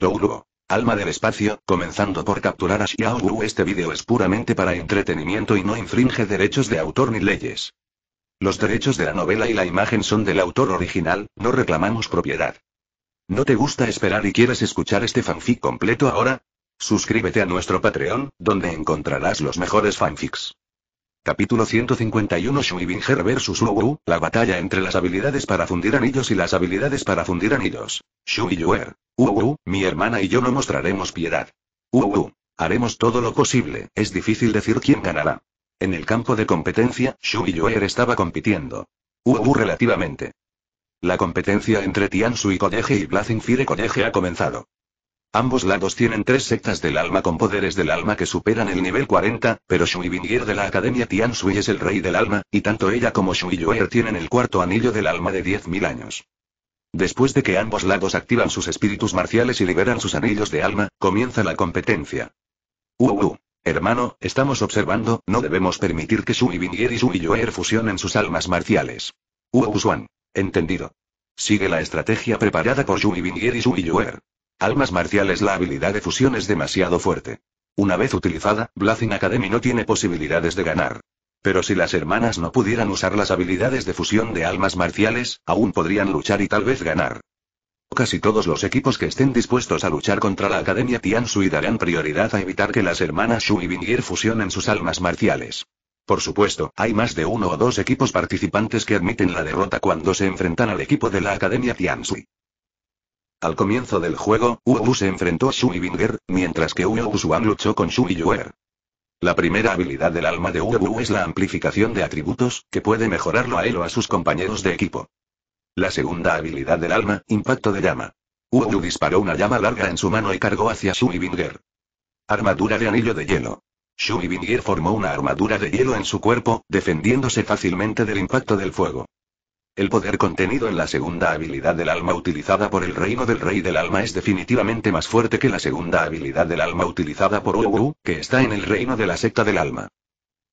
Douluo, Alma del espacio, comenzando por capturar a Xiao Wu. Este vídeo es puramente para entretenimiento y no infringe derechos de autor ni leyes. Los derechos de la novela y la imagen son del autor original, no reclamamos propiedad. ¿No te gusta esperar y quieres escuchar este fanfic completo ahora? Suscríbete a nuestro Patreon, donde encontrarás los mejores fanfics. Capítulo 151 Shui-Binger vs. Wu, la batalla entre las habilidades para fundir anillos y las habilidades para fundir anillos. shui Yuer. Wu, mi hermana y yo no mostraremos piedad. Wu, haremos todo lo posible, es difícil decir quién ganará. En el campo de competencia, Shu Yuer estaba compitiendo. Wu relativamente. La competencia entre tian y College y Blazing Fire College ha comenzado. Ambos lados tienen tres sectas del alma con poderes del alma que superan el nivel 40, pero vinier de la Academia Tian Shui es el rey del alma, y tanto ella como Yuer tienen el cuarto anillo del alma de 10.000 años. Después de que ambos lados activan sus espíritus marciales y liberan sus anillos de alma, comienza la competencia. Uh, uh. Hermano, estamos observando, no debemos permitir que Shuibingir y Yuer fusionen sus almas marciales. Uh, uh Entendido. Sigue la estrategia preparada por Shuibingir y Yuer. Almas marciales La habilidad de fusión es demasiado fuerte. Una vez utilizada, Blazing Academy no tiene posibilidades de ganar. Pero si las hermanas no pudieran usar las habilidades de fusión de almas marciales, aún podrían luchar y tal vez ganar. Casi todos los equipos que estén dispuestos a luchar contra la Academia Tianshui darán prioridad a evitar que las hermanas Shu y Bingir fusionen sus almas marciales. Por supuesto, hay más de uno o dos equipos participantes que admiten la derrota cuando se enfrentan al equipo de la Academia Tianshui. Al comienzo del juego, Wu se enfrentó a Shumi Binger, mientras que Wu luchó con Shui Yuer. La primera habilidad del alma de Wu es la amplificación de atributos, que puede mejorarlo a él o a sus compañeros de equipo. La segunda habilidad del alma, impacto de llama. Wu disparó una llama larga en su mano y cargó hacia Shui Binger. Armadura de anillo de hielo. Shui Binger formó una armadura de hielo en su cuerpo, defendiéndose fácilmente del impacto del fuego. El poder contenido en la segunda habilidad del alma utilizada por el reino del rey del alma es definitivamente más fuerte que la segunda habilidad del alma utilizada por Uwu, que está en el reino de la secta del alma.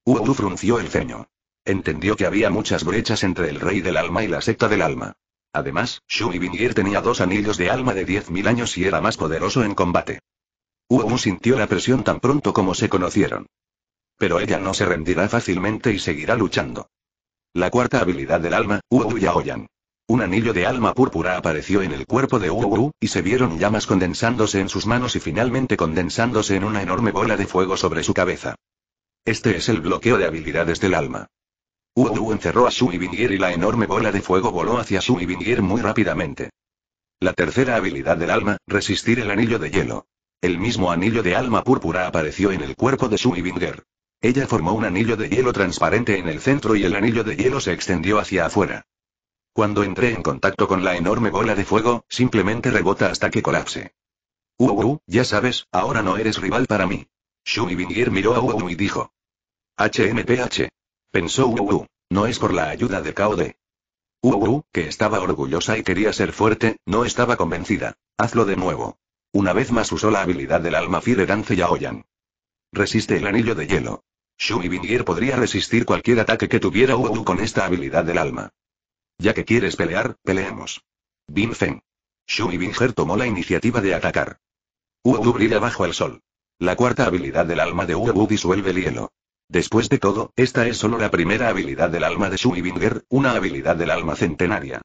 Uwu frunció el ceño. Entendió que había muchas brechas entre el rey del alma y la secta del alma. Además, y tenía dos anillos de alma de 10.000 años y era más poderoso en combate. Uwu sintió la presión tan pronto como se conocieron. Pero ella no se rendirá fácilmente y seguirá luchando. La cuarta habilidad del alma, UwU Yaoyan. Un anillo de alma púrpura apareció en el cuerpo de UwU, y se vieron llamas condensándose en sus manos y finalmente condensándose en una enorme bola de fuego sobre su cabeza. Este es el bloqueo de habilidades del alma. UwU encerró a Shui Bingir y la enorme bola de fuego voló hacia Shui Bingir muy rápidamente. La tercera habilidad del alma, resistir el anillo de hielo. El mismo anillo de alma púrpura apareció en el cuerpo de Shui Binger. Ella formó un anillo de hielo transparente en el centro y el anillo de hielo se extendió hacia afuera. Cuando entré en contacto con la enorme bola de fuego, simplemente rebota hasta que colapse. Uh, ya sabes, ahora no eres rival para mí. Shumi Bingir miró a Uwu y dijo. HMPH. Pensó Uwu. No es por la ayuda de Kaode. Uwu, que estaba orgullosa y quería ser fuerte, no estaba convencida. Hazlo de nuevo. Una vez más usó la habilidad del alma Fire Dance Yaoyan. Resiste el anillo de hielo. Shumi podría resistir cualquier ataque que tuviera Uwu con esta habilidad del alma. Ya que quieres pelear, peleemos. Bin Feng. Shumi tomó la iniciativa de atacar. Uwu brilla bajo el sol. La cuarta habilidad del alma de Uwu disuelve el hielo. Después de todo, esta es solo la primera habilidad del alma de Shumi Binger, una habilidad del alma centenaria.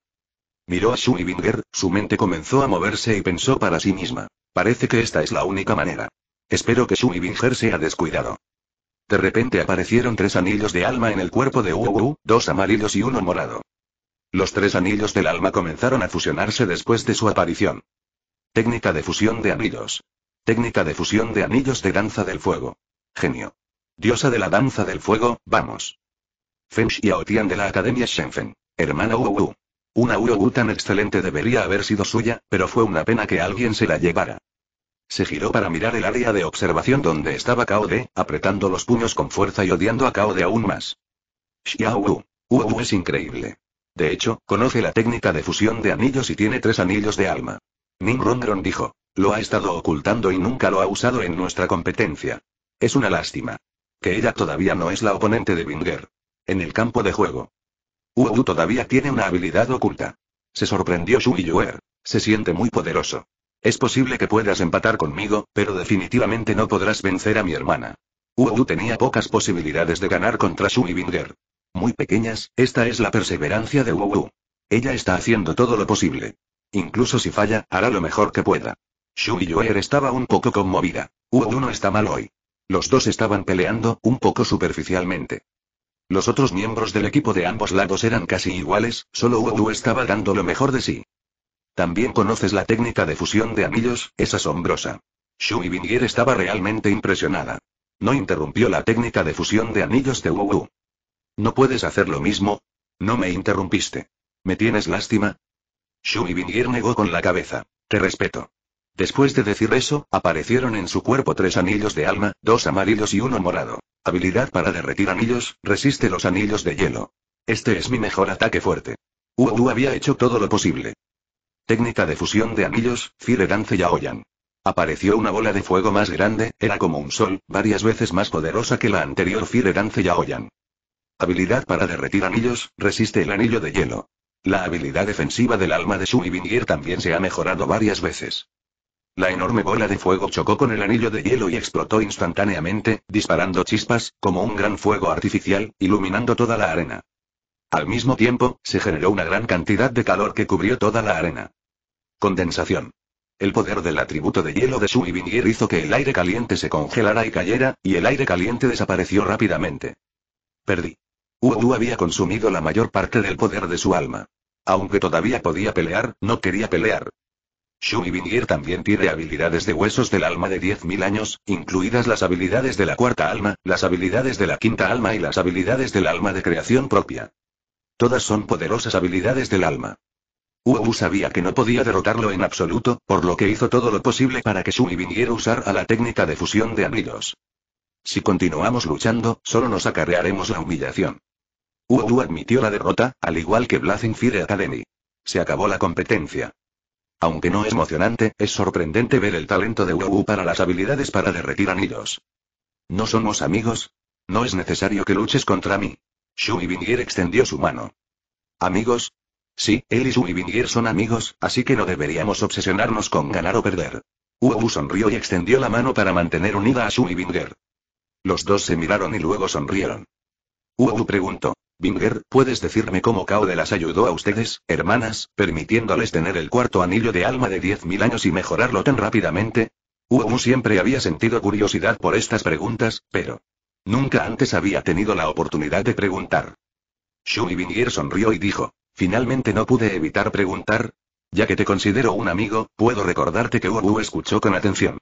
Miró a Shumi Binger, su mente comenzó a moverse y pensó para sí misma. Parece que esta es la única manera. Espero que Binger sea descuidado. De repente aparecieron tres anillos de alma en el cuerpo de Wu: dos amarillos y uno morado. Los tres anillos del alma comenzaron a fusionarse después de su aparición. Técnica de fusión de anillos. Técnica de fusión de anillos de danza del fuego. Genio. Diosa de la danza del fuego, vamos. Feng Xiaotian de la Academia Shenfen. Hermana Wu. Una Wu tan excelente debería haber sido suya, pero fue una pena que alguien se la llevara. Se giró para mirar el área de observación donde estaba Kao De, apretando los puños con fuerza y odiando a Kao De aún más. Xiao Wu. Wu es increíble. De hecho, conoce la técnica de fusión de anillos y tiene tres anillos de alma. Ning Rongron dijo. Lo ha estado ocultando y nunca lo ha usado en nuestra competencia. Es una lástima. Que ella todavía no es la oponente de Binger. En el campo de juego. Wu todavía tiene una habilidad oculta. Se sorprendió Shui Yuer. Se siente muy poderoso. Es posible que puedas empatar conmigo, pero definitivamente no podrás vencer a mi hermana. UU tenía pocas posibilidades de ganar contra y Binder. Muy pequeñas, esta es la perseverancia de UU. Ella está haciendo todo lo posible. Incluso si falla, hará lo mejor que pueda. Shui Yoer estaba un poco conmovida. uno no está mal hoy. Los dos estaban peleando, un poco superficialmente. Los otros miembros del equipo de ambos lados eran casi iguales, solo UU estaba dando lo mejor de sí. También conoces la técnica de fusión de anillos, es asombrosa. Shumi Bingier estaba realmente impresionada. No interrumpió la técnica de fusión de anillos de Wu. ¿No puedes hacer lo mismo? No me interrumpiste. ¿Me tienes lástima? Shumi Bingier negó con la cabeza. Te respeto. Después de decir eso, aparecieron en su cuerpo tres anillos de alma, dos amarillos y uno morado. Habilidad para derretir anillos, resiste los anillos de hielo. Este es mi mejor ataque fuerte. Wu había hecho todo lo posible. Técnica de fusión de anillos, Fire Dance Yaoyan. Apareció una bola de fuego más grande, era como un sol, varias veces más poderosa que la anterior Fire Dance Yaoyan. Habilidad para derretir anillos, resiste el anillo de hielo. La habilidad defensiva del alma de Sumi Vingir también se ha mejorado varias veces. La enorme bola de fuego chocó con el anillo de hielo y explotó instantáneamente, disparando chispas, como un gran fuego artificial, iluminando toda la arena. Al mismo tiempo, se generó una gran cantidad de calor que cubrió toda la arena. Condensación. El poder del atributo de hielo de Suivinier hizo que el aire caliente se congelara y cayera, y el aire caliente desapareció rápidamente. Perdí. Uu había consumido la mayor parte del poder de su alma. Aunque todavía podía pelear, no quería pelear. Shuivinier también tiene habilidades de huesos del alma de 10.000 años, incluidas las habilidades de la cuarta alma, las habilidades de la quinta alma y las habilidades del alma de creación propia. Todas son poderosas habilidades del alma. Wu sabía que no podía derrotarlo en absoluto, por lo que hizo todo lo posible para que Shumi viniera a usar a la técnica de fusión de anillos. Si continuamos luchando, solo nos acarrearemos la humillación. Wu admitió la derrota, al igual que Blazing Fire Academy. Se acabó la competencia. Aunque no es emocionante, es sorprendente ver el talento de Wu para las habilidades para derretir anillos. ¿No somos amigos? No es necesario que luches contra mí. Shumi Vinier extendió su mano. Amigos, Sí, él y Binger son amigos, así que no deberíamos obsesionarnos con ganar o perder. Uou sonrió y extendió la mano para mantener unida a Binger. Los dos se miraron y luego sonrieron. Uou preguntó. Binger, ¿puedes decirme cómo De las ayudó a ustedes, hermanas, permitiéndoles tener el cuarto anillo de alma de 10.000 años y mejorarlo tan rápidamente? Uou siempre había sentido curiosidad por estas preguntas, pero... Nunca antes había tenido la oportunidad de preguntar. Shumi Binger sonrió y dijo. Finalmente no pude evitar preguntar. Ya que te considero un amigo, puedo recordarte que Wu escuchó con atención.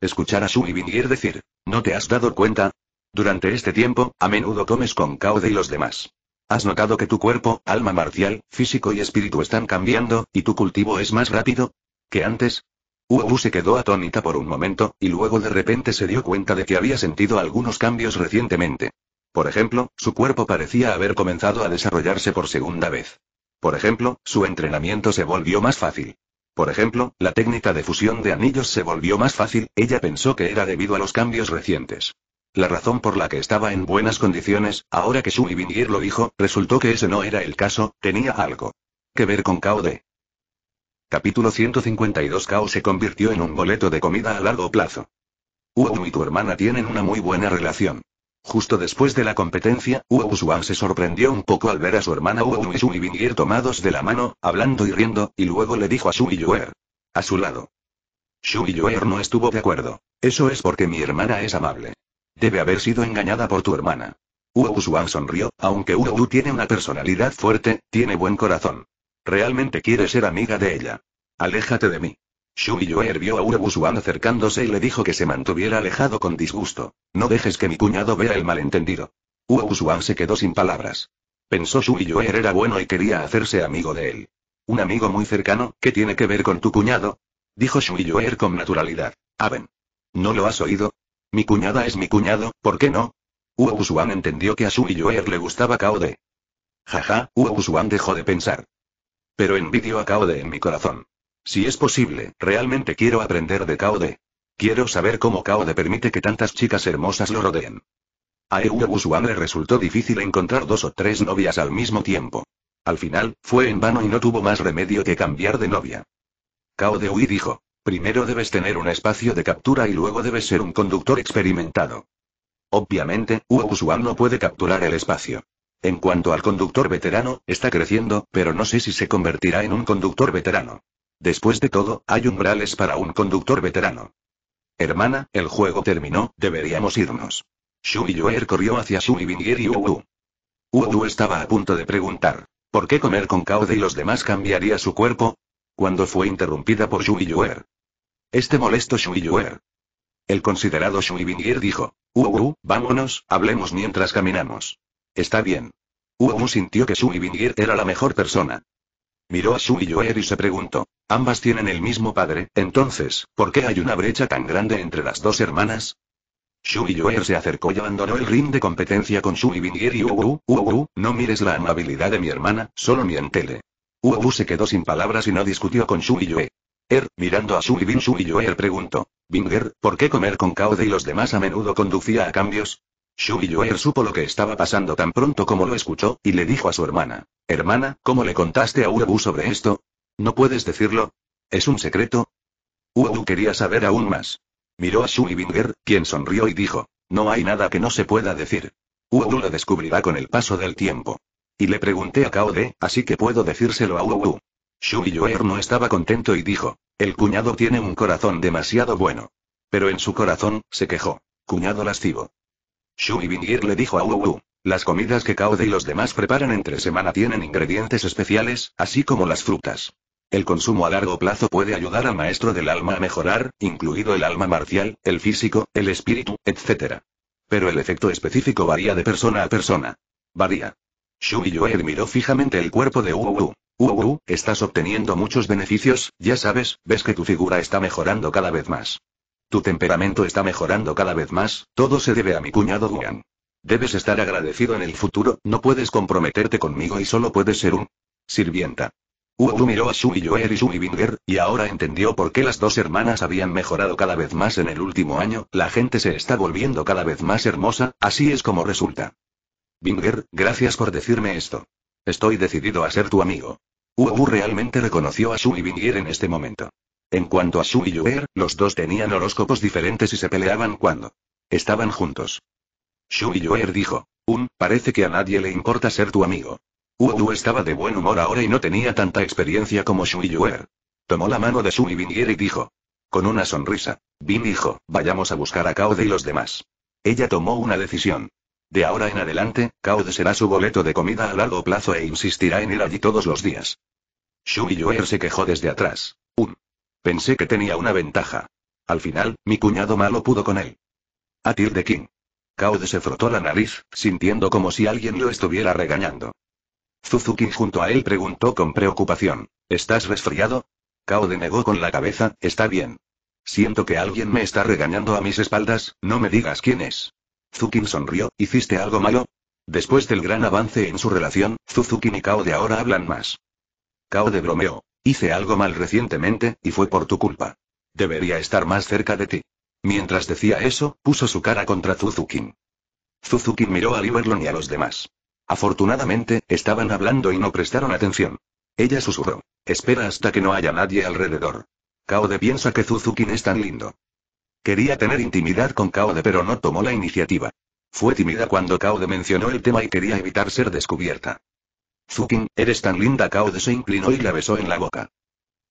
Escuchar a Sumi Bingir decir, ¿no te has dado cuenta? Durante este tiempo, a menudo comes con Kaode y los demás. Has notado que tu cuerpo, alma marcial, físico y espíritu están cambiando, y tu cultivo es más rápido que antes. Ubu se quedó atónita por un momento, y luego de repente se dio cuenta de que había sentido algunos cambios recientemente. Por ejemplo, su cuerpo parecía haber comenzado a desarrollarse por segunda vez. Por ejemplo, su entrenamiento se volvió más fácil. Por ejemplo, la técnica de fusión de anillos se volvió más fácil, ella pensó que era debido a los cambios recientes. La razón por la que estaba en buenas condiciones, ahora que Shui Bingir lo dijo, resultó que ese no era el caso, tenía algo que ver con Kao de. Capítulo 152 Kao se convirtió en un boleto de comida a largo plazo. Uo y tu hermana tienen una muy buena relación. Justo después de la competencia, Wu se sorprendió un poco al ver a su hermana Wu y y tomados de la mano, hablando y riendo, y luego le dijo a Shu Yuer. A su lado. Shu Yuer no estuvo de acuerdo. Eso es porque mi hermana es amable. Debe haber sido engañada por tu hermana. Wu sonrió, aunque Wu tiene una personalidad fuerte, tiene buen corazón. Realmente quiere ser amiga de ella. Aléjate de mí. Shu Yue vio a Uobusuan acercándose y le dijo que se mantuviera alejado con disgusto. No dejes que mi cuñado vea el malentendido. Uobusuan se quedó sin palabras. Pensó Shu Yue era bueno y quería hacerse amigo de él. Un amigo muy cercano, ¿qué tiene que ver con tu cuñado? Dijo Shu Yue con naturalidad. Aben. Ah, ¿No lo has oído? Mi cuñada es mi cuñado, ¿por qué no? Uobusuan entendió que a Shu Yue le gustaba Kaode. Jaja, Uobusuan dejó de pensar. Pero envidio a Kaode en mi corazón. Si es posible, realmente quiero aprender de De. Quiero saber cómo De permite que tantas chicas hermosas lo rodeen. A Eugusuan le resultó difícil encontrar dos o tres novias al mismo tiempo. Al final, fue en vano y no tuvo más remedio que cambiar de novia. De Ui dijo, primero debes tener un espacio de captura y luego debes ser un conductor experimentado. Obviamente, U.A.B.U.S.U.A.N. no puede capturar el espacio. En cuanto al conductor veterano, está creciendo, pero no sé si se convertirá en un conductor veterano. Después de todo, hay umbrales para un conductor veterano. Hermana, el juego terminó, deberíamos irnos. Shui Yuer corrió hacia Shui y Uwu. Uwu estaba a punto de preguntar. ¿Por qué comer con Kaode y los demás cambiaría su cuerpo? Cuando fue interrumpida por Shui Yuer. Este molesto Shui El considerado Shui dijo. Uwu, vámonos, hablemos mientras caminamos. Está bien. Uwu sintió que Shui Bingir era la mejor persona. Miró a Shui Yuer y se preguntó. Ambas tienen el mismo padre, entonces, ¿por qué hay una brecha tan grande entre las dos hermanas? Shui Yuer se acercó y abandonó el ring de competencia con Shui y Uwu, Uwu, no mires la amabilidad de mi hermana, solo mientele». Uwu se quedó sin palabras y no discutió con Shui Yue. Er, mirando a Shui Bin Shui er preguntó, Binger, ¿por qué comer con Kaode y los demás a menudo conducía a cambios? Shui Yuer er supo lo que estaba pasando tan pronto como lo escuchó, y le dijo a su hermana, Hermana, ¿cómo le contaste a Uwu sobre esto? ¿No puedes decirlo? ¿Es un secreto? UwU quería saber aún más. Miró a Binger, quien sonrió y dijo, no hay nada que no se pueda decir. UwU lo descubrirá con el paso del tiempo. Y le pregunté a Kaode, así que puedo decírselo a Uu. Yuer no estaba contento y dijo, el cuñado tiene un corazón demasiado bueno. Pero en su corazón, se quejó. Cuñado lascivo. Binger le dijo a UwU, las comidas que Kaode y los demás preparan entre semana tienen ingredientes especiales, así como las frutas. El consumo a largo plazo puede ayudar al maestro del alma a mejorar, incluido el alma marcial, el físico, el espíritu, etc. Pero el efecto específico varía de persona a persona. Varía. Shu Yue miró fijamente el cuerpo de Wu Wu, estás obteniendo muchos beneficios, ya sabes, ves que tu figura está mejorando cada vez más. Tu temperamento está mejorando cada vez más, todo se debe a mi cuñado Guan. Debes estar agradecido en el futuro, no puedes comprometerte conmigo y solo puedes ser un sirvienta. Hugo miró a Shu y y Shui Binger, y ahora entendió por qué las dos hermanas habían mejorado cada vez más en el último año, la gente se está volviendo cada vez más hermosa, así es como resulta. Binger, gracias por decirme esto. Estoy decidido a ser tu amigo. Hugo realmente reconoció a Shu y Binger en este momento. En cuanto a Shu y los dos tenían horóscopos diferentes y se peleaban cuando estaban juntos. Shu y dijo. Un, parece que a nadie le importa ser tu amigo. Wu estaba de buen humor ahora y no tenía tanta experiencia como Shui Yuer. Tomó la mano de Shui y dijo. Con una sonrisa. Vin dijo, vayamos a buscar a Kaode y los demás. Ella tomó una decisión. De ahora en adelante, Kaode será su boleto de comida a largo plazo e insistirá en ir allí todos los días. Shui Yuer se quejó desde atrás. Un. Pensé que tenía una ventaja. Al final, mi cuñado malo pudo con él. A King. Kaode se frotó la nariz, sintiendo como si alguien lo estuviera regañando. Suzuki junto a él preguntó con preocupación. ¿Estás resfriado? Kao negó con la cabeza, está bien. Siento que alguien me está regañando a mis espaldas, no me digas quién es. Zukin sonrió, ¿hiciste algo malo? Después del gran avance en su relación, Suzuki y Kao de ahora hablan más. Kao de bromeó. Hice algo mal recientemente, y fue por tu culpa. Debería estar más cerca de ti. Mientras decía eso, puso su cara contra Suzuki. Suzuki miró a Liberlon y a los demás. Afortunadamente, estaban hablando y no prestaron atención. Ella susurró. Espera hasta que no haya nadie alrededor. Kaode piensa que Zuzukin es tan lindo. Quería tener intimidad con Kaode pero no tomó la iniciativa. Fue tímida cuando de mencionó el tema y quería evitar ser descubierta. Zukin, eres tan linda. Kaode se inclinó y la besó en la boca.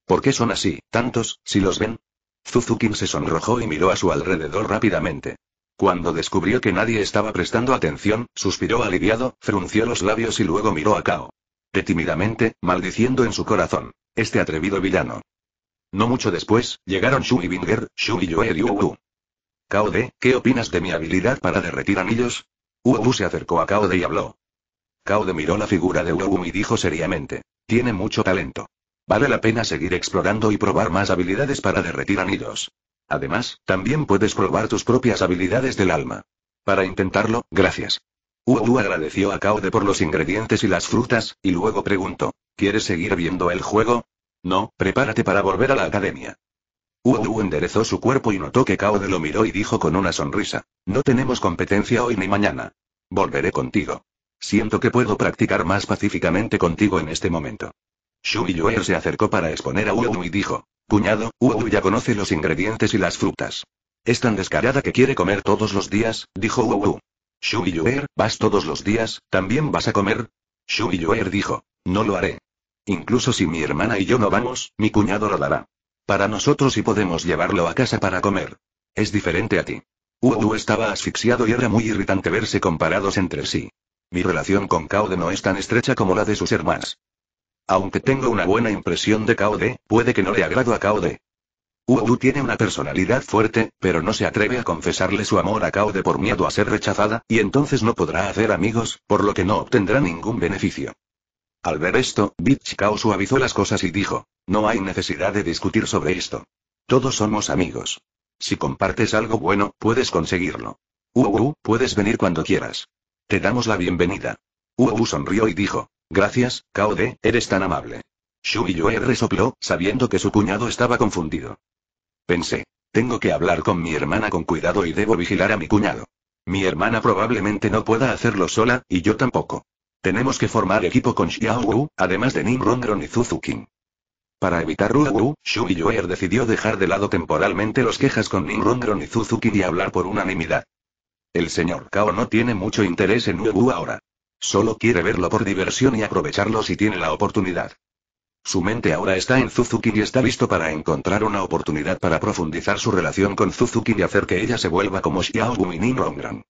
¿Por qué son así, tantos, si los ven? Zuzukin se sonrojó y miró a su alrededor rápidamente. Cuando descubrió que nadie estaba prestando atención, suspiró aliviado, frunció los labios y luego miró a Kao. De tímidamente, maldiciendo en su corazón. Este atrevido villano. No mucho después, llegaron Shu y Binger, Shu y Yue y Kao de, ¿qué opinas de mi habilidad para derretir anillos? Uwu se acercó a Kao de y habló. Kao de miró la figura de Uwu y dijo seriamente. Tiene mucho talento. Vale la pena seguir explorando y probar más habilidades para derretir anillos. Además, también puedes probar tus propias habilidades del alma. Para intentarlo, gracias. Wu agradeció a Kaode por los ingredientes y las frutas, y luego preguntó: ¿Quieres seguir viendo el juego? No, prepárate para volver a la academia. Wu enderezó su cuerpo y notó que Kaode lo miró y dijo con una sonrisa: No tenemos competencia hoy ni mañana. Volveré contigo. Siento que puedo practicar más pacíficamente contigo en este momento. Shu Yue se acercó para exponer a Wu y dijo: Cuñado, UwU ya conoce los ingredientes y las frutas. Es tan descarada que quiere comer todos los días, dijo UwU. Shu ¿vas todos los días? ¿También vas a comer? Shu dijo, no lo haré. Incluso si mi hermana y yo no vamos, mi cuñado lo dará. Para nosotros y podemos llevarlo a casa para comer. Es diferente a ti. UwU estaba asfixiado y era muy irritante verse comparados entre sí. Mi relación con Kaode no es tan estrecha como la de sus hermanas. Aunque tengo una buena impresión de Kaode, puede que no le agrado a Kaode. Uobu tiene una personalidad fuerte, pero no se atreve a confesarle su amor a Kaode por miedo a ser rechazada, y entonces no podrá hacer amigos, por lo que no obtendrá ningún beneficio. Al ver esto, Bitch Kao suavizó las cosas y dijo, no hay necesidad de discutir sobre esto. Todos somos amigos. Si compartes algo bueno, puedes conseguirlo. Uobu, puedes venir cuando quieras. Te damos la bienvenida. Uobu sonrió y dijo, Gracias, de eres tan amable. Shu Yue resopló, sabiendo que su cuñado estaba confundido. Pensé. Tengo que hablar con mi hermana con cuidado y debo vigilar a mi cuñado. Mi hermana probablemente no pueda hacerlo sola, y yo tampoco. Tenemos que formar equipo con Xiao Wu, además de Ning Rongrong y Zuzukin. Para evitar Shu Shu Yue decidió dejar de lado temporalmente los quejas con Ning Rongrong y Zuzukin y hablar por unanimidad. El señor Kao no tiene mucho interés en Wu ahora. Solo quiere verlo por diversión y aprovecharlo si tiene la oportunidad. Su mente ahora está en Suzuki y está listo para encontrar una oportunidad para profundizar su relación con Suzuki y hacer que ella se vuelva como Xiao Nino Rongran.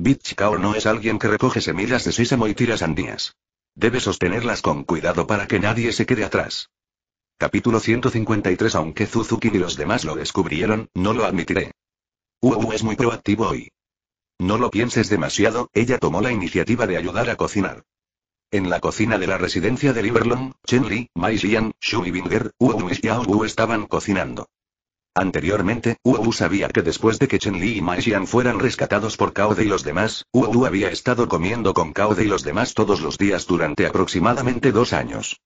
Bitch Kao no es alguien que recoge semillas de sísamo y tira sandías. Debe sostenerlas con cuidado para que nadie se quede atrás. Capítulo 153 Aunque Suzuki y los demás lo descubrieron, no lo admitiré. Wu es muy proactivo hoy. No lo pienses demasiado, ella tomó la iniciativa de ayudar a cocinar. En la cocina de la residencia de Liverlong, Chen Li, Mai Xian, Shu y Binger, Wu y Xiao Wu estaban cocinando. Anteriormente, Wu sabía que después de que Chen Li y Mai Xian fueran rescatados por Cao de y los demás, Wu había estado comiendo con Cao de y los demás todos los días durante aproximadamente dos años.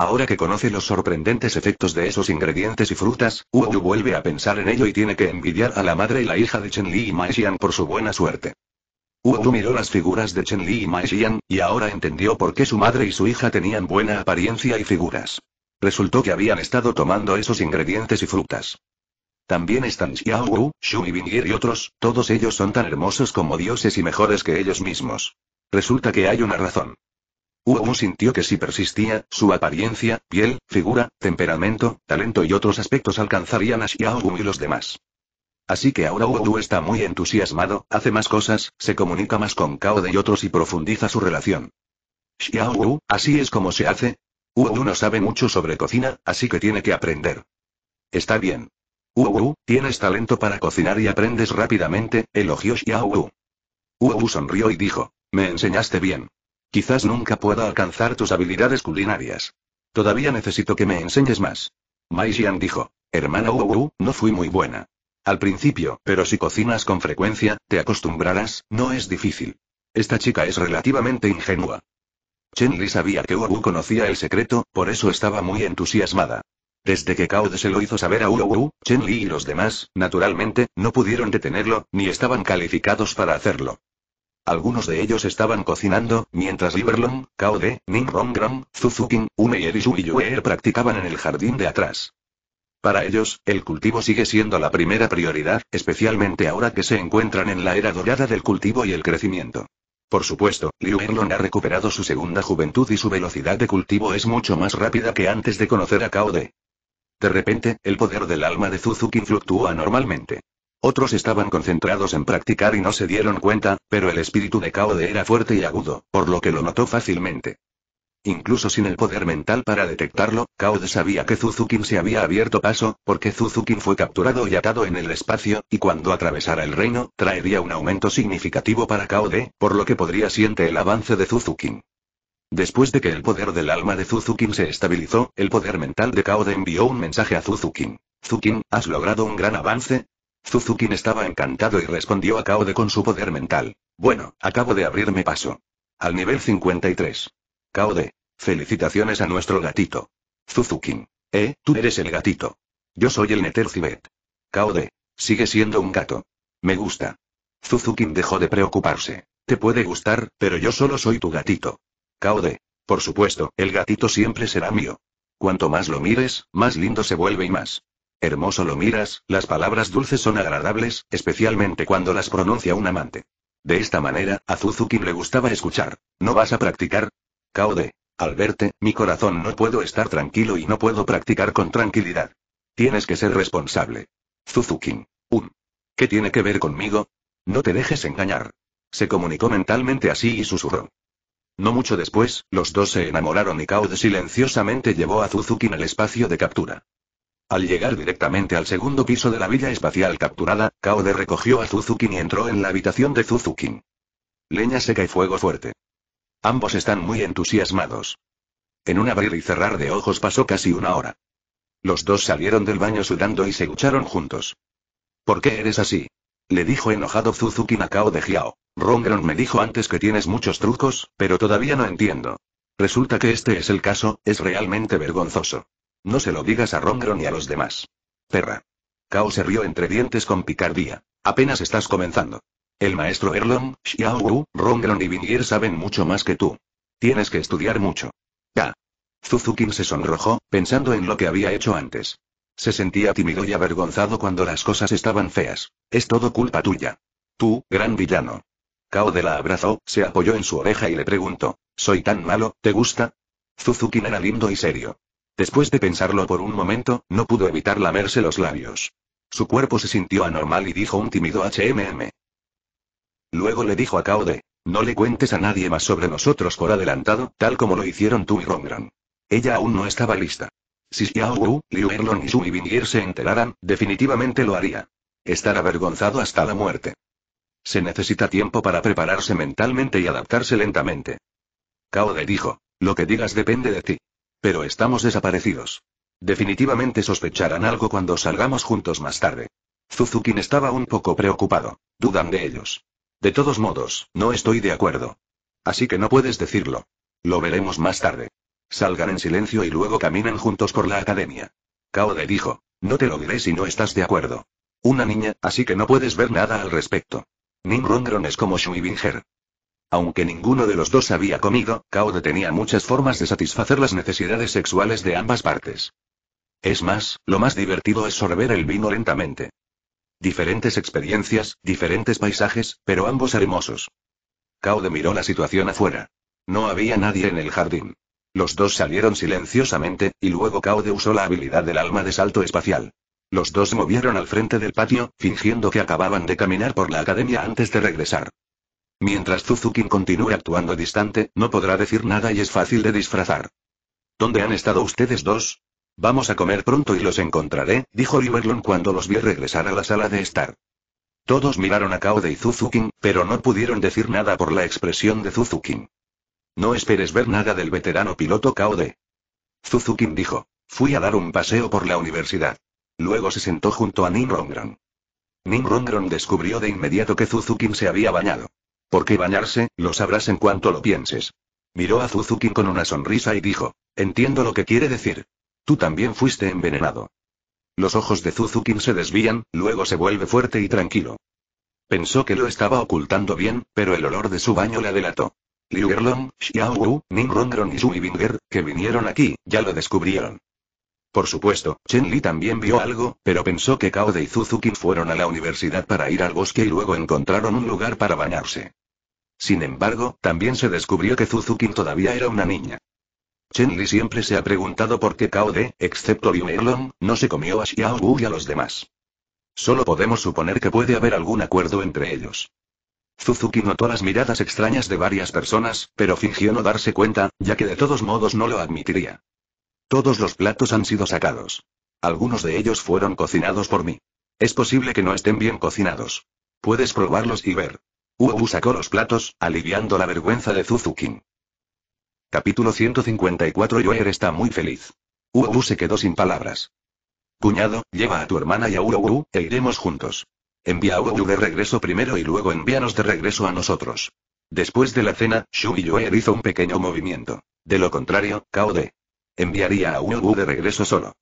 Ahora que conoce los sorprendentes efectos de esos ingredientes y frutas, Wu vuelve a pensar en ello y tiene que envidiar a la madre y la hija de Chen Li y Mai Xian por su buena suerte. Wu miró las figuras de Chen Li y Mai Xian, y ahora entendió por qué su madre y su hija tenían buena apariencia y figuras. Resultó que habían estado tomando esos ingredientes y frutas. También están Xiao Wu, Xu y y otros, todos ellos son tan hermosos como dioses y mejores que ellos mismos. Resulta que hay una razón. Wu sintió que si persistía, su apariencia, piel, figura, temperamento, talento y otros aspectos alcanzarían a Xiao Wu y los demás. Así que ahora Wu está muy entusiasmado, hace más cosas, se comunica más con Kao de y otros y profundiza su relación. Xiao Wu, así es como se hace. Wu no sabe mucho sobre cocina, así que tiene que aprender. Está bien. Wu, tienes talento para cocinar y aprendes rápidamente, elogió Wu Wu sonrió y dijo, me enseñaste bien. Quizás nunca pueda alcanzar tus habilidades culinarias. Todavía necesito que me enseñes más. Mai Xian dijo. Hermana Wu, no fui muy buena. Al principio, pero si cocinas con frecuencia, te acostumbrarás, no es difícil. Esta chica es relativamente ingenua. Chen Li sabía que Wu conocía el secreto, por eso estaba muy entusiasmada. Desde que Kao se lo hizo saber a Wu, Chen Li y los demás, naturalmente, no pudieron detenerlo, ni estaban calificados para hacerlo. Algunos de ellos estaban cocinando, mientras Riverlong, Kaode, De, Ning Zuzukin, Umeyer y Suiyuer er practicaban en el jardín de atrás. Para ellos, el cultivo sigue siendo la primera prioridad, especialmente ahora que se encuentran en la era dorada del cultivo y el crecimiento. Por supuesto, Liu ha recuperado su segunda juventud y su velocidad de cultivo es mucho más rápida que antes de conocer a Kaode. De. De repente, el poder del alma de Suzuki fluctúa anormalmente. Otros estaban concentrados en practicar y no se dieron cuenta, pero el espíritu de Kaode era fuerte y agudo, por lo que lo notó fácilmente. Incluso sin el poder mental para detectarlo, Kaode sabía que Zuzukin se había abierto paso, porque Zuzukin fue capturado y atado en el espacio, y cuando atravesara el reino, traería un aumento significativo para Kaode, por lo que podría siente el avance de Zuzukin. Después de que el poder del alma de Zuzukin se estabilizó, el poder mental de Kaode envió un mensaje a Zuzukin. Zukin, has logrado un gran avance, Suzuki estaba encantado y respondió a Kaode con su poder mental. Bueno, acabo de abrirme paso. Al nivel 53. Kaode. Felicitaciones a nuestro gatito. Suzuki. Eh, tú eres el gatito. Yo soy el Netercibet. Kaode. Sigue siendo un gato. Me gusta. Suzuki dejó de preocuparse. Te puede gustar, pero yo solo soy tu gatito. Kaode. Por supuesto, el gatito siempre será mío. Cuanto más lo mires, más lindo se vuelve y más. Hermoso lo miras, las palabras dulces son agradables, especialmente cuando las pronuncia un amante. De esta manera, a Suzuki le gustaba escuchar. ¿No vas a practicar? Kaode. Al verte, mi corazón no puedo estar tranquilo y no puedo practicar con tranquilidad. Tienes que ser responsable. Suzuki. Un. ¿Qué tiene que ver conmigo? No te dejes engañar. Se comunicó mentalmente así y susurró. No mucho después, los dos se enamoraron y Kaode silenciosamente llevó a Suzuki al espacio de captura. Al llegar directamente al segundo piso de la villa espacial capturada, de recogió a Suzuki y entró en la habitación de Suzuki. Leña seca y fuego fuerte. Ambos están muy entusiasmados. En un abrir y cerrar de ojos pasó casi una hora. Los dos salieron del baño sudando y se ducharon juntos. ¿Por qué eres así? Le dijo enojado Suzuki Kao de Hiao. Rongron me dijo antes que tienes muchos trucos, pero todavía no entiendo. Resulta que este es el caso, es realmente vergonzoso. No se lo digas a Rongron ni a los demás. Perra. Cao se rió entre dientes con picardía. Apenas estás comenzando. El maestro Erlong, Xiao Wu, Rongron y Vingier saben mucho más que tú. Tienes que estudiar mucho. Ya. Zuzukin se sonrojó, pensando en lo que había hecho antes. Se sentía tímido y avergonzado cuando las cosas estaban feas. Es todo culpa tuya. Tú, gran villano. Kao de la abrazó, se apoyó en su oreja y le preguntó. ¿Soy tan malo, te gusta? Zuzukin era lindo y serio. Después de pensarlo por un momento, no pudo evitar lamerse los labios. Su cuerpo se sintió anormal y dijo un tímido HMM. Luego le dijo a Kaode, no le cuentes a nadie más sobre nosotros por adelantado, tal como lo hicieron tú y Rongron. Ella aún no estaba lista. Si Xiao Wu, Liu Erlong y Su y se enteraran, definitivamente lo haría. Estar avergonzado hasta la muerte. Se necesita tiempo para prepararse mentalmente y adaptarse lentamente. Kaode dijo, lo que digas depende de ti. Pero estamos desaparecidos. Definitivamente sospecharán algo cuando salgamos juntos más tarde. Suzuki estaba un poco preocupado. Dudan de ellos. De todos modos, no estoy de acuerdo. Así que no puedes decirlo. Lo veremos más tarde. Salgan en silencio y luego caminen juntos por la academia. Kaode dijo, no te lo diré si no estás de acuerdo. Una niña, así que no puedes ver nada al respecto. Ning es como Binger. Aunque ninguno de los dos había comido, Kaode tenía muchas formas de satisfacer las necesidades sexuales de ambas partes. Es más, lo más divertido es sorber el vino lentamente. Diferentes experiencias, diferentes paisajes, pero ambos hermosos. Kaode miró la situación afuera. No había nadie en el jardín. Los dos salieron silenciosamente, y luego Kaode usó la habilidad del alma de salto espacial. Los dos movieron al frente del patio, fingiendo que acababan de caminar por la academia antes de regresar. Mientras Suzuki continúe actuando distante, no podrá decir nada y es fácil de disfrazar. ¿Dónde han estado ustedes dos? Vamos a comer pronto y los encontraré, dijo Riverlon cuando los vio regresar a la sala de estar. Todos miraron a Kaode y Suzuki, pero no pudieron decir nada por la expresión de Suzuki. No esperes ver nada del veterano piloto Kaode. Suzuki dijo. Fui a dar un paseo por la universidad. Luego se sentó junto a Nim Rongron. Nim Rongron descubrió de inmediato que Suzuki se había bañado. ¿Por qué bañarse, lo sabrás en cuanto lo pienses. Miró a Suzuki con una sonrisa y dijo, entiendo lo que quiere decir. Tú también fuiste envenenado. Los ojos de Suzuki se desvían, luego se vuelve fuerte y tranquilo. Pensó que lo estaba ocultando bien, pero el olor de su baño le delató. Liu Erlong, Xiao Wu, Ning Rongron y Sui Binger, que vinieron aquí, ya lo descubrieron. Por supuesto, Chen Li también vio algo, pero pensó que Kao de y Suzuki fueron a la universidad para ir al bosque y luego encontraron un lugar para bañarse. Sin embargo, también se descubrió que Suzuki todavía era una niña. Chen Li siempre se ha preguntado por qué Kao de, excepto Liu Erlong, no se comió a Xiao Wu y a los demás. Solo podemos suponer que puede haber algún acuerdo entre ellos. Suzuki notó las miradas extrañas de varias personas, pero fingió no darse cuenta, ya que de todos modos no lo admitiría. Todos los platos han sido sacados. Algunos de ellos fueron cocinados por mí. Es posible que no estén bien cocinados. Puedes probarlos y ver. Uobu sacó los platos, aliviando la vergüenza de Zuzukin. Capítulo 154 Yoer está muy feliz. Uobu se quedó sin palabras. Cuñado, lleva a tu hermana y a Uru e iremos juntos. Envía a Uru de regreso primero y luego envíanos de regreso a nosotros. Después de la cena, Shu y Yoer hizo un pequeño movimiento. De lo contrario, Kaode enviaría a Wu de regreso solo.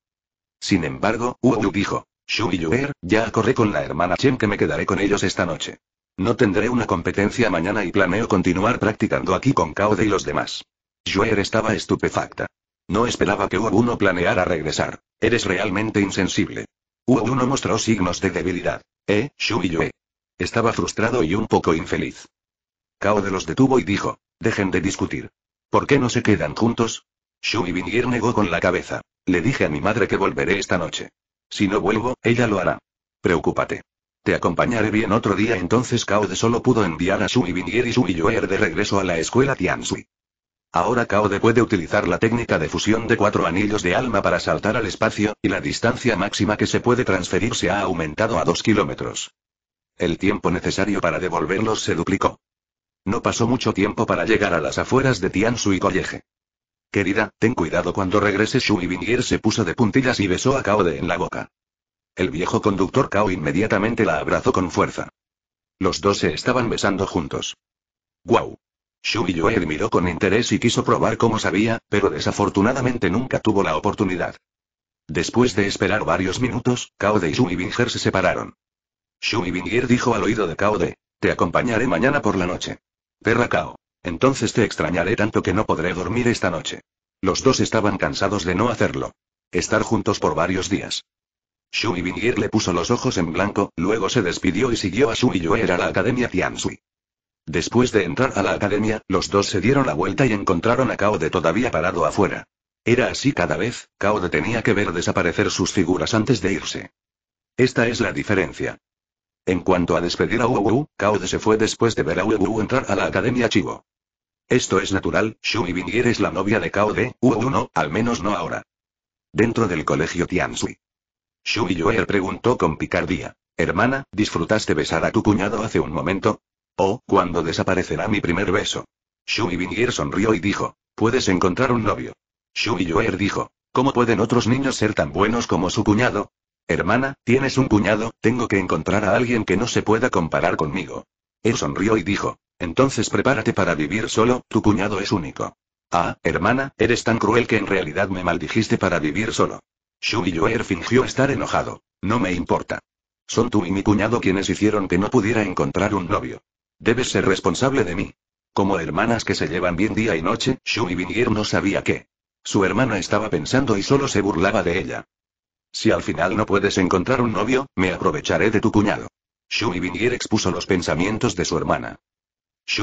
Sin embargo, Wu dijo, Yue, ya corré con la hermana Chen que me quedaré con ellos esta noche. No tendré una competencia mañana y planeo continuar practicando aquí con De y los demás. Yuer estaba estupefacta. No esperaba que Wu no planeara regresar. Eres realmente insensible. Wu no mostró signos de debilidad. Eh, Yue? Estaba frustrado y un poco infeliz. De los detuvo y dijo, dejen de discutir. ¿Por qué no se quedan juntos? Shumi Vinier negó con la cabeza. Le dije a mi madre que volveré esta noche. Si no vuelvo, ella lo hará. Preocúpate. Te acompañaré bien otro día. Entonces de solo pudo enviar a Shumi Vinier y Shumi Yoer de regreso a la escuela Tianshui. Ahora de puede utilizar la técnica de fusión de cuatro anillos de alma para saltar al espacio, y la distancia máxima que se puede transferir se ha aumentado a dos kilómetros. El tiempo necesario para devolverlos se duplicó. No pasó mucho tiempo para llegar a las afueras de Tianshui College. Querida, ten cuidado cuando regreses. Binger se puso de puntillas y besó a Kaode en la boca. El viejo conductor Kao inmediatamente la abrazó con fuerza. Los dos se estaban besando juntos. ¡Guau! Shu miró con interés y quiso probar cómo sabía, pero desafortunadamente nunca tuvo la oportunidad. Después de esperar varios minutos, Kaode y Shumi Binger se separaron. Shu Binger dijo al oído de Kaode, te acompañaré mañana por la noche. Perra Kao. Entonces te extrañaré tanto que no podré dormir esta noche. Los dos estaban cansados de no hacerlo. Estar juntos por varios días. Shu y Bingir le puso los ojos en blanco, luego se despidió y siguió a Shu y a la Academia Tianzui. Después de entrar a la academia, los dos se dieron la vuelta y encontraron a De todavía parado afuera. Era así cada vez, De tenía que ver desaparecer sus figuras antes de irse. Esta es la diferencia. En cuanto a despedir a Uwu, De se fue después de ver a Wu entrar a la academia Chivo. Esto es natural, Shu y es la novia de Kao de u al menos no ahora. Dentro del colegio Tianzui, Shu y preguntó con picardía. Hermana, ¿disfrutaste besar a tu cuñado hace un momento? ¿O, ¿cuándo desaparecerá mi primer beso? Shu sonrió y dijo, puedes encontrar un novio. Shu Yuer dijo, ¿cómo pueden otros niños ser tan buenos como su cuñado? Hermana, tienes un cuñado, tengo que encontrar a alguien que no se pueda comparar conmigo. Él sonrió y dijo, entonces prepárate para vivir solo, tu cuñado es único. Ah, hermana, eres tan cruel que en realidad me maldijiste para vivir solo. Shui Yuer fingió estar enojado. No me importa. Son tú y mi cuñado quienes hicieron que no pudiera encontrar un novio. Debes ser responsable de mí. Como hermanas que se llevan bien día y noche, Shui Vinier no sabía qué. Su hermana estaba pensando y solo se burlaba de ella. Si al final no puedes encontrar un novio, me aprovecharé de tu cuñado. Shui Vinier expuso los pensamientos de su hermana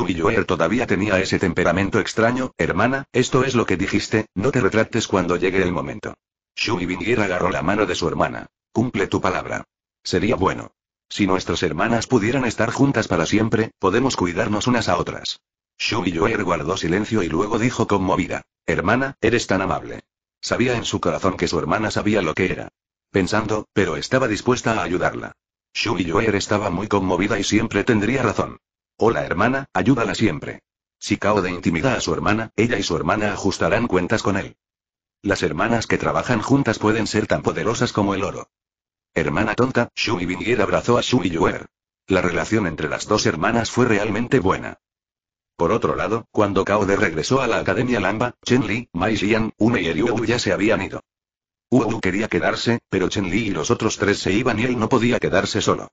y Yuer todavía tenía ese temperamento extraño, hermana, esto es lo que dijiste, no te retractes cuando llegue el momento. y agarró la mano de su hermana. Cumple tu palabra. Sería bueno. Si nuestras hermanas pudieran estar juntas para siempre, podemos cuidarnos unas a otras. Shumi Yuer guardó silencio y luego dijo conmovida. Hermana, eres tan amable. Sabía en su corazón que su hermana sabía lo que era. Pensando, pero estaba dispuesta a ayudarla. y Yuer estaba muy conmovida y siempre tendría razón. «Hola hermana, ayúdala siempre. Si Kao de intimida a su hermana, ella y su hermana ajustarán cuentas con él. Las hermanas que trabajan juntas pueden ser tan poderosas como el oro. Hermana tonta, y Vinier abrazó a y Yuer. La relación entre las dos hermanas fue realmente buena. Por otro lado, cuando Kao de regresó a la Academia Lamba, Chen Li, Mai Xian, Ume y Eriu ya se habían ido. Wu quería quedarse, pero Chen Li y los otros tres se iban y él no podía quedarse solo.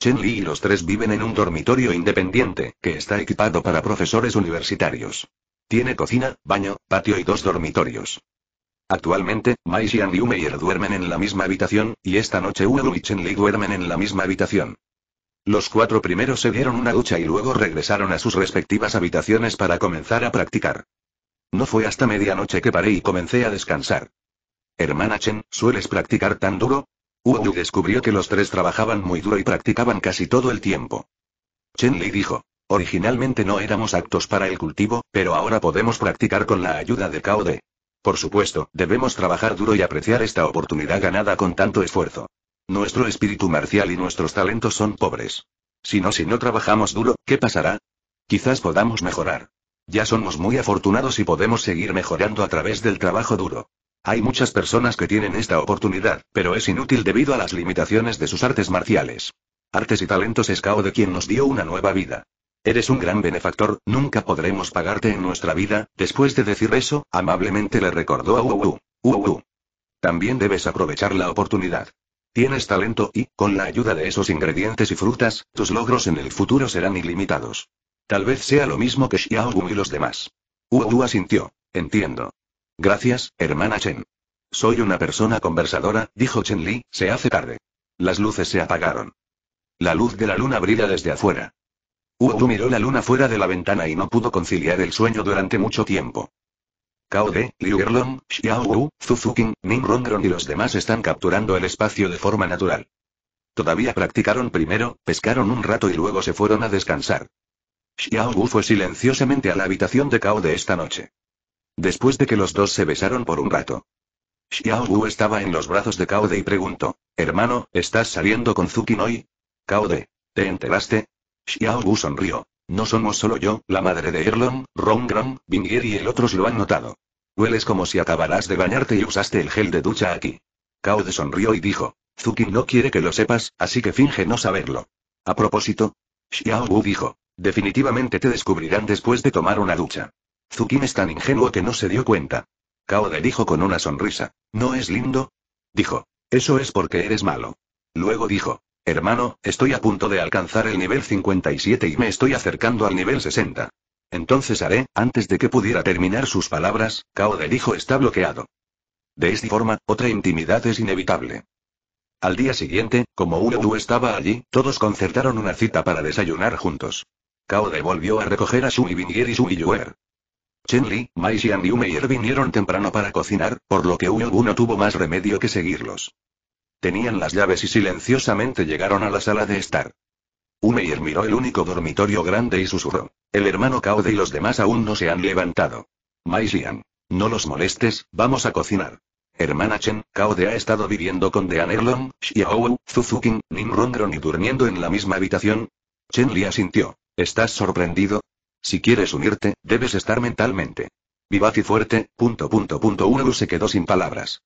Chen Li y los tres viven en un dormitorio independiente, que está equipado para profesores universitarios. Tiene cocina, baño, patio y dos dormitorios. Actualmente, Mai Xian y Meier duermen en la misma habitación, y esta noche Ulu y Chen Li duermen en la misma habitación. Los cuatro primeros se dieron una ducha y luego regresaron a sus respectivas habitaciones para comenzar a practicar. No fue hasta medianoche que paré y comencé a descansar. Hermana Chen, ¿sueles practicar tan duro? Wu descubrió que los tres trabajaban muy duro y practicaban casi todo el tiempo. Chen Li dijo. Originalmente no éramos aptos para el cultivo, pero ahora podemos practicar con la ayuda de Cao De. Por supuesto, debemos trabajar duro y apreciar esta oportunidad ganada con tanto esfuerzo. Nuestro espíritu marcial y nuestros talentos son pobres. Si no, si no trabajamos duro, ¿qué pasará? Quizás podamos mejorar. Ya somos muy afortunados y podemos seguir mejorando a través del trabajo duro. Hay muchas personas que tienen esta oportunidad, pero es inútil debido a las limitaciones de sus artes marciales. Artes y talentos es Kao de quien nos dio una nueva vida. Eres un gran benefactor, nunca podremos pagarte en nuestra vida. Después de decir eso, amablemente le recordó a Wu Wu. También debes aprovechar la oportunidad. Tienes talento y, con la ayuda de esos ingredientes y frutas, tus logros en el futuro serán ilimitados. Tal vez sea lo mismo que Xiao Wu y los demás. Wu asintió. Entiendo. Gracias, hermana Chen. Soy una persona conversadora, dijo Chen Li, se hace tarde. Las luces se apagaron. La luz de la luna brilla desde afuera. Wu miró la luna fuera de la ventana y no pudo conciliar el sueño durante mucho tiempo. Cao De, Liu Erlong, Xiao Wu, Zuzukin, Ning Rongrong y los demás están capturando el espacio de forma natural. Todavía practicaron primero, pescaron un rato y luego se fueron a descansar. Xiao Wu fue silenciosamente a la habitación de Cao de esta noche. Después de que los dos se besaron por un rato. Xiao Wu estaba en los brazos de Kaode y preguntó, hermano, ¿estás saliendo con Zukin hoy? Kaode, ¿te enteraste? Xiao Wu sonrió. No somos solo yo, la madre de Erlong, Rongrong, Vingier y el otros lo han notado. Hueles como si acabaras de bañarte y usaste el gel de ducha aquí. Kaode sonrió y dijo, Zukin no quiere que lo sepas, así que finge no saberlo. A propósito, Xiao Wu dijo, definitivamente te descubrirán después de tomar una ducha. Zukin es tan ingenuo que no se dio cuenta. Kaode dijo con una sonrisa. ¿No es lindo? Dijo. Eso es porque eres malo. Luego dijo. Hermano, estoy a punto de alcanzar el nivel 57 y me estoy acercando al nivel 60. Entonces haré, antes de que pudiera terminar sus palabras, Kaode dijo está bloqueado. De esta forma, otra intimidad es inevitable. Al día siguiente, como Ulu estaba allí, todos concertaron una cita para desayunar juntos. Kaode volvió a recoger a Shu y y Shu Chen Li, Mai Xian y vinieron temprano para cocinar, por lo que Hugo no tuvo más remedio que seguirlos. Tenían las llaves y silenciosamente llegaron a la sala de estar. Umeyer miró el único dormitorio grande y susurró. El hermano De y los demás aún no se han levantado. Mai Xian, no los molestes, vamos a cocinar. Hermana Chen, De ha estado viviendo con Dean Erlong, Xiaowu, Zuzukin, ning y durmiendo en la misma habitación. Chen Li asintió. ¿Estás sorprendido? Si quieres unirte, debes estar mentalmente. Vivaz y fuerte, punto se quedó sin palabras.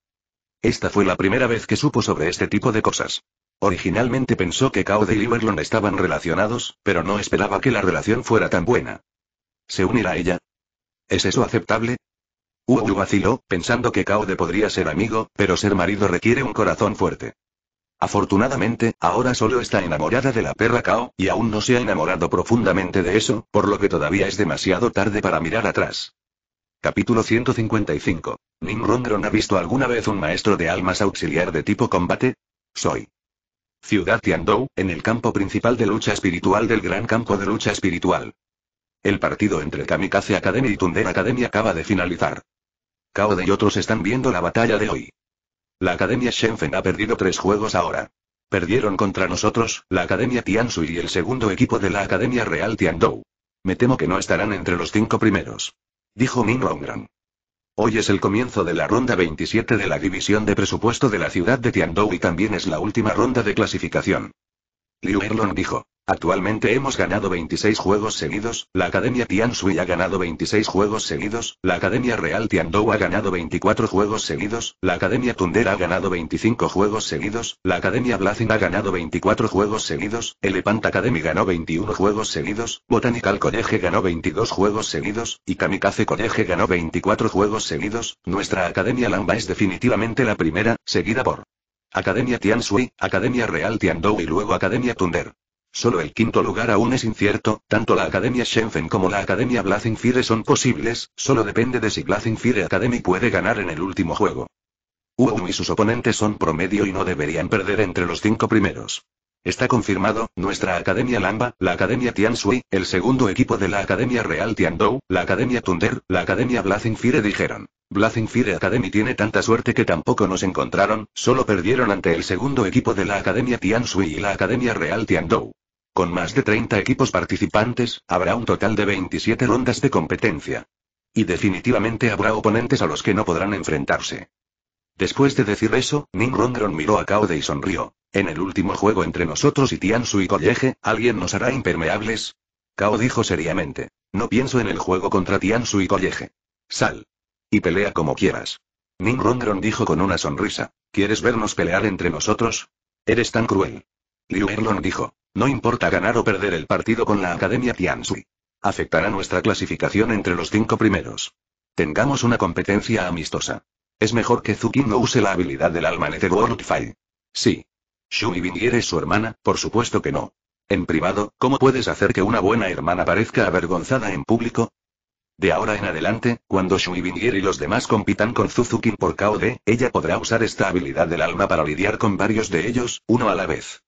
Esta fue la primera vez que supo sobre este tipo de cosas. Originalmente pensó que cao y Liberlon estaban relacionados, pero no esperaba que la relación fuera tan buena. ¿Se unirá ella? ¿Es eso aceptable? Uru vaciló, pensando que de podría ser amigo, pero ser marido requiere un corazón fuerte. Afortunadamente, ahora solo está enamorada de la perra Kao, y aún no se ha enamorado profundamente de eso, por lo que todavía es demasiado tarde para mirar atrás. Capítulo 155. ¿Nimrondron ha visto alguna vez un maestro de almas auxiliar de tipo combate? Soy. Ciudad Tiandou, en el campo principal de lucha espiritual del Gran Campo de Lucha Espiritual. El partido entre Kamikaze Academy y Thunder Academy acaba de finalizar. Kao y otros están viendo la batalla de hoy. La Academia Shenfen ha perdido tres juegos ahora. Perdieron contra nosotros, la Academia Tianzhu y el segundo equipo de la Academia Real Tiandou. Me temo que no estarán entre los cinco primeros. Dijo Min Rongran. Hoy es el comienzo de la ronda 27 de la división de presupuesto de la ciudad de Tiandou y también es la última ronda de clasificación. Liu Erlong dijo. Actualmente hemos ganado 26 juegos seguidos, la Academia Sui ha ganado 26 juegos seguidos, la Academia Real Tiandou ha ganado 24 juegos seguidos, la Academia Tundera ha ganado 25 juegos seguidos, la Academia Blazing ha ganado 24 juegos seguidos, Elephant Academy ganó 21 juegos seguidos, Botanical College ganó 22 juegos seguidos, y Kamikaze College ganó 24 juegos seguidos, nuestra Academia Lamba es definitivamente la primera, seguida por Academia Sui, Academia Real Tiandou y luego Academia Tunder. Solo el quinto lugar aún es incierto, tanto la Academia Shenfen como la Academia Fire son posibles, solo depende de si Fire Academy puede ganar en el último juego. Wu y sus oponentes son promedio y no deberían perder entre los cinco primeros. Está confirmado, nuestra Academia Lamba, la Academia Sui, el segundo equipo de la Academia Real Tiandou, la Academia Thunder, la Academia Fire dijeron. Fire Academy tiene tanta suerte que tampoco nos encontraron, solo perdieron ante el segundo equipo de la Academia Tian Sui y la Academia Real Tiandou. Con más de 30 equipos participantes, habrá un total de 27 rondas de competencia. Y definitivamente habrá oponentes a los que no podrán enfrentarse. Después de decir eso, Ning Rongrong miró a Kaode y sonrió. En el último juego entre nosotros y Tian Su y Colleje, ¿alguien nos hará impermeables? Cao dijo seriamente. No pienso en el juego contra Tian Su y Colleje. Sal. Y pelea como quieras. Ning Rongrong dijo con una sonrisa. ¿Quieres vernos pelear entre nosotros? Eres tan cruel. Liu Erlong dijo. No importa ganar o perder el partido con la Academia Tianzui. Afectará nuestra clasificación entre los cinco primeros. Tengamos una competencia amistosa. Es mejor que Zuki no use la habilidad del alma almanete World Fight. Sí. Shui es su hermana, por supuesto que no. En privado, ¿cómo puedes hacer que una buena hermana parezca avergonzada en público? De ahora en adelante, cuando Shui Vingier y los demás compitan con Suzuki por KOD, ella podrá usar esta habilidad del alma para lidiar con varios de ellos, uno a la vez.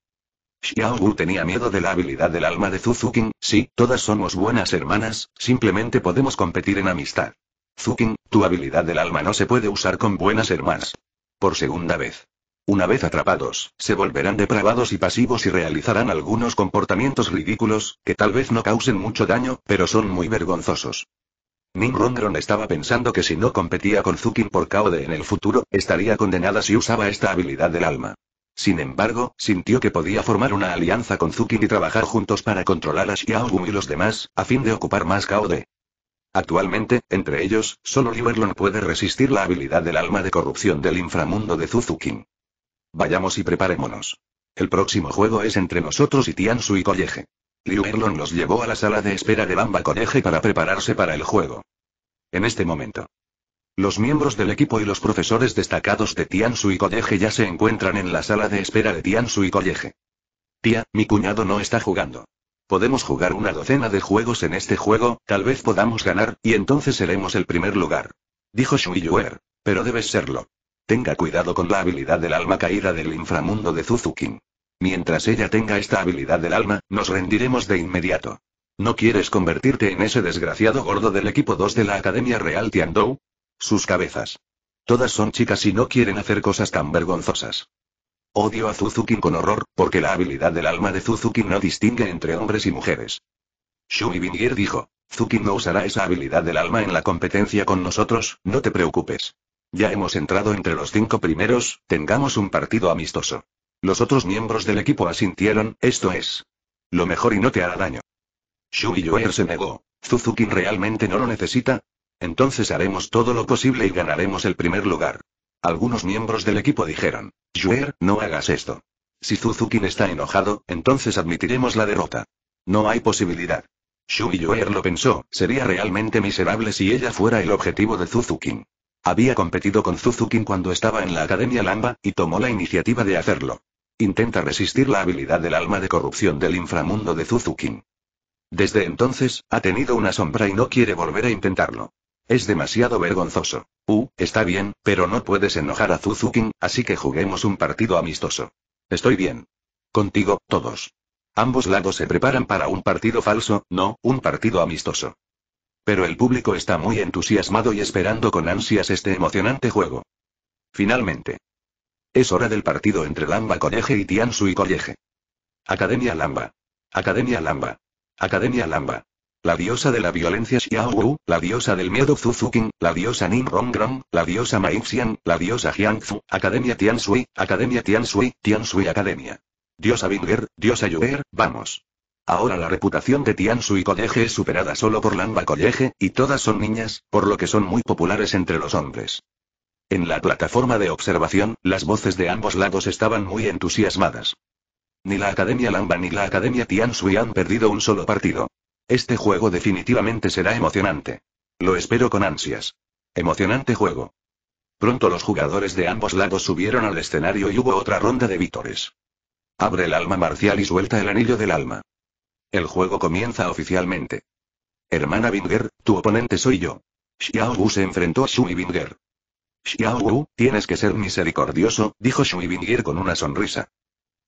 Xiao Wu tenía miedo de la habilidad del alma de Zuzukin, sí, todas somos buenas hermanas, simplemente podemos competir en amistad. Zukin, tu habilidad del alma no se puede usar con buenas hermanas. Por segunda vez. Una vez atrapados, se volverán depravados y pasivos y realizarán algunos comportamientos ridículos, que tal vez no causen mucho daño, pero son muy vergonzosos. Ning Rongron estaba pensando que si no competía con Zuking por Kaode en el futuro, estaría condenada si usaba esta habilidad del alma. Sin embargo, sintió que podía formar una alianza con Zuki y trabajar juntos para controlar a Xiaogun y los demás, a fin de ocupar más Kaode. Actualmente, entre ellos, solo Erlong puede resistir la habilidad del alma de corrupción del inframundo de Zuzukin. Vayamos y preparémonos. El próximo juego es entre nosotros y Tiansu y Koyeje. Liu los llevó a la sala de espera de Bamba Colleje para prepararse para el juego. En este momento. Los miembros del equipo y los profesores destacados de y College ya se encuentran en la sala de espera de y College. Tía, mi cuñado no está jugando. Podemos jugar una docena de juegos en este juego, tal vez podamos ganar, y entonces seremos el primer lugar. Dijo Yu'er. Pero debes serlo. Tenga cuidado con la habilidad del alma caída del inframundo de Zuzukin. Mientras ella tenga esta habilidad del alma, nos rendiremos de inmediato. ¿No quieres convertirte en ese desgraciado gordo del equipo 2 de la Academia Real Tiandou? Sus cabezas. Todas son chicas y no quieren hacer cosas tan vergonzosas. Odio a Suzuki con horror, porque la habilidad del alma de Suzuki no distingue entre hombres y mujeres. Shumi dijo, Zuki no usará esa habilidad del alma en la competencia con nosotros, no te preocupes. Ya hemos entrado entre los cinco primeros, tengamos un partido amistoso. Los otros miembros del equipo asintieron, esto es. Lo mejor y no te hará daño. y se negó. Suzuki realmente no lo necesita, entonces haremos todo lo posible y ganaremos el primer lugar. Algunos miembros del equipo dijeron, Juer, no hagas esto. Si Suzuki está enojado, entonces admitiremos la derrota. No hay posibilidad. y Yuer lo pensó, sería realmente miserable si ella fuera el objetivo de Suzuki. Había competido con Suzuki cuando estaba en la Academia Lamba, y tomó la iniciativa de hacerlo. Intenta resistir la habilidad del alma de corrupción del inframundo de Suzuki. Desde entonces, ha tenido una sombra y no quiere volver a intentarlo. Es demasiado vergonzoso. Uh, está bien, pero no puedes enojar a Zuzukin, así que juguemos un partido amistoso. Estoy bien. Contigo, todos. Ambos lados se preparan para un partido falso, no, un partido amistoso. Pero el público está muy entusiasmado y esperando con ansias este emocionante juego. Finalmente. Es hora del partido entre Lamba College y Tiansui College. Academia Lamba. Academia Lamba. Academia Lamba la diosa de la violencia Xiaowu, la diosa del miedo Zuzukin, la diosa Nim la diosa Maixian, la diosa Zhu. Academia Tianshui, Academia Tianshui, Tianshui Academia. Diosa Binger, diosa Yuer, vamos. Ahora la reputación de Tianshui College es superada solo por Lamba College, y todas son niñas, por lo que son muy populares entre los hombres. En la plataforma de observación, las voces de ambos lados estaban muy entusiasmadas. Ni la Academia Lamba ni la Academia Tianshui han perdido un solo partido. Este juego definitivamente será emocionante. Lo espero con ansias. Emocionante juego. Pronto los jugadores de ambos lados subieron al escenario y hubo otra ronda de vítores. Abre el alma marcial y suelta el anillo del alma. El juego comienza oficialmente. Hermana Binger, tu oponente soy yo. Xiao Wu se enfrentó a Shui Binger. Xiao Wu, tienes que ser misericordioso, dijo Shui Binger con una sonrisa.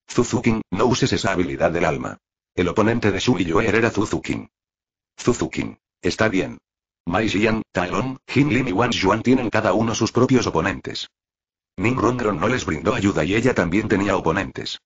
Suzuki, no uses esa habilidad del alma. El oponente de Shu Yue era Zuzukin. Zuzukin. Está bien. Mai Xian, Long, Jin Lim y Wan Xuan tienen cada uno sus propios oponentes. Ning Rongron no les brindó ayuda y ella también tenía oponentes.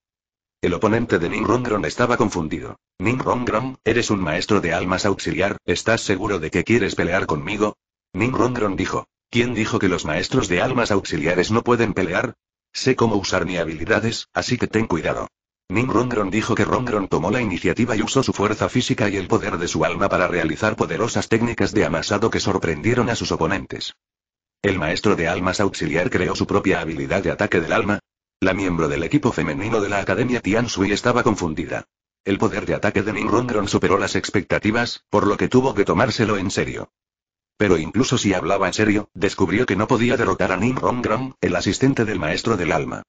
El oponente de Ning Rongron estaba confundido. Ning Rongron, eres un maestro de almas auxiliar, ¿estás seguro de que quieres pelear conmigo? Ning Rongron dijo. ¿Quién dijo que los maestros de almas auxiliares no pueden pelear? Sé cómo usar mis habilidades, así que ten cuidado. Ning Rongron dijo que Rongron tomó la iniciativa y usó su fuerza física y el poder de su alma para realizar poderosas técnicas de amasado que sorprendieron a sus oponentes. El maestro de almas auxiliar creó su propia habilidad de ataque del alma. La miembro del equipo femenino de la Academia Tian Sui estaba confundida. El poder de ataque de Ning Rongron superó las expectativas, por lo que tuvo que tomárselo en serio. Pero incluso si hablaba en serio, descubrió que no podía derrotar a Ning Rongron, el asistente del maestro del alma.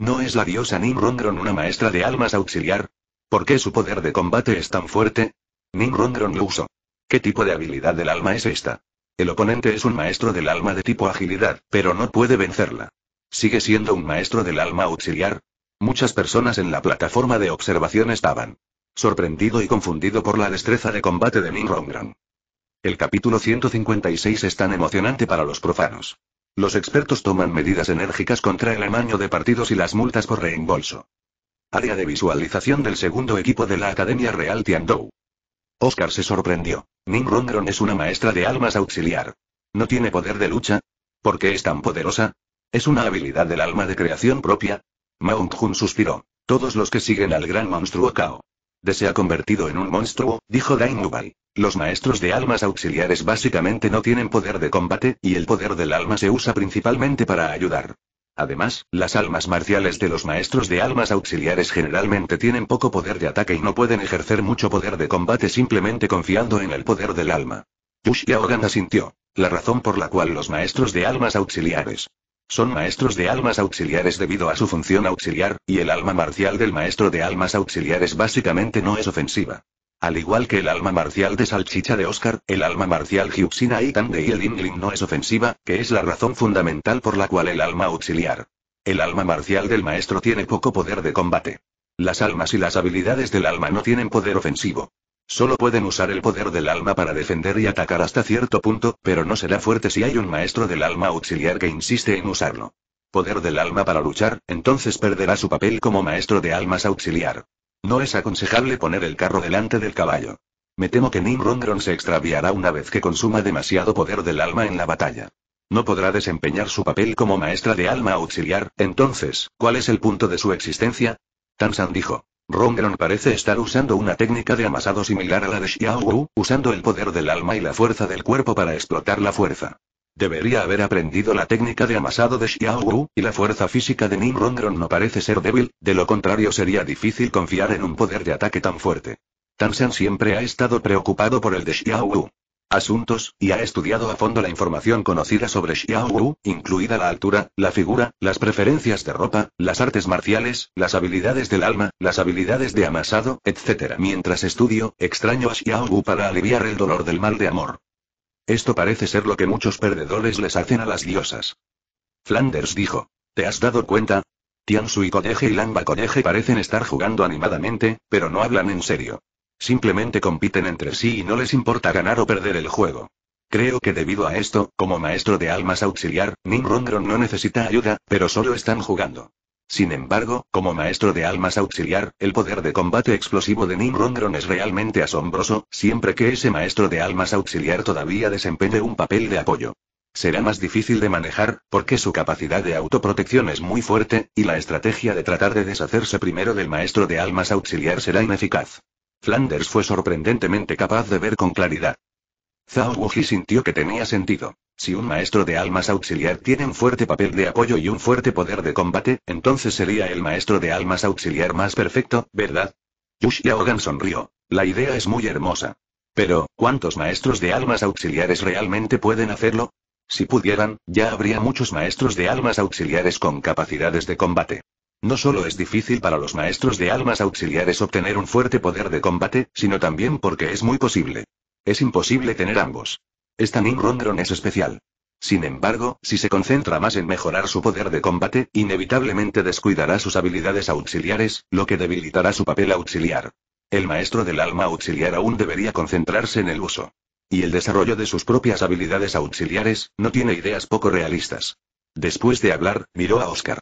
¿No es la diosa Rongron una maestra de almas auxiliar? ¿Por qué su poder de combate es tan fuerte? Rongron lo usó. ¿Qué tipo de habilidad del alma es esta? El oponente es un maestro del alma de tipo agilidad, pero no puede vencerla. ¿Sigue siendo un maestro del alma auxiliar? Muchas personas en la plataforma de observación estaban. Sorprendido y confundido por la destreza de combate de Rongron. El capítulo 156 es tan emocionante para los profanos. Los expertos toman medidas enérgicas contra el amaño de partidos y las multas por reembolso. Área de visualización del segundo equipo de la Academia Real Tiandou. Oscar se sorprendió. Ning Rongrong es una maestra de almas auxiliar. ¿No tiene poder de lucha? ¿Por qué es tan poderosa? ¿Es una habilidad del alma de creación propia? Mount Jun suspiró. Todos los que siguen al gran monstruo Kao de se ha convertido en un monstruo, dijo Dainubai. Los maestros de almas auxiliares básicamente no tienen poder de combate, y el poder del alma se usa principalmente para ayudar. Además, las almas marciales de los maestros de almas auxiliares generalmente tienen poco poder de ataque y no pueden ejercer mucho poder de combate simplemente confiando en el poder del alma. Yush sintió asintió. La razón por la cual los maestros de almas auxiliares son maestros de almas auxiliares debido a su función auxiliar, y el alma marcial del maestro de almas auxiliares básicamente no es ofensiva. Al igual que el alma marcial de Salchicha de Oscar, el alma marcial Hyuxina Itan de Yelin no es ofensiva, que es la razón fundamental por la cual el alma auxiliar. El alma marcial del maestro tiene poco poder de combate. Las almas y las habilidades del alma no tienen poder ofensivo. Solo pueden usar el poder del alma para defender y atacar hasta cierto punto, pero no será fuerte si hay un maestro del alma auxiliar que insiste en usarlo. Poder del alma para luchar, entonces perderá su papel como maestro de almas auxiliar. No es aconsejable poner el carro delante del caballo. Me temo que Nim se extraviará una vez que consuma demasiado poder del alma en la batalla. No podrá desempeñar su papel como maestra de alma auxiliar, entonces, ¿cuál es el punto de su existencia? Tansan dijo. Rongron parece estar usando una técnica de amasado similar a la de Xiao Wu, usando el poder del alma y la fuerza del cuerpo para explotar la fuerza. Debería haber aprendido la técnica de amasado de Xiao Wu, y la fuerza física de Nin Rongron no parece ser débil, de lo contrario sería difícil confiar en un poder de ataque tan fuerte. Tansan siempre ha estado preocupado por el de Xiao Wu asuntos, y ha estudiado a fondo la información conocida sobre Xiao Wu, incluida la altura, la figura, las preferencias de ropa, las artes marciales, las habilidades del alma, las habilidades de amasado, etc. Mientras estudio, extraño a Xiao Wu para aliviar el dolor del mal de amor. Esto parece ser lo que muchos perdedores les hacen a las diosas. Flanders dijo. ¿Te has dado cuenta? Tian y Kodeje y Lamba Kodeje parecen estar jugando animadamente, pero no hablan en serio. Simplemente compiten entre sí y no les importa ganar o perder el juego. Creo que debido a esto, como maestro de almas auxiliar, Nimrondron no necesita ayuda, pero solo están jugando. Sin embargo, como maestro de almas auxiliar, el poder de combate explosivo de Nimrondron es realmente asombroso, siempre que ese maestro de almas auxiliar todavía desempeñe un papel de apoyo. Será más difícil de manejar, porque su capacidad de autoprotección es muy fuerte, y la estrategia de tratar de deshacerse primero del maestro de almas auxiliar será ineficaz. Flanders fue sorprendentemente capaz de ver con claridad. Zhao Wuji sintió que tenía sentido. Si un maestro de almas auxiliar tiene un fuerte papel de apoyo y un fuerte poder de combate, entonces sería el maestro de almas auxiliar más perfecto, ¿verdad? Yushiaogan sonrió. La idea es muy hermosa. Pero, ¿cuántos maestros de almas auxiliares realmente pueden hacerlo? Si pudieran, ya habría muchos maestros de almas auxiliares con capacidades de combate. No solo es difícil para los maestros de almas auxiliares obtener un fuerte poder de combate, sino también porque es muy posible. Es imposible tener ambos. Esta Rondron es especial. Sin embargo, si se concentra más en mejorar su poder de combate, inevitablemente descuidará sus habilidades auxiliares, lo que debilitará su papel auxiliar. El maestro del alma auxiliar aún debería concentrarse en el uso. Y el desarrollo de sus propias habilidades auxiliares, no tiene ideas poco realistas. Después de hablar, miró a Oscar.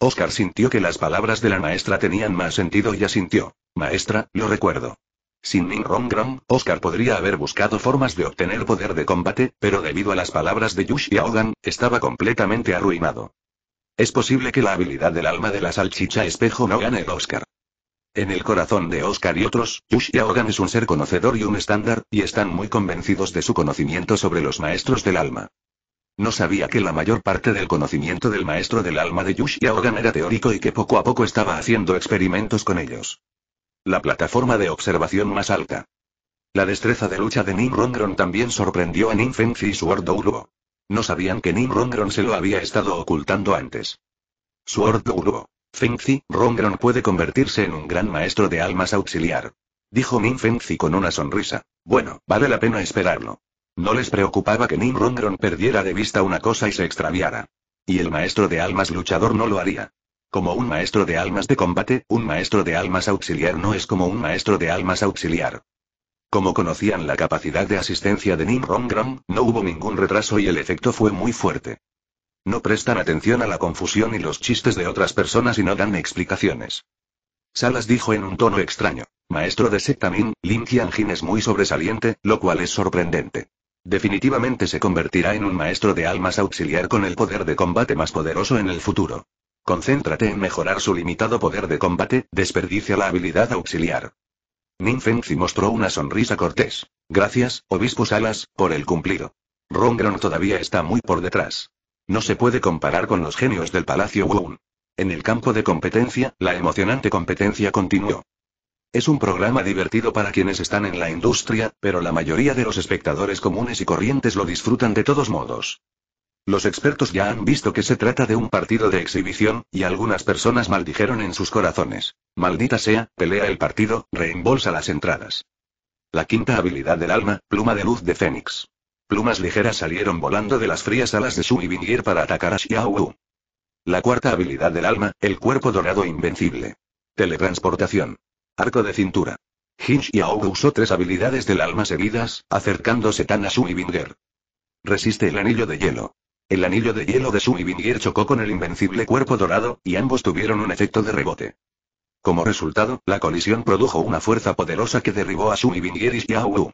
Oscar sintió que las palabras de la maestra tenían más sentido y asintió. Maestra, lo recuerdo. Sin Rong Grom, Oscar podría haber buscado formas de obtener poder de combate, pero debido a las palabras de Yush y Ahogan, estaba completamente arruinado. Es posible que la habilidad del alma de la salchicha espejo no gane el Oscar. En el corazón de Oscar y otros, Yush y es un ser conocedor y un estándar, y están muy convencidos de su conocimiento sobre los maestros del alma. No sabía que la mayor parte del conocimiento del maestro del alma de Yushi Organ era teórico y que poco a poco estaba haciendo experimentos con ellos. La plataforma de observación más alta. La destreza de lucha de Nim Rongron también sorprendió a Nim Fengzi y su Ordo No sabían que Nim Rongron se lo había estado ocultando antes. Su Ordo Fengzi, Rongron puede convertirse en un gran maestro de almas auxiliar. Dijo Ning Fengzi con una sonrisa. Bueno, vale la pena esperarlo. No les preocupaba que Nimrongron perdiera de vista una cosa y se extraviara. Y el maestro de almas luchador no lo haría. Como un maestro de almas de combate, un maestro de almas auxiliar no es como un maestro de almas auxiliar. Como conocían la capacidad de asistencia de Nimrongron, no hubo ningún retraso y el efecto fue muy fuerte. No prestan atención a la confusión y los chistes de otras personas y no dan explicaciones. Salas dijo en un tono extraño. Maestro de Sectamin, Lin Qianjin es muy sobresaliente, lo cual es sorprendente. Definitivamente se convertirá en un maestro de almas auxiliar con el poder de combate más poderoso en el futuro. Concéntrate en mejorar su limitado poder de combate, desperdicia la habilidad auxiliar. Ninfenzi mostró una sonrisa cortés. Gracias, obispo Salas, por el cumplido. Rongron todavía está muy por detrás. No se puede comparar con los genios del Palacio Wun. En el campo de competencia, la emocionante competencia continuó. Es un programa divertido para quienes están en la industria, pero la mayoría de los espectadores comunes y corrientes lo disfrutan de todos modos. Los expertos ya han visto que se trata de un partido de exhibición, y algunas personas maldijeron en sus corazones. Maldita sea, pelea el partido, reembolsa las entradas. La quinta habilidad del alma, pluma de luz de Fénix. Plumas ligeras salieron volando de las frías alas de y Vingier para atacar a Xiao Wu. La cuarta habilidad del alma, el cuerpo dorado invencible. Teletransportación. Arco de cintura. Hinch y Aogo usó tres habilidades del alma seguidas, acercándose tan a Sumi Binger. Resiste el anillo de hielo. El anillo de hielo de Sumi Binger chocó con el invencible cuerpo dorado, y ambos tuvieron un efecto de rebote. Como resultado, la colisión produjo una fuerza poderosa que derribó a Sumi Binger y Aogo.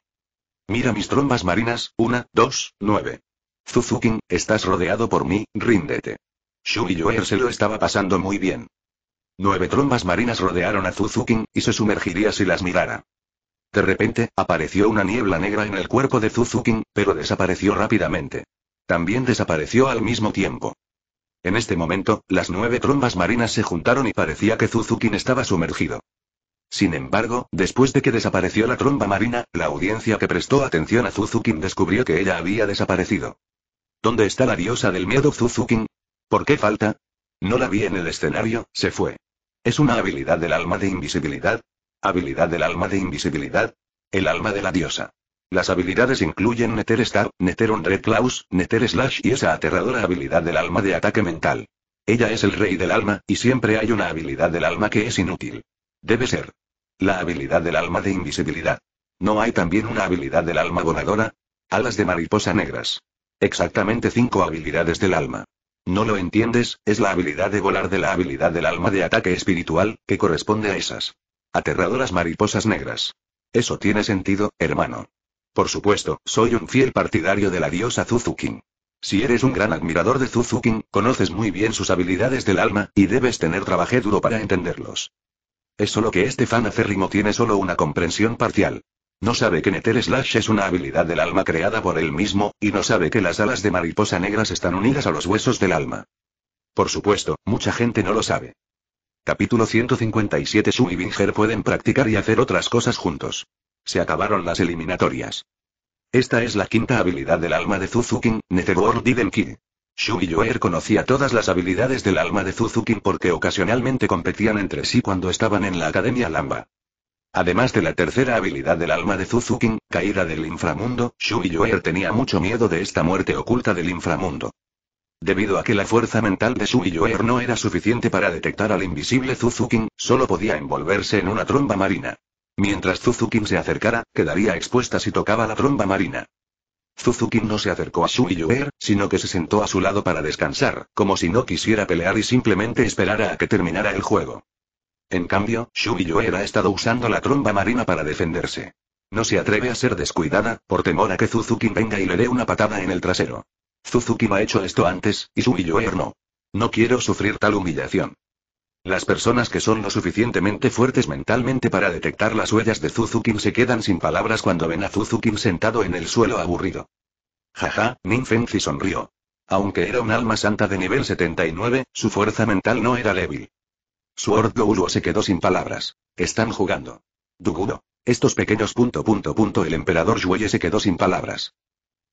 Mira mis trombas marinas, una, dos, nueve. Zuzukin, estás rodeado por mí, ríndete. Shui Joer se lo estaba pasando muy bien. Nueve trombas marinas rodearon a Zuzukin, y se sumergiría si las mirara. De repente, apareció una niebla negra en el cuerpo de Zuzukin, pero desapareció rápidamente. También desapareció al mismo tiempo. En este momento, las nueve trombas marinas se juntaron y parecía que Zuzukin estaba sumergido. Sin embargo, después de que desapareció la tromba marina, la audiencia que prestó atención a Zuzukin descubrió que ella había desaparecido. ¿Dónde está la diosa del miedo Zuzukin? ¿Por qué falta? No la vi en el escenario, se fue. Es una habilidad del alma de invisibilidad. Habilidad del alma de invisibilidad. El alma de la diosa. Las habilidades incluyen Nether Star, Nether on Red Klaus, Nether Slash y esa aterradora habilidad del alma de ataque mental. Ella es el rey del alma, y siempre hay una habilidad del alma que es inútil. Debe ser. La habilidad del alma de invisibilidad. ¿No hay también una habilidad del alma voladora? Alas de mariposa negras. Exactamente cinco habilidades del alma. No lo entiendes, es la habilidad de volar de la habilidad del alma de ataque espiritual, que corresponde a esas aterradoras mariposas negras. Eso tiene sentido, hermano. Por supuesto, soy un fiel partidario de la diosa Zuzukin. Si eres un gran admirador de Zuzukin, conoces muy bien sus habilidades del alma, y debes tener trabajo duro para entenderlos. Es solo que este fan acérrimo tiene solo una comprensión parcial. No sabe que Nether Slash es una habilidad del alma creada por él mismo, y no sabe que las alas de mariposa negras están unidas a los huesos del alma. Por supuesto, mucha gente no lo sabe. Capítulo 157 Shu y Binger pueden practicar y hacer otras cosas juntos. Se acabaron las eliminatorias. Esta es la quinta habilidad del alma de Zuzukin, Netherworld Idenki. Shu y Yoer conocía todas las habilidades del alma de Zuzukin porque ocasionalmente competían entre sí cuando estaban en la Academia Lamba. Además de la tercera habilidad del alma de Zuzukin, caída del inframundo, Shu Yuer tenía mucho miedo de esta muerte oculta del inframundo. Debido a que la fuerza mental de y Yuer no era suficiente para detectar al invisible Zuzukin, solo podía envolverse en una tromba marina. Mientras Zuzukin se acercara, quedaría expuesta si tocaba la tromba marina. Zuzukin no se acercó a y Yuer, sino que se sentó a su lado para descansar, como si no quisiera pelear y simplemente esperara a que terminara el juego. En cambio, Yoer ha estado usando la tromba marina para defenderse. No se atreve a ser descuidada, por temor a que Suzuki venga y le dé una patada en el trasero. Suzuki ha hecho esto antes, y Yoer no. No quiero sufrir tal humillación. Las personas que son lo suficientemente fuertes mentalmente para detectar las huellas de Suzuki se quedan sin palabras cuando ven a Suzuki sentado en el suelo aburrido. Jaja, Ninfenzi sonrió. Aunque era un alma santa de nivel 79, su fuerza mental no era débil. Sword Gouluo se quedó sin palabras. Están jugando. Dugudo. Estos pequeños punto punto punto el emperador Yueye se quedó sin palabras.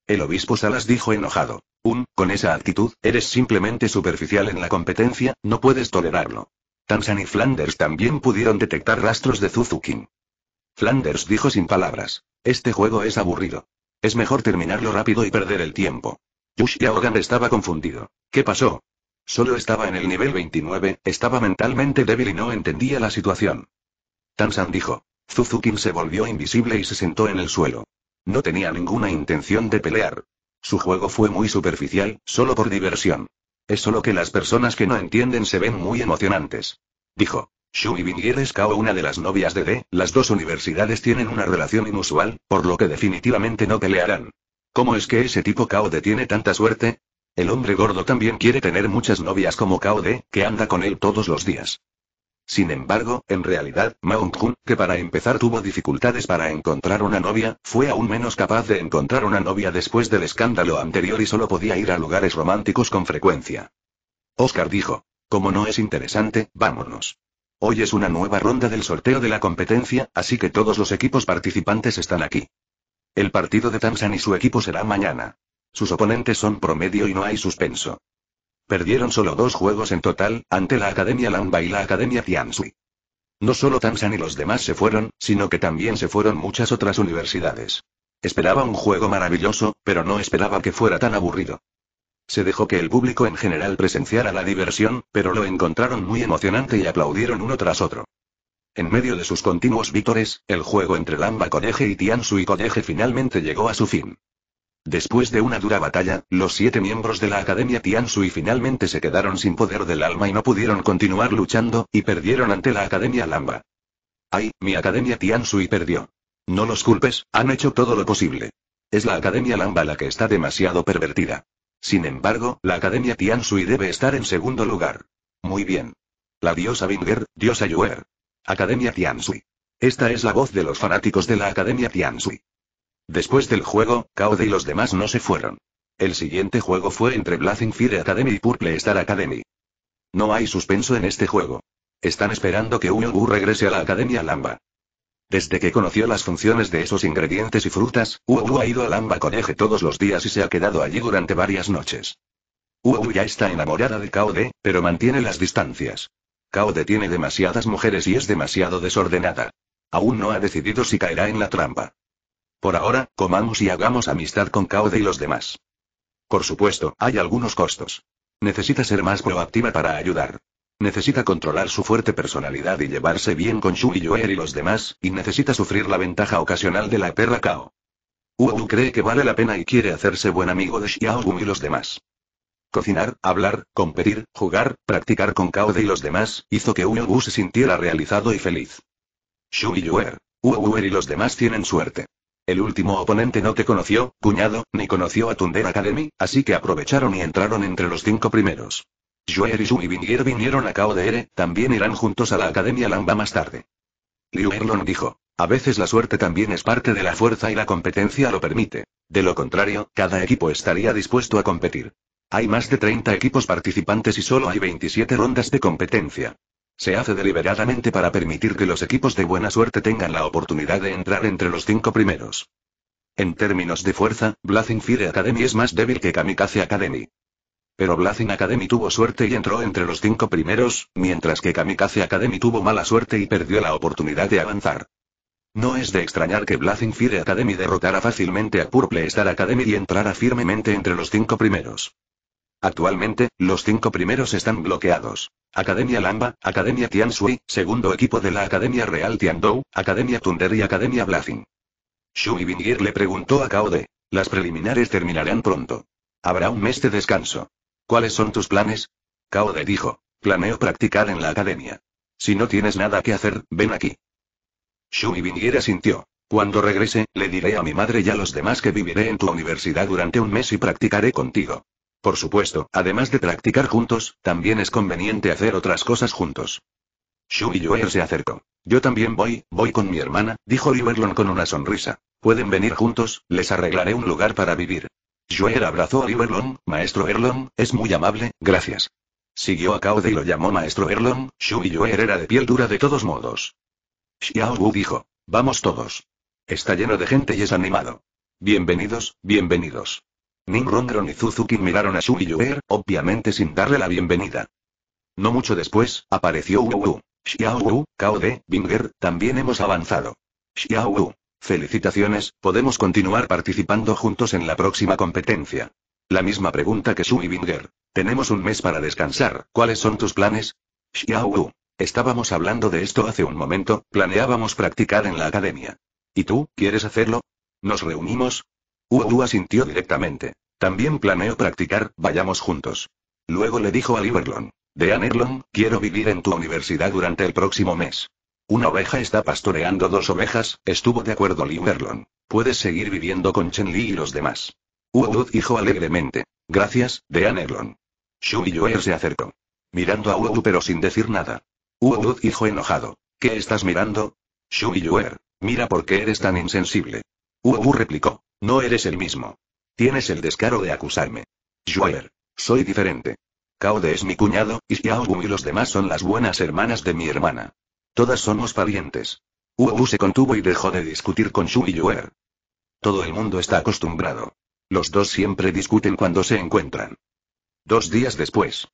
El obispo Salas dijo enojado. Un, con esa actitud, eres simplemente superficial en la competencia, no puedes tolerarlo. Tansan y Flanders también pudieron detectar rastros de Zuzukin. Flanders dijo sin palabras. Este juego es aburrido. Es mejor terminarlo rápido y perder el tiempo. Yush estaba confundido. ¿Qué pasó? Solo estaba en el nivel 29, estaba mentalmente débil y no entendía la situación. Tansan dijo. Suzuki se volvió invisible y se sentó en el suelo. No tenía ninguna intención de pelear. Su juego fue muy superficial, solo por diversión. Es solo que las personas que no entienden se ven muy emocionantes. Dijo. Shumi Bingier es Kao, una de las novias de D. Las dos universidades tienen una relación inusual, por lo que definitivamente no pelearán. ¿Cómo es que ese tipo Kao de tiene tanta suerte? El hombre gordo también quiere tener muchas novias como Kao De, que anda con él todos los días. Sin embargo, en realidad, Mount Hun, que para empezar tuvo dificultades para encontrar una novia, fue aún menos capaz de encontrar una novia después del escándalo anterior y solo podía ir a lugares románticos con frecuencia. Oscar dijo, como no es interesante, vámonos. Hoy es una nueva ronda del sorteo de la competencia, así que todos los equipos participantes están aquí. El partido de Tamsan y su equipo será mañana. Sus oponentes son promedio y no hay suspenso. Perdieron solo dos juegos en total, ante la Academia Lamba y la Academia Tiansui. No solo Tansan y los demás se fueron, sino que también se fueron muchas otras universidades. Esperaba un juego maravilloso, pero no esperaba que fuera tan aburrido. Se dejó que el público en general presenciara la diversión, pero lo encontraron muy emocionante y aplaudieron uno tras otro. En medio de sus continuos vítores, el juego entre Lamba College y Tiansui College finalmente llegó a su fin. Después de una dura batalla, los siete miembros de la Academia Tiansui finalmente se quedaron sin poder del alma y no pudieron continuar luchando, y perdieron ante la Academia Lamba. Ay, mi Academia Tiansui perdió. No los culpes, han hecho todo lo posible. Es la Academia Lamba la que está demasiado pervertida. Sin embargo, la Academia Tiansui debe estar en segundo lugar. Muy bien. La diosa Binger, diosa Yuer. Academia Tiansui. Esta es la voz de los fanáticos de la Academia Tiansui. Después del juego, Kaode y los demás no se fueron. El siguiente juego fue entre Blazing Fire Academy y Purple Star Academy. No hay suspenso en este juego. Están esperando que Unobu regrese a la Academia Lamba. Desde que conoció las funciones de esos ingredientes y frutas, Uobu ha ido a Lamba con Eje todos los días y se ha quedado allí durante varias noches. Uobu ya está enamorada de Kaode, pero mantiene las distancias. Kaode tiene demasiadas mujeres y es demasiado desordenada. Aún no ha decidido si caerá en la trampa. Por ahora, comamos y hagamos amistad con Kaode y los demás. Por supuesto, hay algunos costos. Necesita ser más proactiva para ayudar. Necesita controlar su fuerte personalidad y llevarse bien con Shu y y los demás, y necesita sufrir la ventaja ocasional de la perra Kao. Wu cree que vale la pena y quiere hacerse buen amigo de Xiao y los demás. Cocinar, hablar, competir, jugar, practicar con Kaode y los demás, hizo que Wu se sintiera realizado y feliz. Shu y Yuer. Uobuer y los demás tienen suerte. El último oponente no te conoció, cuñado, ni conoció a Thunder Academy, así que aprovecharon y entraron entre los cinco primeros. Joer y Sumi y vinieron a KODR, también irán juntos a la Academia Lamba más tarde. Liu Erlon dijo. A veces la suerte también es parte de la fuerza y la competencia lo permite. De lo contrario, cada equipo estaría dispuesto a competir. Hay más de 30 equipos participantes y solo hay 27 rondas de competencia. Se hace deliberadamente para permitir que los equipos de buena suerte tengan la oportunidad de entrar entre los cinco primeros. En términos de fuerza, Blazing Fire Academy es más débil que Kamikaze Academy. Pero Blazing Academy tuvo suerte y entró entre los cinco primeros, mientras que Kamikaze Academy tuvo mala suerte y perdió la oportunidad de avanzar. No es de extrañar que Blazing Fire Academy derrotara fácilmente a Purple Star Academy y entrara firmemente entre los cinco primeros. Actualmente, los cinco primeros están bloqueados. Academia Lamba, Academia Tianshui, segundo equipo de la Academia Real Tiandou, Academia Thunder y Academia Blazing. Shui Bingir le preguntó a Kaode. de. Las preliminares terminarán pronto. Habrá un mes de descanso. ¿Cuáles son tus planes? Kaode dijo. Planeo practicar en la academia. Si no tienes nada que hacer, ven aquí. Shui Bingir asintió. Cuando regrese, le diré a mi madre y a los demás que viviré en tu universidad durante un mes y practicaré contigo. Por supuesto, además de practicar juntos, también es conveniente hacer otras cosas juntos. Shu y Yuer se acercó. Yo también voy, voy con mi hermana, dijo Riverlon con una sonrisa. Pueden venir juntos, les arreglaré un lugar para vivir. Yuer abrazó a Riverlon, maestro Erlon, es muy amable, gracias. Siguió a Kaode y lo llamó maestro Erlon, Shu y Yuer era de piel dura de todos modos. Xiao Wu dijo, vamos todos. Está lleno de gente y es animado. Bienvenidos, bienvenidos. Rongron y Suzuki miraron a Shu Yuer, obviamente sin darle la bienvenida. No mucho después, apareció Wu. Xiao Wu, Kao de, Binger, también hemos avanzado. Xiao Wu. Felicitaciones, podemos continuar participando juntos en la próxima competencia. La misma pregunta que Shu y Binger. Tenemos un mes para descansar, ¿cuáles son tus planes? Xiao Wu. Estábamos hablando de esto hace un momento, planeábamos practicar en la academia. ¿Y tú, quieres hacerlo? Nos reunimos, Uodu asintió directamente. También planeo practicar, vayamos juntos. Luego le dijo a Iberlon. De Erlon, quiero vivir en tu universidad durante el próximo mes. Una oveja está pastoreando dos ovejas, estuvo de acuerdo Liverlon. Puedes seguir viviendo con Chen Li y los demás. Uodu dijo alegremente. Gracias, Dean Erlon. Shu se acercó. Mirando a Uodu pero sin decir nada. Uodu dijo enojado. ¿Qué estás mirando? Shu mira por qué eres tan insensible. Uodu replicó. No eres el mismo. Tienes el descaro de acusarme. Yoer. Soy diferente. De es mi cuñado, y Xiaobu y los demás son las buenas hermanas de mi hermana. Todas somos parientes. Wu se contuvo y dejó de discutir con Shu y Yuer. Todo el mundo está acostumbrado. Los dos siempre discuten cuando se encuentran. Dos días después.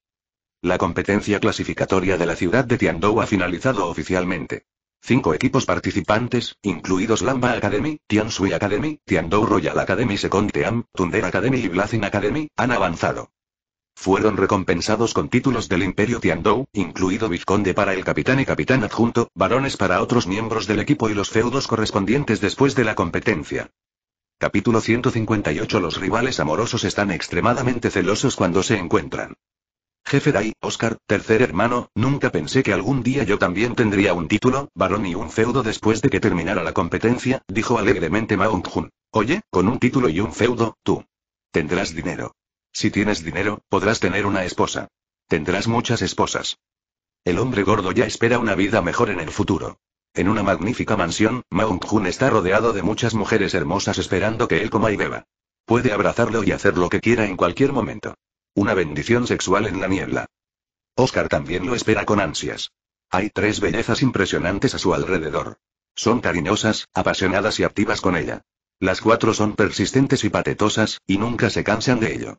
La competencia clasificatoria de la ciudad de Tiandou ha finalizado oficialmente. Cinco equipos participantes, incluidos Lamba Academy, Sui Academy, Tiandou Royal Academy Second Team, Thunder Academy y Blazing Academy, han avanzado. Fueron recompensados con títulos del Imperio Tiandou, incluido Vizconde para el capitán y capitán adjunto, varones para otros miembros del equipo y los feudos correspondientes después de la competencia. Capítulo 158 Los rivales amorosos están extremadamente celosos cuando se encuentran. Jefe Dai, Oscar, tercer hermano, nunca pensé que algún día yo también tendría un título, varón y un feudo después de que terminara la competencia, dijo alegremente Maung Jun. Oye, con un título y un feudo, tú. Tendrás dinero. Si tienes dinero, podrás tener una esposa. Tendrás muchas esposas. El hombre gordo ya espera una vida mejor en el futuro. En una magnífica mansión, Maung Jun está rodeado de muchas mujeres hermosas esperando que él coma y beba. Puede abrazarlo y hacer lo que quiera en cualquier momento. Una bendición sexual en la niebla. Oscar también lo espera con ansias. Hay tres bellezas impresionantes a su alrededor. Son cariñosas, apasionadas y activas con ella. Las cuatro son persistentes y patetosas, y nunca se cansan de ello.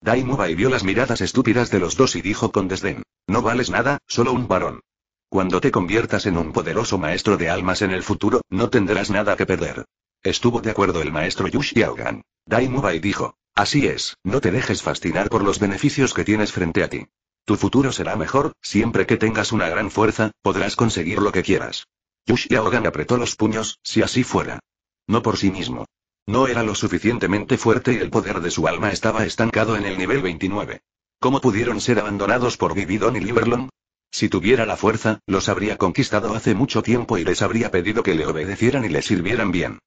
Daimu vio las miradas estúpidas de los dos y dijo con desdén. No vales nada, solo un varón. Cuando te conviertas en un poderoso maestro de almas en el futuro, no tendrás nada que perder. Estuvo de acuerdo el maestro Yushiaogan. Aogan. y dijo. Así es, no te dejes fascinar por los beneficios que tienes frente a ti. Tu futuro será mejor, siempre que tengas una gran fuerza, podrás conseguir lo que quieras. Yush apretó los puños, si así fuera. No por sí mismo. No era lo suficientemente fuerte y el poder de su alma estaba estancado en el nivel 29. ¿Cómo pudieron ser abandonados por Vividon y Liberlon? Si tuviera la fuerza, los habría conquistado hace mucho tiempo y les habría pedido que le obedecieran y le sirvieran bien.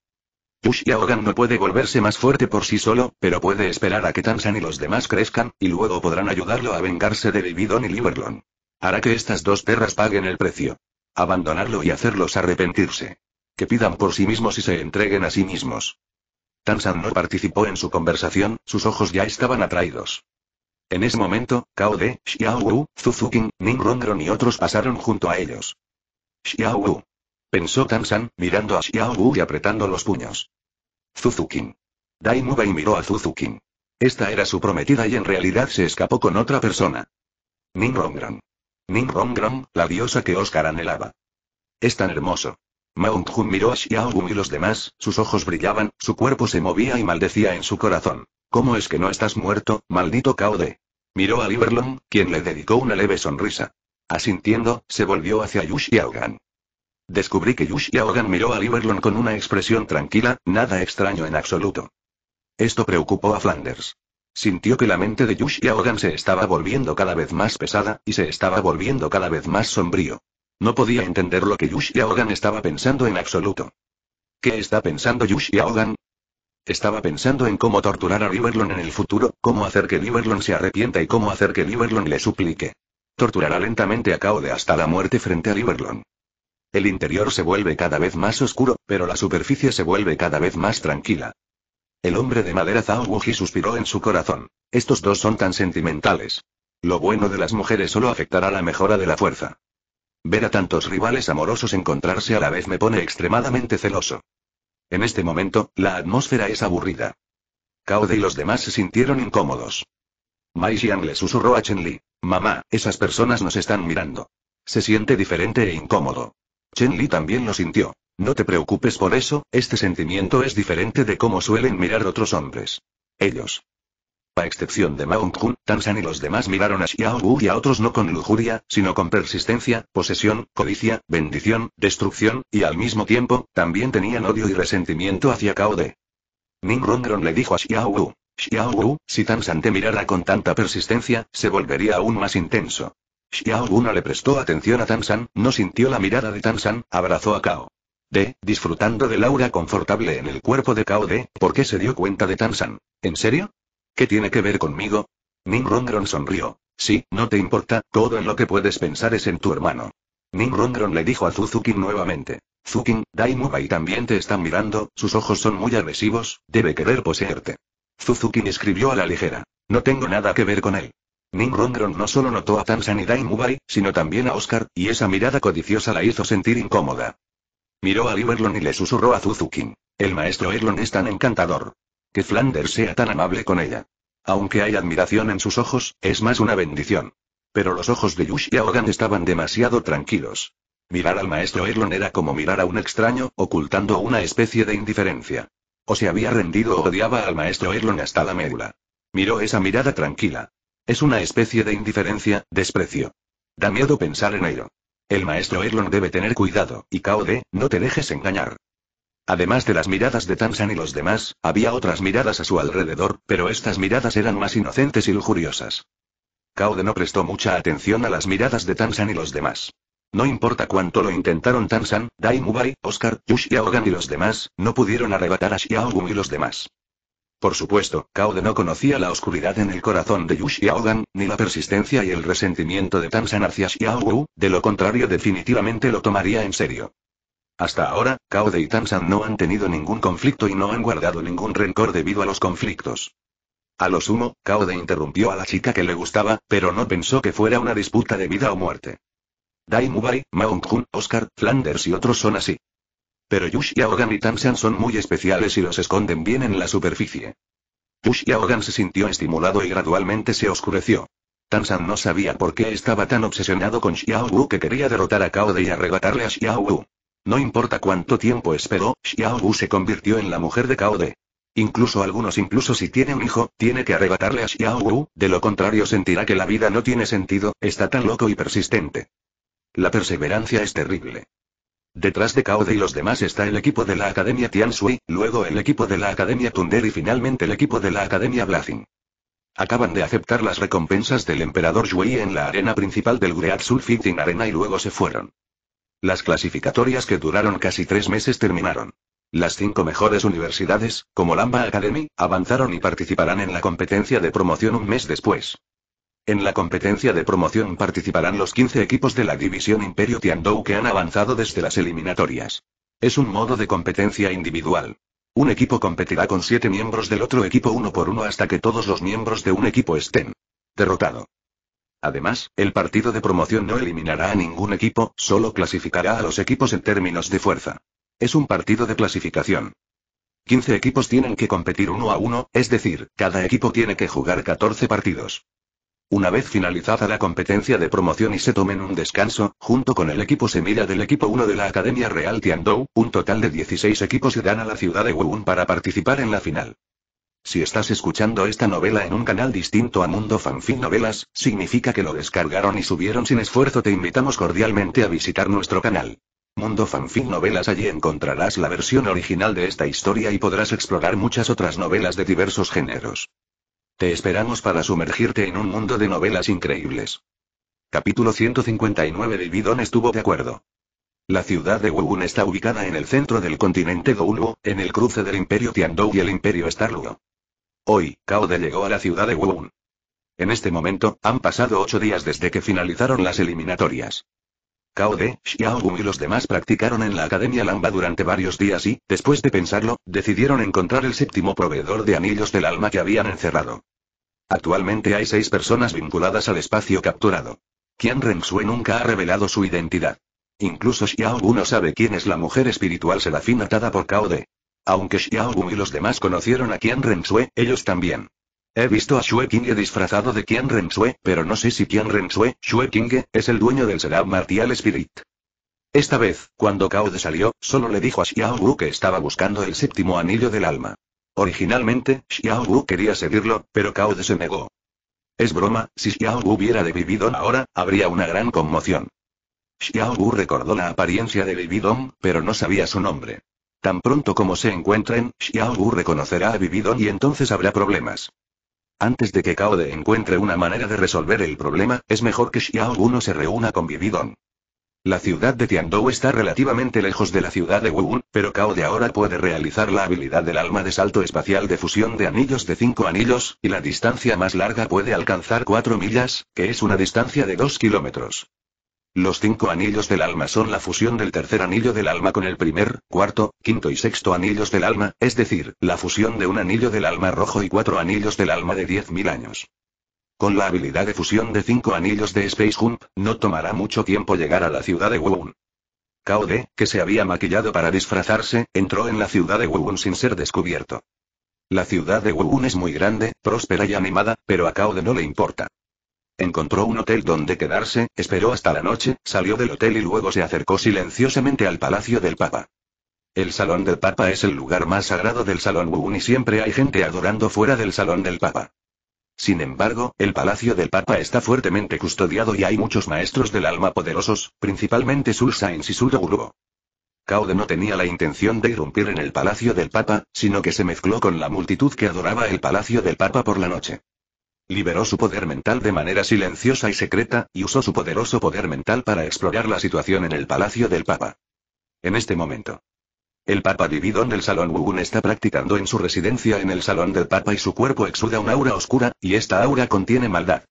Yush no puede volverse más fuerte por sí solo, pero puede esperar a que Tansan y los demás crezcan, y luego podrán ayudarlo a vengarse de Libidon y Liberlon. Hará que estas dos perras paguen el precio. Abandonarlo y hacerlos arrepentirse. Que pidan por sí mismos y se entreguen a sí mismos. Tansan no participó en su conversación, sus ojos ya estaban atraídos. En ese momento, Kao De, Xiao Ning Rongron y otros pasaron junto a ellos. Xiao Pensó Tansan, mirando a Wu y apretando los puños. Zuzukin. Dai y miró a Zuzukin. Esta era su prometida y en realidad se escapó con otra persona. Ning Rongran. Ning Rongran, la diosa que Oscar anhelaba. Es tan hermoso. Maung Jun miró a Wu y los demás, sus ojos brillaban, su cuerpo se movía y maldecía en su corazón. ¿Cómo es que no estás muerto, maldito de? Miró a Liberlong, quien le dedicó una leve sonrisa. Asintiendo, se volvió hacia Yu Xiaogan. Descubrí que Yushia Hogan miró a Riverlon con una expresión tranquila, nada extraño en absoluto. Esto preocupó a Flanders. Sintió que la mente de Yushia Hogan se estaba volviendo cada vez más pesada, y se estaba volviendo cada vez más sombrío. No podía entender lo que Yushia Hogan estaba pensando en absoluto. ¿Qué está pensando Yushia Hogan? Estaba pensando en cómo torturar a Riverlon en el futuro, cómo hacer que Riverlon se arrepienta y cómo hacer que Riverlon le suplique. Torturará lentamente a Kao de hasta la muerte frente a Riverlon. El interior se vuelve cada vez más oscuro, pero la superficie se vuelve cada vez más tranquila. El hombre de madera Zhao Wuji suspiró en su corazón. Estos dos son tan sentimentales. Lo bueno de las mujeres solo afectará la mejora de la fuerza. Ver a tantos rivales amorosos encontrarse a la vez me pone extremadamente celoso. En este momento, la atmósfera es aburrida. De y los demás se sintieron incómodos. Mai Xiang le susurró a Chen Li. Mamá, esas personas nos están mirando. Se siente diferente e incómodo. Chen Li también lo sintió. No te preocupes por eso, este sentimiento es diferente de cómo suelen mirar otros hombres. Ellos. A excepción de Mao Kun, Tansan y los demás miraron a Xiao Wu y a otros no con lujuria, sino con persistencia, posesión, codicia, bendición, destrucción, y al mismo tiempo, también tenían odio y resentimiento hacia Kao De. Ning Rongron le dijo a Xiao Wu. Xiao Wu, si Tansan te mirara con tanta persistencia, se volvería aún más intenso. Xiao le prestó atención a Tansan, no sintió la mirada de Tansan, abrazó a Cao. De, disfrutando del aura confortable en el cuerpo de Cao D, ¿por qué se dio cuenta de Tansan? ¿En serio? ¿Qué tiene que ver conmigo? Ning Rongrong sonrió. Sí, no te importa, todo en lo que puedes pensar es en tu hermano. Ning Rongron le dijo a Zuzukin nuevamente. Zukin, y también te están mirando, sus ojos son muy agresivos, debe querer poseerte. Zuzukin escribió a la ligera. No tengo nada que ver con él. Ning Rongron no solo notó a Tansan y Daimubai, sino también a Oscar, y esa mirada codiciosa la hizo sentir incómoda. Miró a Liberlon y le susurró a Zuzukin. El maestro Erlon es tan encantador. Que Flanders sea tan amable con ella. Aunque hay admiración en sus ojos, es más una bendición. Pero los ojos de Yush y Hogan estaban demasiado tranquilos. Mirar al maestro Erlon era como mirar a un extraño, ocultando una especie de indiferencia. O se había rendido o odiaba al maestro Erlon hasta la médula. Miró esa mirada tranquila. Es una especie de indiferencia, desprecio. Da miedo pensar en ello. El maestro Erlon debe tener cuidado, y Kaode, no te dejes engañar. Además de las miradas de Tansan y los demás, había otras miradas a su alrededor, pero estas miradas eran más inocentes y lujuriosas. Kaode no prestó mucha atención a las miradas de Tansan y los demás. No importa cuánto lo intentaron Tansan, Dai Mubai, Oscar, Yush y los demás, no pudieron arrebatar a Xiaogun y los demás. Por supuesto, De no conocía la oscuridad en el corazón de Yu ni la persistencia y el resentimiento de Tansan hacia Xiao de lo contrario definitivamente lo tomaría en serio. Hasta ahora, Kaude y Tansan no han tenido ningún conflicto y no han guardado ningún rencor debido a los conflictos. A lo sumo, De interrumpió a la chica que le gustaba, pero no pensó que fuera una disputa de vida o muerte. Dai Mubai, Mount Jun, Oscar, Flanders y otros son así. Pero Yushiaogan y Tamsan son muy especiales y los esconden bien en la superficie. Yushiaogan se sintió estimulado y gradualmente se oscureció. Tamsan no sabía por qué estaba tan obsesionado con Xiao Wu que quería derrotar a Kaode y arrebatarle a Xiao Wu. No importa cuánto tiempo esperó, Xiao Wu se convirtió en la mujer de Kaode. Incluso algunos, incluso si tienen un hijo, tiene que arrebatarle a Xiao Wu, de lo contrario sentirá que la vida no tiene sentido, está tan loco y persistente. La perseverancia es terrible. Detrás de Kaode y los demás está el equipo de la Academia Shui, luego el equipo de la Academia Tunder y finalmente el equipo de la Academia Blazing. Acaban de aceptar las recompensas del emperador Shui en la arena principal del Great Fighting Arena y luego se fueron. Las clasificatorias que duraron casi tres meses terminaron. Las cinco mejores universidades, como Lamba Academy, avanzaron y participarán en la competencia de promoción un mes después. En la competencia de promoción participarán los 15 equipos de la división Imperio Tiandou que han avanzado desde las eliminatorias. Es un modo de competencia individual. Un equipo competirá con 7 miembros del otro equipo uno por uno hasta que todos los miembros de un equipo estén derrotados. Además, el partido de promoción no eliminará a ningún equipo, solo clasificará a los equipos en términos de fuerza. Es un partido de clasificación. 15 equipos tienen que competir uno a uno, es decir, cada equipo tiene que jugar 14 partidos. Una vez finalizada la competencia de promoción y se tomen un descanso, junto con el equipo semilla del equipo 1 de la Academia Real Tiandou, un total de 16 equipos irán a la ciudad de Wuhan para participar en la final. Si estás escuchando esta novela en un canal distinto a Mundo Fanfic Novelas, significa que lo descargaron y subieron sin esfuerzo. Te invitamos cordialmente a visitar nuestro canal. Mundo Fanfic Novelas allí encontrarás la versión original de esta historia y podrás explorar muchas otras novelas de diversos géneros. Te esperamos para sumergirte en un mundo de novelas increíbles. Capítulo 159 de Bidón estuvo de acuerdo. La ciudad de Wugun está ubicada en el centro del continente Douluo, en el cruce del Imperio Tiandou y el Imperio Starluo. Hoy, Kaode llegó a la ciudad de Wugun. En este momento, han pasado ocho días desde que finalizaron las eliminatorias. Cao de, y los demás practicaron en la Academia Lamba durante varios días y, después de pensarlo, decidieron encontrar el séptimo proveedor de anillos del alma que habían encerrado. Actualmente hay seis personas vinculadas al espacio capturado. Qian Renxue nunca ha revelado su identidad. Incluso Wu no sabe quién es la mujer espiritual serafín atada por Cao de. Aunque Wu y los demás conocieron a Qian Renxue, ellos también He visto a Kinge disfrazado de Qian Rensue, pero no sé si Qian Rensue, Kinge, es el dueño del Serap Martial Spirit. Esta vez, cuando De salió, solo le dijo a Xiao Wu que estaba buscando el séptimo anillo del alma. Originalmente, Xiao Wu quería seguirlo, pero De se negó. Es broma, si Xiao Wu hubiera Vividon ahora, habría una gran conmoción. Xiao Wu recordó la apariencia de Vividon, pero no sabía su nombre. Tan pronto como se encuentren, Xiao Wu reconocerá a Vividon y entonces habrá problemas. Antes de que De encuentre una manera de resolver el problema, es mejor que Xiao Guno se reúna con Vividon. La ciudad de Tiandou está relativamente lejos de la ciudad de Wuun, pero De ahora puede realizar la habilidad del alma de salto espacial de fusión de anillos de 5 anillos, y la distancia más larga puede alcanzar 4 millas, que es una distancia de 2 kilómetros. Los cinco anillos del alma son la fusión del tercer anillo del alma con el primer, cuarto, quinto y sexto anillos del alma, es decir, la fusión de un anillo del alma rojo y cuatro anillos del alma de 10.000 años. Con la habilidad de fusión de cinco anillos de Space Jump, no tomará mucho tiempo llegar a la ciudad de Kao De, que se había maquillado para disfrazarse, entró en la ciudad de Wowun sin ser descubierto. La ciudad de Wowun es muy grande, próspera y animada, pero a de no le importa. Encontró un hotel donde quedarse, esperó hasta la noche, salió del hotel y luego se acercó silenciosamente al palacio del Papa. El Salón del Papa es el lugar más sagrado del Salón Wu y siempre hay gente adorando fuera del Salón del Papa. Sin embargo, el Palacio del Papa está fuertemente custodiado y hay muchos maestros del alma poderosos, principalmente Sul Sainz y Sul Caude no tenía la intención de irrumpir en el Palacio del Papa, sino que se mezcló con la multitud que adoraba el Palacio del Papa por la noche. Liberó su poder mental de manera silenciosa y secreta, y usó su poderoso poder mental para explorar la situación en el palacio del Papa. En este momento. El Papa Dividón del Salón Wugun está practicando en su residencia en el Salón del Papa y su cuerpo exuda una aura oscura, y esta aura contiene maldad.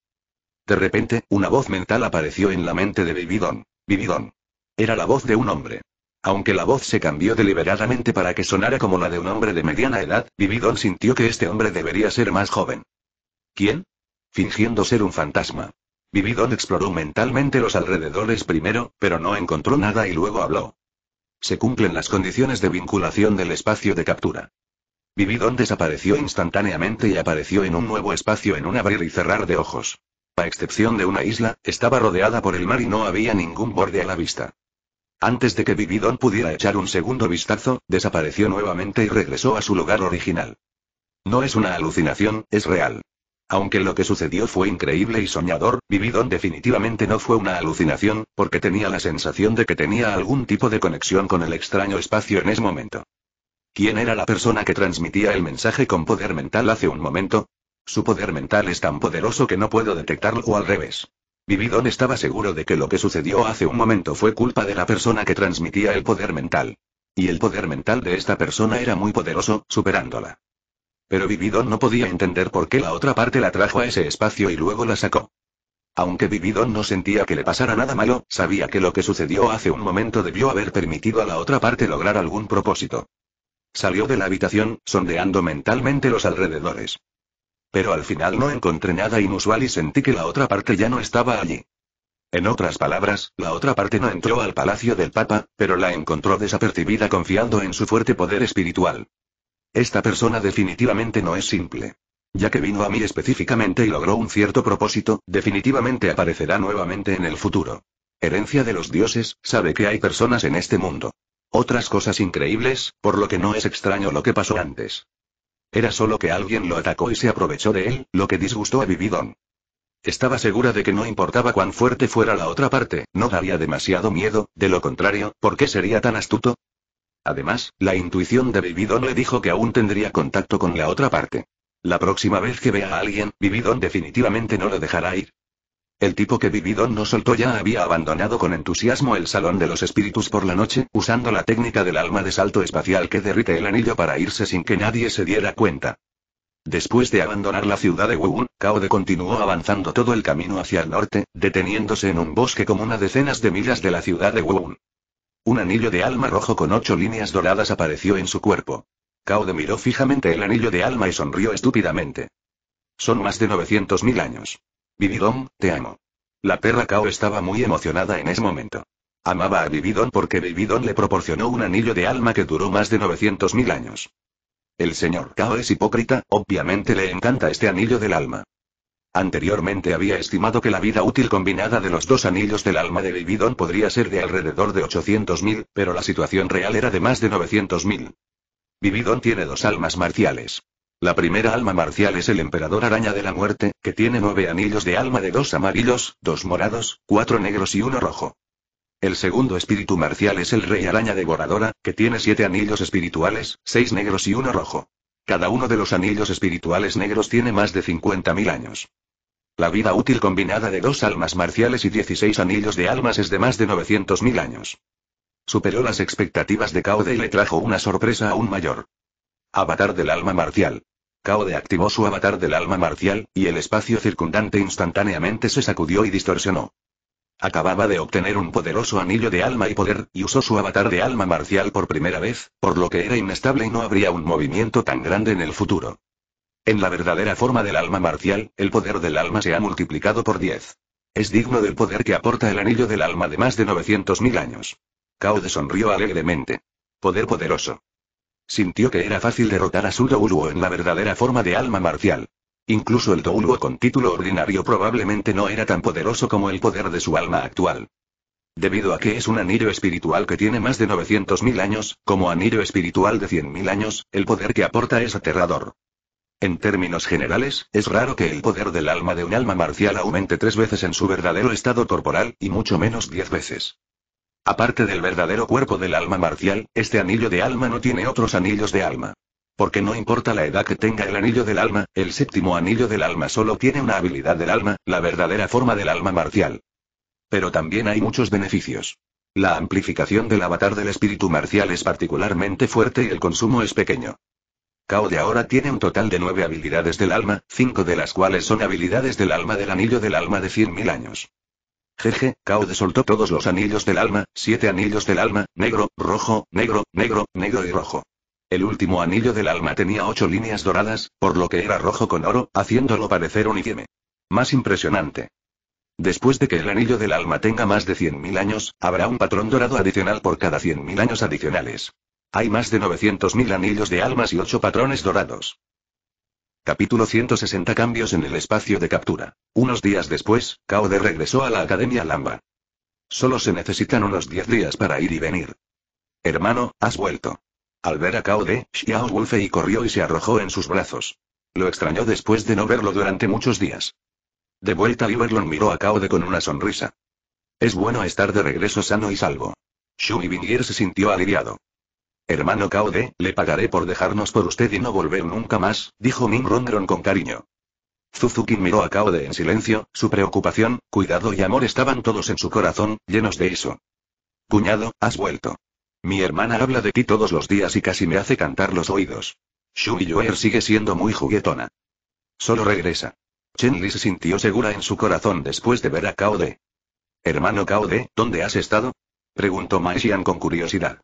De repente, una voz mental apareció en la mente de Vividón. Vividón. Era la voz de un hombre. Aunque la voz se cambió deliberadamente para que sonara como la de un hombre de mediana edad, Vividón sintió que este hombre debería ser más joven. ¿Quién? Fingiendo ser un fantasma. Vividón exploró mentalmente los alrededores primero, pero no encontró nada y luego habló. Se cumplen las condiciones de vinculación del espacio de captura. Vividón desapareció instantáneamente y apareció en un nuevo espacio en un abrir y cerrar de ojos. A excepción de una isla, estaba rodeada por el mar y no había ningún borde a la vista. Antes de que Vividón pudiera echar un segundo vistazo, desapareció nuevamente y regresó a su lugar original. No es una alucinación, es real. Aunque lo que sucedió fue increíble y soñador, vividon definitivamente no fue una alucinación, porque tenía la sensación de que tenía algún tipo de conexión con el extraño espacio en ese momento. ¿Quién era la persona que transmitía el mensaje con poder mental hace un momento? Su poder mental es tan poderoso que no puedo detectarlo o al revés. Vividón estaba seguro de que lo que sucedió hace un momento fue culpa de la persona que transmitía el poder mental. Y el poder mental de esta persona era muy poderoso, superándola. Pero Vividón no podía entender por qué la otra parte la trajo a ese espacio y luego la sacó. Aunque Vividón no sentía que le pasara nada malo, sabía que lo que sucedió hace un momento debió haber permitido a la otra parte lograr algún propósito. Salió de la habitación, sondeando mentalmente los alrededores. Pero al final no encontré nada inusual y sentí que la otra parte ya no estaba allí. En otras palabras, la otra parte no entró al palacio del Papa, pero la encontró desapercibida confiando en su fuerte poder espiritual. Esta persona definitivamente no es simple. Ya que vino a mí específicamente y logró un cierto propósito, definitivamente aparecerá nuevamente en el futuro. Herencia de los dioses, sabe que hay personas en este mundo. Otras cosas increíbles, por lo que no es extraño lo que pasó antes. Era solo que alguien lo atacó y se aprovechó de él, lo que disgustó a Vividon. Estaba segura de que no importaba cuán fuerte fuera la otra parte, no daría demasiado miedo, de lo contrario, ¿por qué sería tan astuto? Además, la intuición de Vividon le dijo que aún tendría contacto con la otra parte. La próxima vez que vea a alguien, Vividon definitivamente no lo dejará ir. El tipo que Vividon no soltó ya había abandonado con entusiasmo el Salón de los Espíritus por la noche, usando la técnica del alma de salto espacial que derrite el anillo para irse sin que nadie se diera cuenta. Después de abandonar la ciudad de Kao de continuó avanzando todo el camino hacia el norte, deteniéndose en un bosque como una decenas de millas de la ciudad de Woon. Un anillo de alma rojo con ocho líneas doradas apareció en su cuerpo. de miró fijamente el anillo de alma y sonrió estúpidamente. Son más de 900.000 años. Vividón, te amo. La perra Kao estaba muy emocionada en ese momento. Amaba a vividón porque vividón le proporcionó un anillo de alma que duró más de 900.000 años. El señor Kao es hipócrita, obviamente le encanta este anillo del alma. Anteriormente había estimado que la vida útil combinada de los dos anillos del alma de Vividon podría ser de alrededor de 800.000, pero la situación real era de más de 900.000. Vividon tiene dos almas marciales. La primera alma marcial es el emperador araña de la muerte, que tiene nueve anillos de alma de dos amarillos, dos morados, cuatro negros y uno rojo. El segundo espíritu marcial es el rey araña devoradora, que tiene siete anillos espirituales, seis negros y uno rojo. Cada uno de los anillos espirituales negros tiene más de 50.000 años. La vida útil combinada de dos almas marciales y 16 anillos de almas es de más de 900.000 años. Superó las expectativas de Kaode y le trajo una sorpresa aún mayor. Avatar del alma marcial. Kaode activó su avatar del alma marcial, y el espacio circundante instantáneamente se sacudió y distorsionó. Acababa de obtener un poderoso anillo de alma y poder, y usó su avatar de alma marcial por primera vez, por lo que era inestable y no habría un movimiento tan grande en el futuro. En la verdadera forma del alma marcial, el poder del alma se ha multiplicado por 10. Es digno del poder que aporta el anillo del alma de más de 900.000 años. Kaude sonrió alegremente. Poder poderoso. Sintió que era fácil derrotar a Uluo en la verdadera forma de alma marcial. Incluso el Douluo con título ordinario probablemente no era tan poderoso como el poder de su alma actual. Debido a que es un anillo espiritual que tiene más de 900.000 años, como anillo espiritual de 100.000 años, el poder que aporta es aterrador. En términos generales, es raro que el poder del alma de un alma marcial aumente tres veces en su verdadero estado corporal, y mucho menos diez veces. Aparte del verdadero cuerpo del alma marcial, este anillo de alma no tiene otros anillos de alma. Porque no importa la edad que tenga el anillo del alma, el séptimo anillo del alma solo tiene una habilidad del alma, la verdadera forma del alma marcial. Pero también hay muchos beneficios. La amplificación del avatar del espíritu marcial es particularmente fuerte y el consumo es pequeño. Kao de ahora tiene un total de nueve habilidades del alma, cinco de las cuales son habilidades del alma del anillo del alma de 100.000 años. Jeje, Kao de soltó todos los anillos del alma, siete anillos del alma, negro, rojo, negro, negro, negro y rojo. El último anillo del alma tenía ocho líneas doradas, por lo que era rojo con oro, haciéndolo parecer un Más impresionante. Después de que el anillo del alma tenga más de 100.000 años, habrá un patrón dorado adicional por cada 100.000 años adicionales. Hay más de 900.000 anillos de almas y ocho patrones dorados. Capítulo 160 Cambios en el espacio de captura. Unos días después, Kaode regresó a la Academia Lamba. Solo se necesitan unos 10 días para ir y venir. Hermano, has vuelto al ver a Kaode, de Xiao Wolfe y corrió y se arrojó en sus brazos. Lo extrañó después de no verlo durante muchos días. De vuelta Liverlon miró a Kaode de con una sonrisa. Es bueno estar de regreso sano y salvo. Shu se sintió aliviado. Hermano Kaode, de, le pagaré por dejarnos por usted y no volver nunca más, dijo Min con cariño. Suzuki miró a Kaode de en silencio, su preocupación, cuidado y amor estaban todos en su corazón, llenos de eso. Cuñado, has vuelto. Mi hermana habla de ti todos los días y casi me hace cantar los oídos. Shui Yuer sigue siendo muy juguetona. Solo regresa. Chen Li se sintió segura en su corazón después de ver a Kao De. Hermano Kao De, ¿dónde has estado? Preguntó Mai Xian con curiosidad.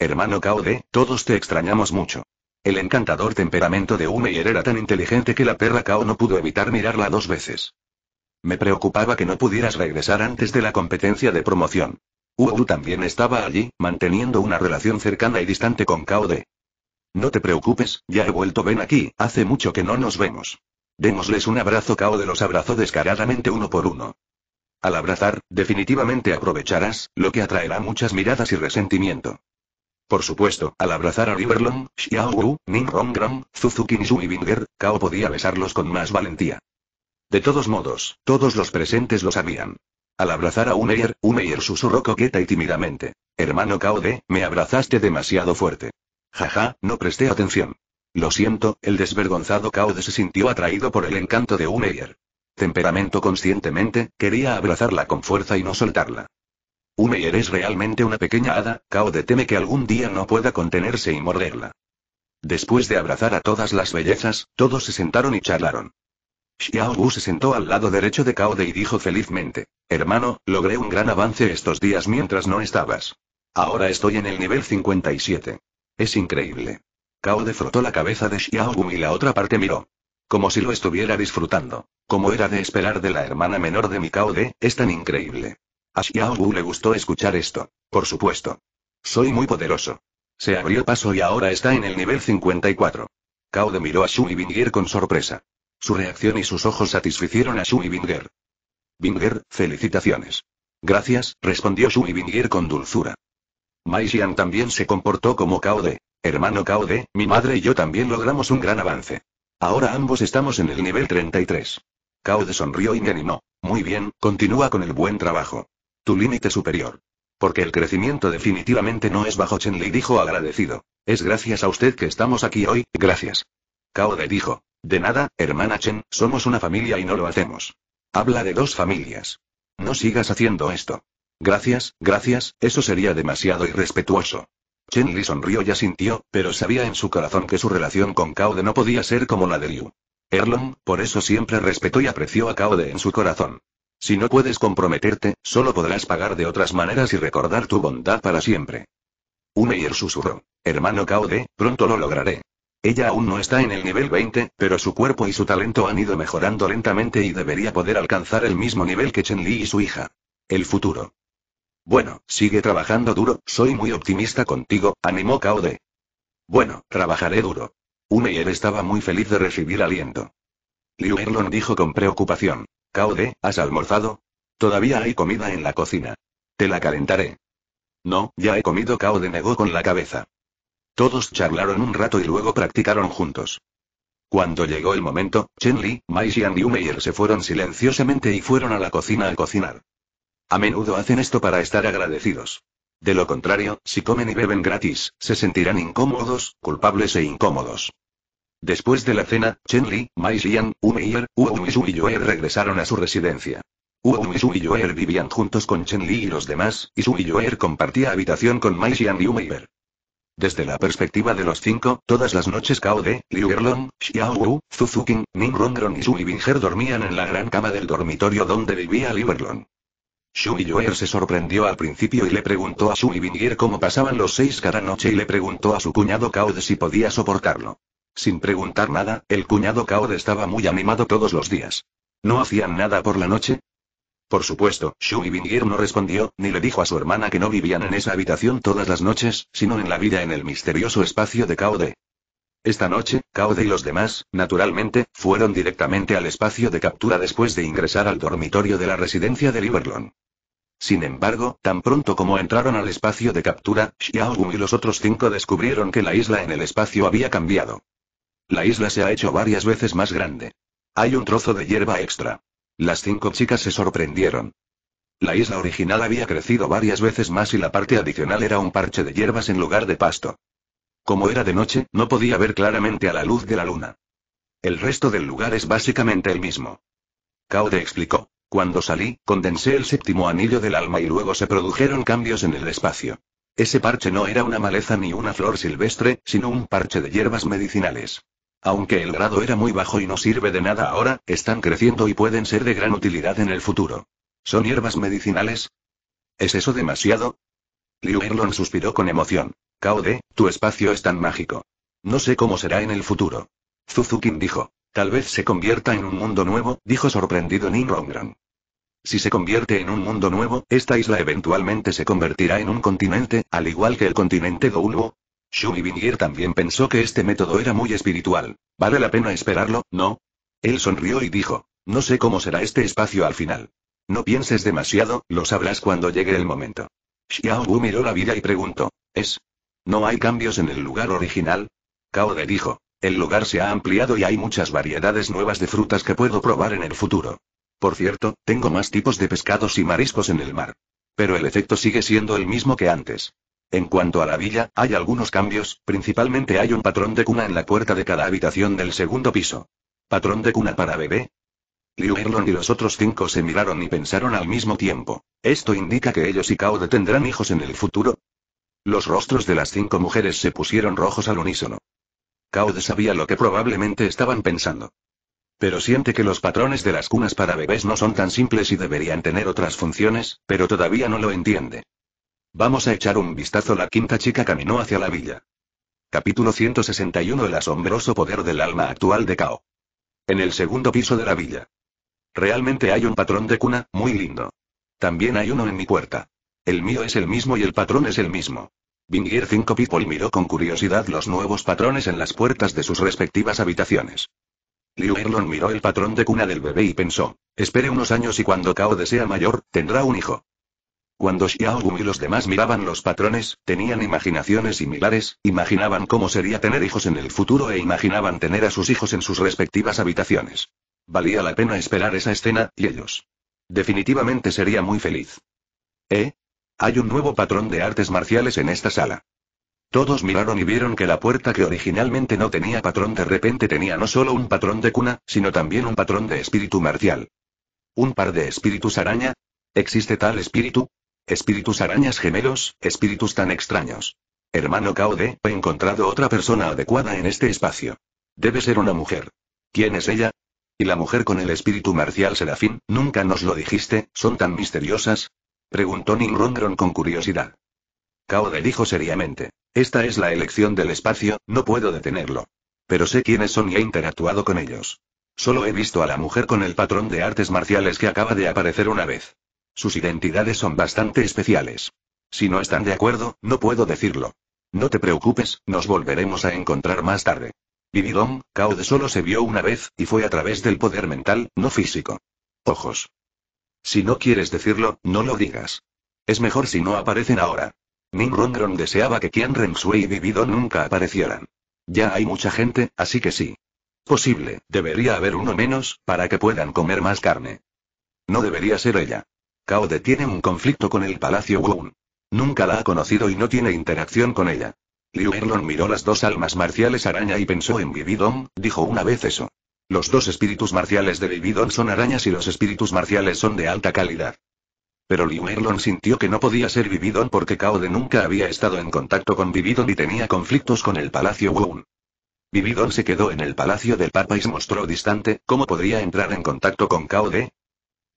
Hermano Kao De, todos te extrañamos mucho. El encantador temperamento de Umeyer era tan inteligente que la perra Kao no pudo evitar mirarla dos veces. Me preocupaba que no pudieras regresar antes de la competencia de promoción. Wu-Wu también estaba allí, manteniendo una relación cercana y distante con Kao-De. No te preocupes, ya he vuelto, ven aquí, hace mucho que no nos vemos. Démosles un abrazo, Kao-De los abrazó descaradamente uno por uno. Al abrazar, definitivamente aprovecharás, lo que atraerá muchas miradas y resentimiento. Por supuesto, al abrazar a Riverlong, Xiao Wu, Ning Rongram, Suzuki Nishu y Binger, Kao podía besarlos con más valentía. De todos modos, todos los presentes lo sabían. Al abrazar a Umeyer, Umeyer susurró coqueta y tímidamente. Hermano Kaode, me abrazaste demasiado fuerte. Jaja, no presté atención. Lo siento, el desvergonzado Kaode se sintió atraído por el encanto de Umeyer. Temperamento conscientemente, quería abrazarla con fuerza y no soltarla. Umeyer es realmente una pequeña hada, Kaode teme que algún día no pueda contenerse y morderla. Después de abrazar a todas las bellezas, todos se sentaron y charlaron. Xiao se sentó al lado derecho de Kaode y dijo felizmente. Hermano, logré un gran avance estos días mientras no estabas. Ahora estoy en el nivel 57. Es increíble. Kaode frotó la cabeza de Xiao y la otra parte miró. Como si lo estuviera disfrutando. Como era de esperar de la hermana menor de mi Kaode, es tan increíble. A Xiao le gustó escuchar esto. Por supuesto. Soy muy poderoso. Se abrió paso y ahora está en el nivel 54. Kaode miró a Shu y Vingier con sorpresa. Su reacción y sus ojos satisficieron a Shui Binger. Binger, felicitaciones. Gracias, respondió y Binger con dulzura. Maixian también se comportó como de Hermano de mi madre y yo también logramos un gran avance. Ahora ambos estamos en el nivel 33. de sonrió y me animó. Muy bien, continúa con el buen trabajo. Tu límite superior. Porque el crecimiento definitivamente no es bajo Chen Li, dijo agradecido. Es gracias a usted que estamos aquí hoy, gracias. de dijo. De nada, hermana Chen, somos una familia y no lo hacemos. Habla de dos familias. No sigas haciendo esto. Gracias, gracias, eso sería demasiado irrespetuoso. Chen Li sonrió y asintió, pero sabía en su corazón que su relación con De no podía ser como la de Liu. Erlong, por eso siempre respetó y apreció a De en su corazón. Si no puedes comprometerte, solo podrás pagar de otras maneras y recordar tu bondad para siempre. Umeir susurró. Hermano De, pronto lo lograré. Ella aún no está en el nivel 20, pero su cuerpo y su talento han ido mejorando lentamente y debería poder alcanzar el mismo nivel que Chen Li y su hija. El futuro. Bueno, sigue trabajando duro, soy muy optimista contigo, animó Kao De. Bueno, trabajaré duro. Umeyer estaba muy feliz de recibir aliento. Liu Erlon dijo con preocupación. Kao De, ¿has almorzado? Todavía hay comida en la cocina. Te la calentaré. No, ya he comido Kao De negó con la cabeza. Todos charlaron un rato y luego practicaron juntos. Cuando llegó el momento, Chen Li, Mai Xian y Umeyer se fueron silenciosamente y fueron a la cocina a cocinar. A menudo hacen esto para estar agradecidos. De lo contrario, si comen y beben gratis, se sentirán incómodos, culpables e incómodos. Después de la cena, Chen Li, Mai Xian, Umeyer, y Yoer regresaron a su residencia. Uomisu y Yoer vivían juntos con Chen Li y los demás, y Su y compartía habitación con Mai y Umeyer. Desde la perspectiva de los cinco, todas las noches Cao De, Liu Xiao Wu, Zhu Ning Rongron y Su Binger dormían en la gran cama del dormitorio donde vivía Liu Shu Yuer se sorprendió al principio y le preguntó a Su Binger cómo pasaban los seis cada noche y le preguntó a su cuñado Cao De si podía soportarlo. Sin preguntar nada, el cuñado Cao De estaba muy animado todos los días. ¿No hacían nada por la noche? Por supuesto, Shu y no respondió, ni le dijo a su hermana que no vivían en esa habitación todas las noches, sino en la vida en el misterioso espacio de Kaode. Esta noche, Kaode y los demás, naturalmente, fueron directamente al espacio de captura después de ingresar al dormitorio de la residencia de Liverlon. Sin embargo, tan pronto como entraron al espacio de captura, Xiao Wu y los otros cinco descubrieron que la isla en el espacio había cambiado. La isla se ha hecho varias veces más grande. Hay un trozo de hierba extra. Las cinco chicas se sorprendieron. La isla original había crecido varias veces más y la parte adicional era un parche de hierbas en lugar de pasto. Como era de noche, no podía ver claramente a la luz de la luna. El resto del lugar es básicamente el mismo. Caude explicó. Cuando salí, condensé el séptimo anillo del alma y luego se produjeron cambios en el espacio. Ese parche no era una maleza ni una flor silvestre, sino un parche de hierbas medicinales. Aunque el grado era muy bajo y no sirve de nada ahora, están creciendo y pueden ser de gran utilidad en el futuro. ¿Son hierbas medicinales? ¿Es eso demasiado? Liu Erlon suspiró con emoción. Kaode, tu espacio es tan mágico. No sé cómo será en el futuro. Zuzukin dijo. Tal vez se convierta en un mundo nuevo, dijo sorprendido Ning Rongran. Si se convierte en un mundo nuevo, esta isla eventualmente se convertirá en un continente, al igual que el continente Ulvo. Yu vinier también pensó que este método era muy espiritual. ¿Vale la pena esperarlo, no? Él sonrió y dijo, no sé cómo será este espacio al final. No pienses demasiado, lo sabrás cuando llegue el momento. Xiao Wu miró la vida y preguntó, ¿es? ¿No hay cambios en el lugar original? Cao De dijo, el lugar se ha ampliado y hay muchas variedades nuevas de frutas que puedo probar en el futuro. Por cierto, tengo más tipos de pescados y mariscos en el mar. Pero el efecto sigue siendo el mismo que antes. En cuanto a la villa, hay algunos cambios, principalmente hay un patrón de cuna en la puerta de cada habitación del segundo piso. ¿Patrón de cuna para bebé? Liu Erlon y los otros cinco se miraron y pensaron al mismo tiempo. ¿Esto indica que ellos y Kaode tendrán hijos en el futuro? Los rostros de las cinco mujeres se pusieron rojos al unísono. Kaode sabía lo que probablemente estaban pensando. Pero siente que los patrones de las cunas para bebés no son tan simples y deberían tener otras funciones, pero todavía no lo entiende. Vamos a echar un vistazo. La quinta chica caminó hacia la villa. Capítulo 161 El asombroso poder del alma actual de Cao. En el segundo piso de la villa. Realmente hay un patrón de cuna, muy lindo. También hay uno en mi puerta. El mío es el mismo y el patrón es el mismo. Bingier 5 People miró con curiosidad los nuevos patrones en las puertas de sus respectivas habitaciones. Liu Erlon miró el patrón de cuna del bebé y pensó, espere unos años y cuando Cao desea mayor, tendrá un hijo. Cuando Wu y los demás miraban los patrones, tenían imaginaciones similares, imaginaban cómo sería tener hijos en el futuro e imaginaban tener a sus hijos en sus respectivas habitaciones. Valía la pena esperar esa escena, y ellos. Definitivamente sería muy feliz. ¿Eh? Hay un nuevo patrón de artes marciales en esta sala. Todos miraron y vieron que la puerta que originalmente no tenía patrón de repente tenía no solo un patrón de cuna, sino también un patrón de espíritu marcial. ¿Un par de espíritus araña? ¿Existe tal espíritu? Espíritus arañas gemelos, espíritus tan extraños. Hermano Kaode, he encontrado otra persona adecuada en este espacio. Debe ser una mujer. ¿Quién es ella? ¿Y la mujer con el espíritu marcial Serafín, nunca nos lo dijiste, son tan misteriosas? Preguntó Rongrong con curiosidad. Kaode dijo seriamente. Esta es la elección del espacio, no puedo detenerlo. Pero sé quiénes son y he interactuado con ellos. Solo he visto a la mujer con el patrón de artes marciales que acaba de aparecer una vez. Sus identidades son bastante especiales. Si no están de acuerdo, no puedo decirlo. No te preocupes, nos volveremos a encontrar más tarde. Vividom, de solo se vio una vez, y fue a través del poder mental, no físico. Ojos. Si no quieres decirlo, no lo digas. Es mejor si no aparecen ahora. Rongrong deseaba que Qian Sui y Vividon nunca aparecieran. Ya hay mucha gente, así que sí. Posible, debería haber uno menos, para que puedan comer más carne. No debería ser ella de tiene un conflicto con el Palacio Wun. Nunca la ha conocido y no tiene interacción con ella. Liu Erlon miró las dos almas marciales araña y pensó en Vividon, dijo una vez eso. Los dos espíritus marciales de Vividon son arañas y los espíritus marciales son de alta calidad. Pero Liu Erlon sintió que no podía ser Vividon porque de nunca había estado en contacto con Vividon y tenía conflictos con el Palacio Wun. Vividon se quedó en el palacio del Papa y se mostró distante, ¿cómo podría entrar en contacto con Kaode?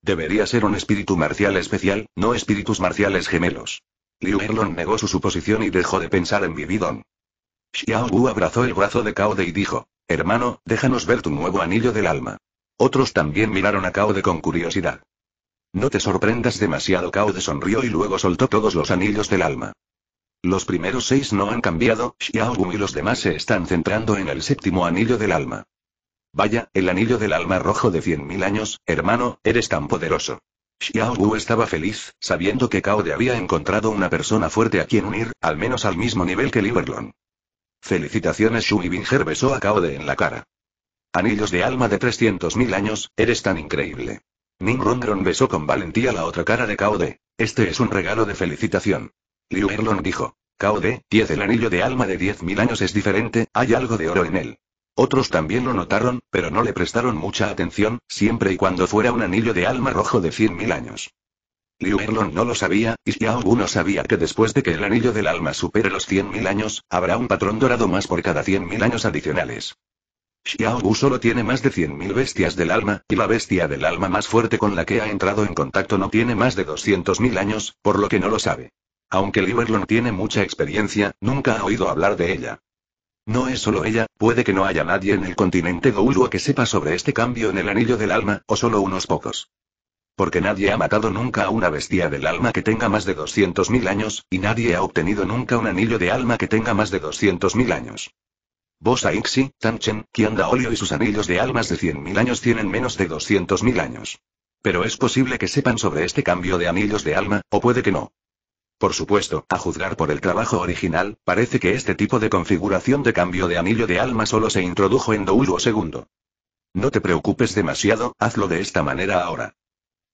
Debería ser un espíritu marcial especial, no espíritus marciales gemelos. Liu Erlon negó su suposición y dejó de pensar en Vividon. Xiao Wu abrazó el brazo de Kaode y dijo, hermano, déjanos ver tu nuevo anillo del alma. Otros también miraron a Kaode con curiosidad. No te sorprendas demasiado, De sonrió y luego soltó todos los anillos del alma. Los primeros seis no han cambiado, Xiao Wu y los demás se están centrando en el séptimo anillo del alma. Vaya, el anillo del alma rojo de cien mil años, hermano, eres tan poderoso. Xiao Wu estaba feliz, sabiendo que Kaode había encontrado una persona fuerte a quien unir, al menos al mismo nivel que Liberlon. Felicitaciones y Binger besó a Kaode en la cara. Anillos de alma de 300.000 años, eres tan increíble. Ning Rongron besó con valentía la otra cara de Kaode. Este es un regalo de felicitación. Liu dijo. dijo. Kaode, 10 el anillo de alma de 10.000 años es diferente, hay algo de oro en él. Otros también lo notaron, pero no le prestaron mucha atención, siempre y cuando fuera un anillo de alma rojo de 100.000 años. Liu no lo sabía, y Xiao no sabía que después de que el anillo del alma supere los 100.000 años, habrá un patrón dorado más por cada 100.000 años adicionales. Xiao solo tiene más de 100.000 bestias del alma, y la bestia del alma más fuerte con la que ha entrado en contacto no tiene más de 200.000 años, por lo que no lo sabe. Aunque Liu tiene mucha experiencia, nunca ha oído hablar de ella. No es solo ella, puede que no haya nadie en el continente Goulua que sepa sobre este cambio en el anillo del alma, o solo unos pocos. Porque nadie ha matado nunca a una bestia del alma que tenga más de 200.000 años, y nadie ha obtenido nunca un anillo de alma que tenga más de 200.000 años. Bosa Ixi, Tanchen, olio y sus anillos de almas de 100.000 años tienen menos de 200.000 años. Pero es posible que sepan sobre este cambio de anillos de alma, o puede que no. Por supuesto, a juzgar por el trabajo original, parece que este tipo de configuración de cambio de anillo de alma solo se introdujo en Douluo II. No te preocupes demasiado, hazlo de esta manera ahora.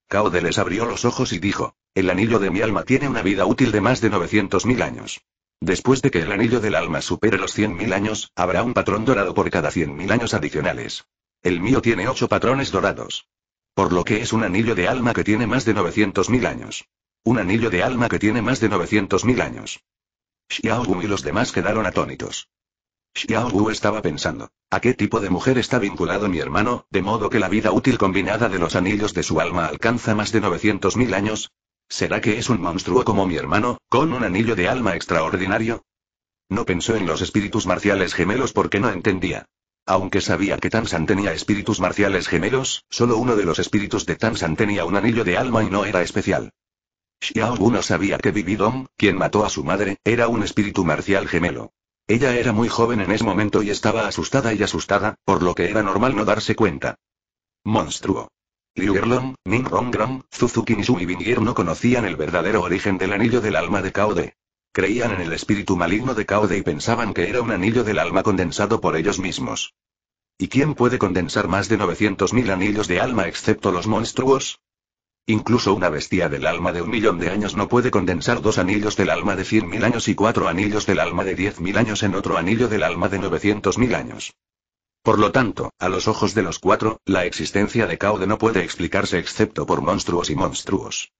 Kaode les abrió los ojos y dijo, el anillo de mi alma tiene una vida útil de más de 900.000 años. Después de que el anillo del alma supere los 100.000 años, habrá un patrón dorado por cada 100.000 años adicionales. El mío tiene 8 patrones dorados. Por lo que es un anillo de alma que tiene más de 900.000 años. Un anillo de alma que tiene más de 900.000 años. Xiao Wu y los demás quedaron atónitos. Xiao Wu estaba pensando, ¿a qué tipo de mujer está vinculado mi hermano, de modo que la vida útil combinada de los anillos de su alma alcanza más de 900.000 años? ¿Será que es un monstruo como mi hermano, con un anillo de alma extraordinario? No pensó en los espíritus marciales gemelos porque no entendía. Aunque sabía que San tenía espíritus marciales gemelos, solo uno de los espíritus de San tenía un anillo de alma y no era especial. Xiaobu no sabía que Bibidom, quien mató a su madre, era un espíritu marcial gemelo. Ella era muy joven en ese momento y estaba asustada y asustada, por lo que era normal no darse cuenta. Monstruo. Liu Erlong, Ning Ronggrong, Suzuki Nishu y Bingir no conocían el verdadero origen del anillo del alma de Kaode. Creían en el espíritu maligno de Kaode y pensaban que era un anillo del alma condensado por ellos mismos. ¿Y quién puede condensar más de 900.000 anillos de alma excepto los monstruos? Incluso una bestia del alma de un millón de años no puede condensar dos anillos del alma de cien mil años y cuatro anillos del alma de diez mil años en otro anillo del alma de novecientos mil años. Por lo tanto, a los ojos de los cuatro, la existencia de Kaode no puede explicarse excepto por monstruos y monstruos.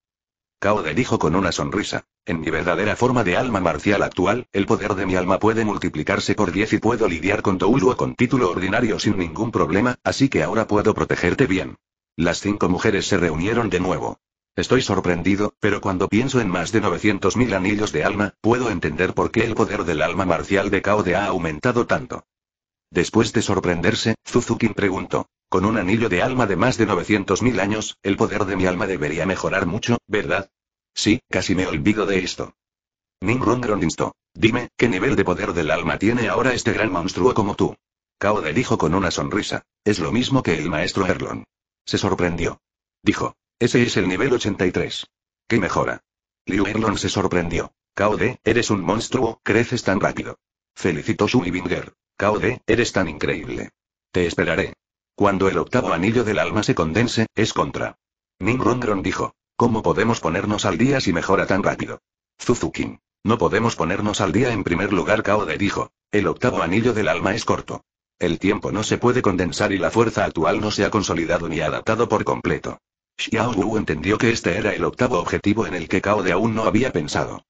Kaode dijo con una sonrisa. En mi verdadera forma de alma marcial actual, el poder de mi alma puede multiplicarse por diez y puedo lidiar con o con título ordinario sin ningún problema, así que ahora puedo protegerte bien. Las cinco mujeres se reunieron de nuevo. Estoy sorprendido, pero cuando pienso en más de 900.000 anillos de alma, puedo entender por qué el poder del alma marcial de Kaode ha aumentado tanto. Después de sorprenderse, Suzuki preguntó. Con un anillo de alma de más de 900.000 años, el poder de mi alma debería mejorar mucho, ¿verdad? Sí, casi me olvido de esto. Rong instó. Dime, ¿qué nivel de poder del alma tiene ahora este gran monstruo como tú? Kaode dijo con una sonrisa. Es lo mismo que el maestro Erlon. Se sorprendió. Dijo. Ese es el nivel 83. ¿Qué mejora? Liu Erlon se sorprendió. De, eres un monstruo, creces tan rápido. Felicitó Binger. De, eres tan increíble. Te esperaré. Cuando el octavo anillo del alma se condense, es contra. Rongrong dijo. ¿Cómo podemos ponernos al día si mejora tan rápido? Suzuki. No podemos ponernos al día en primer lugar, De dijo. El octavo anillo del alma es corto. El tiempo no se puede condensar y la fuerza actual no se ha consolidado ni adaptado por completo. Xiao Wu entendió que este era el octavo objetivo en el que Cao de aún no había pensado.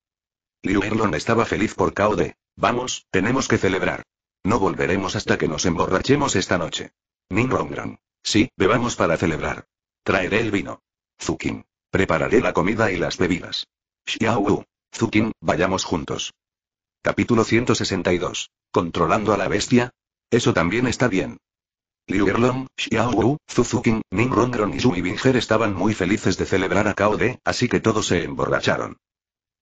Liu Erlon estaba feliz por Cao de. Vamos, tenemos que celebrar. No volveremos hasta que nos emborrachemos esta noche. Ning Rongran, Sí, bebamos para celebrar. Traeré el vino. Zukin. Prepararé la comida y las bebidas. Xiao Wu. Zukin, vayamos juntos. Capítulo 162. Controlando a la bestia, eso también está bien. Liu Erlong, Xiao Wu, Zuzukin, Ning Rongron y Zhu Binger estaban muy felices de celebrar a Cao De, así que todos se emborracharon.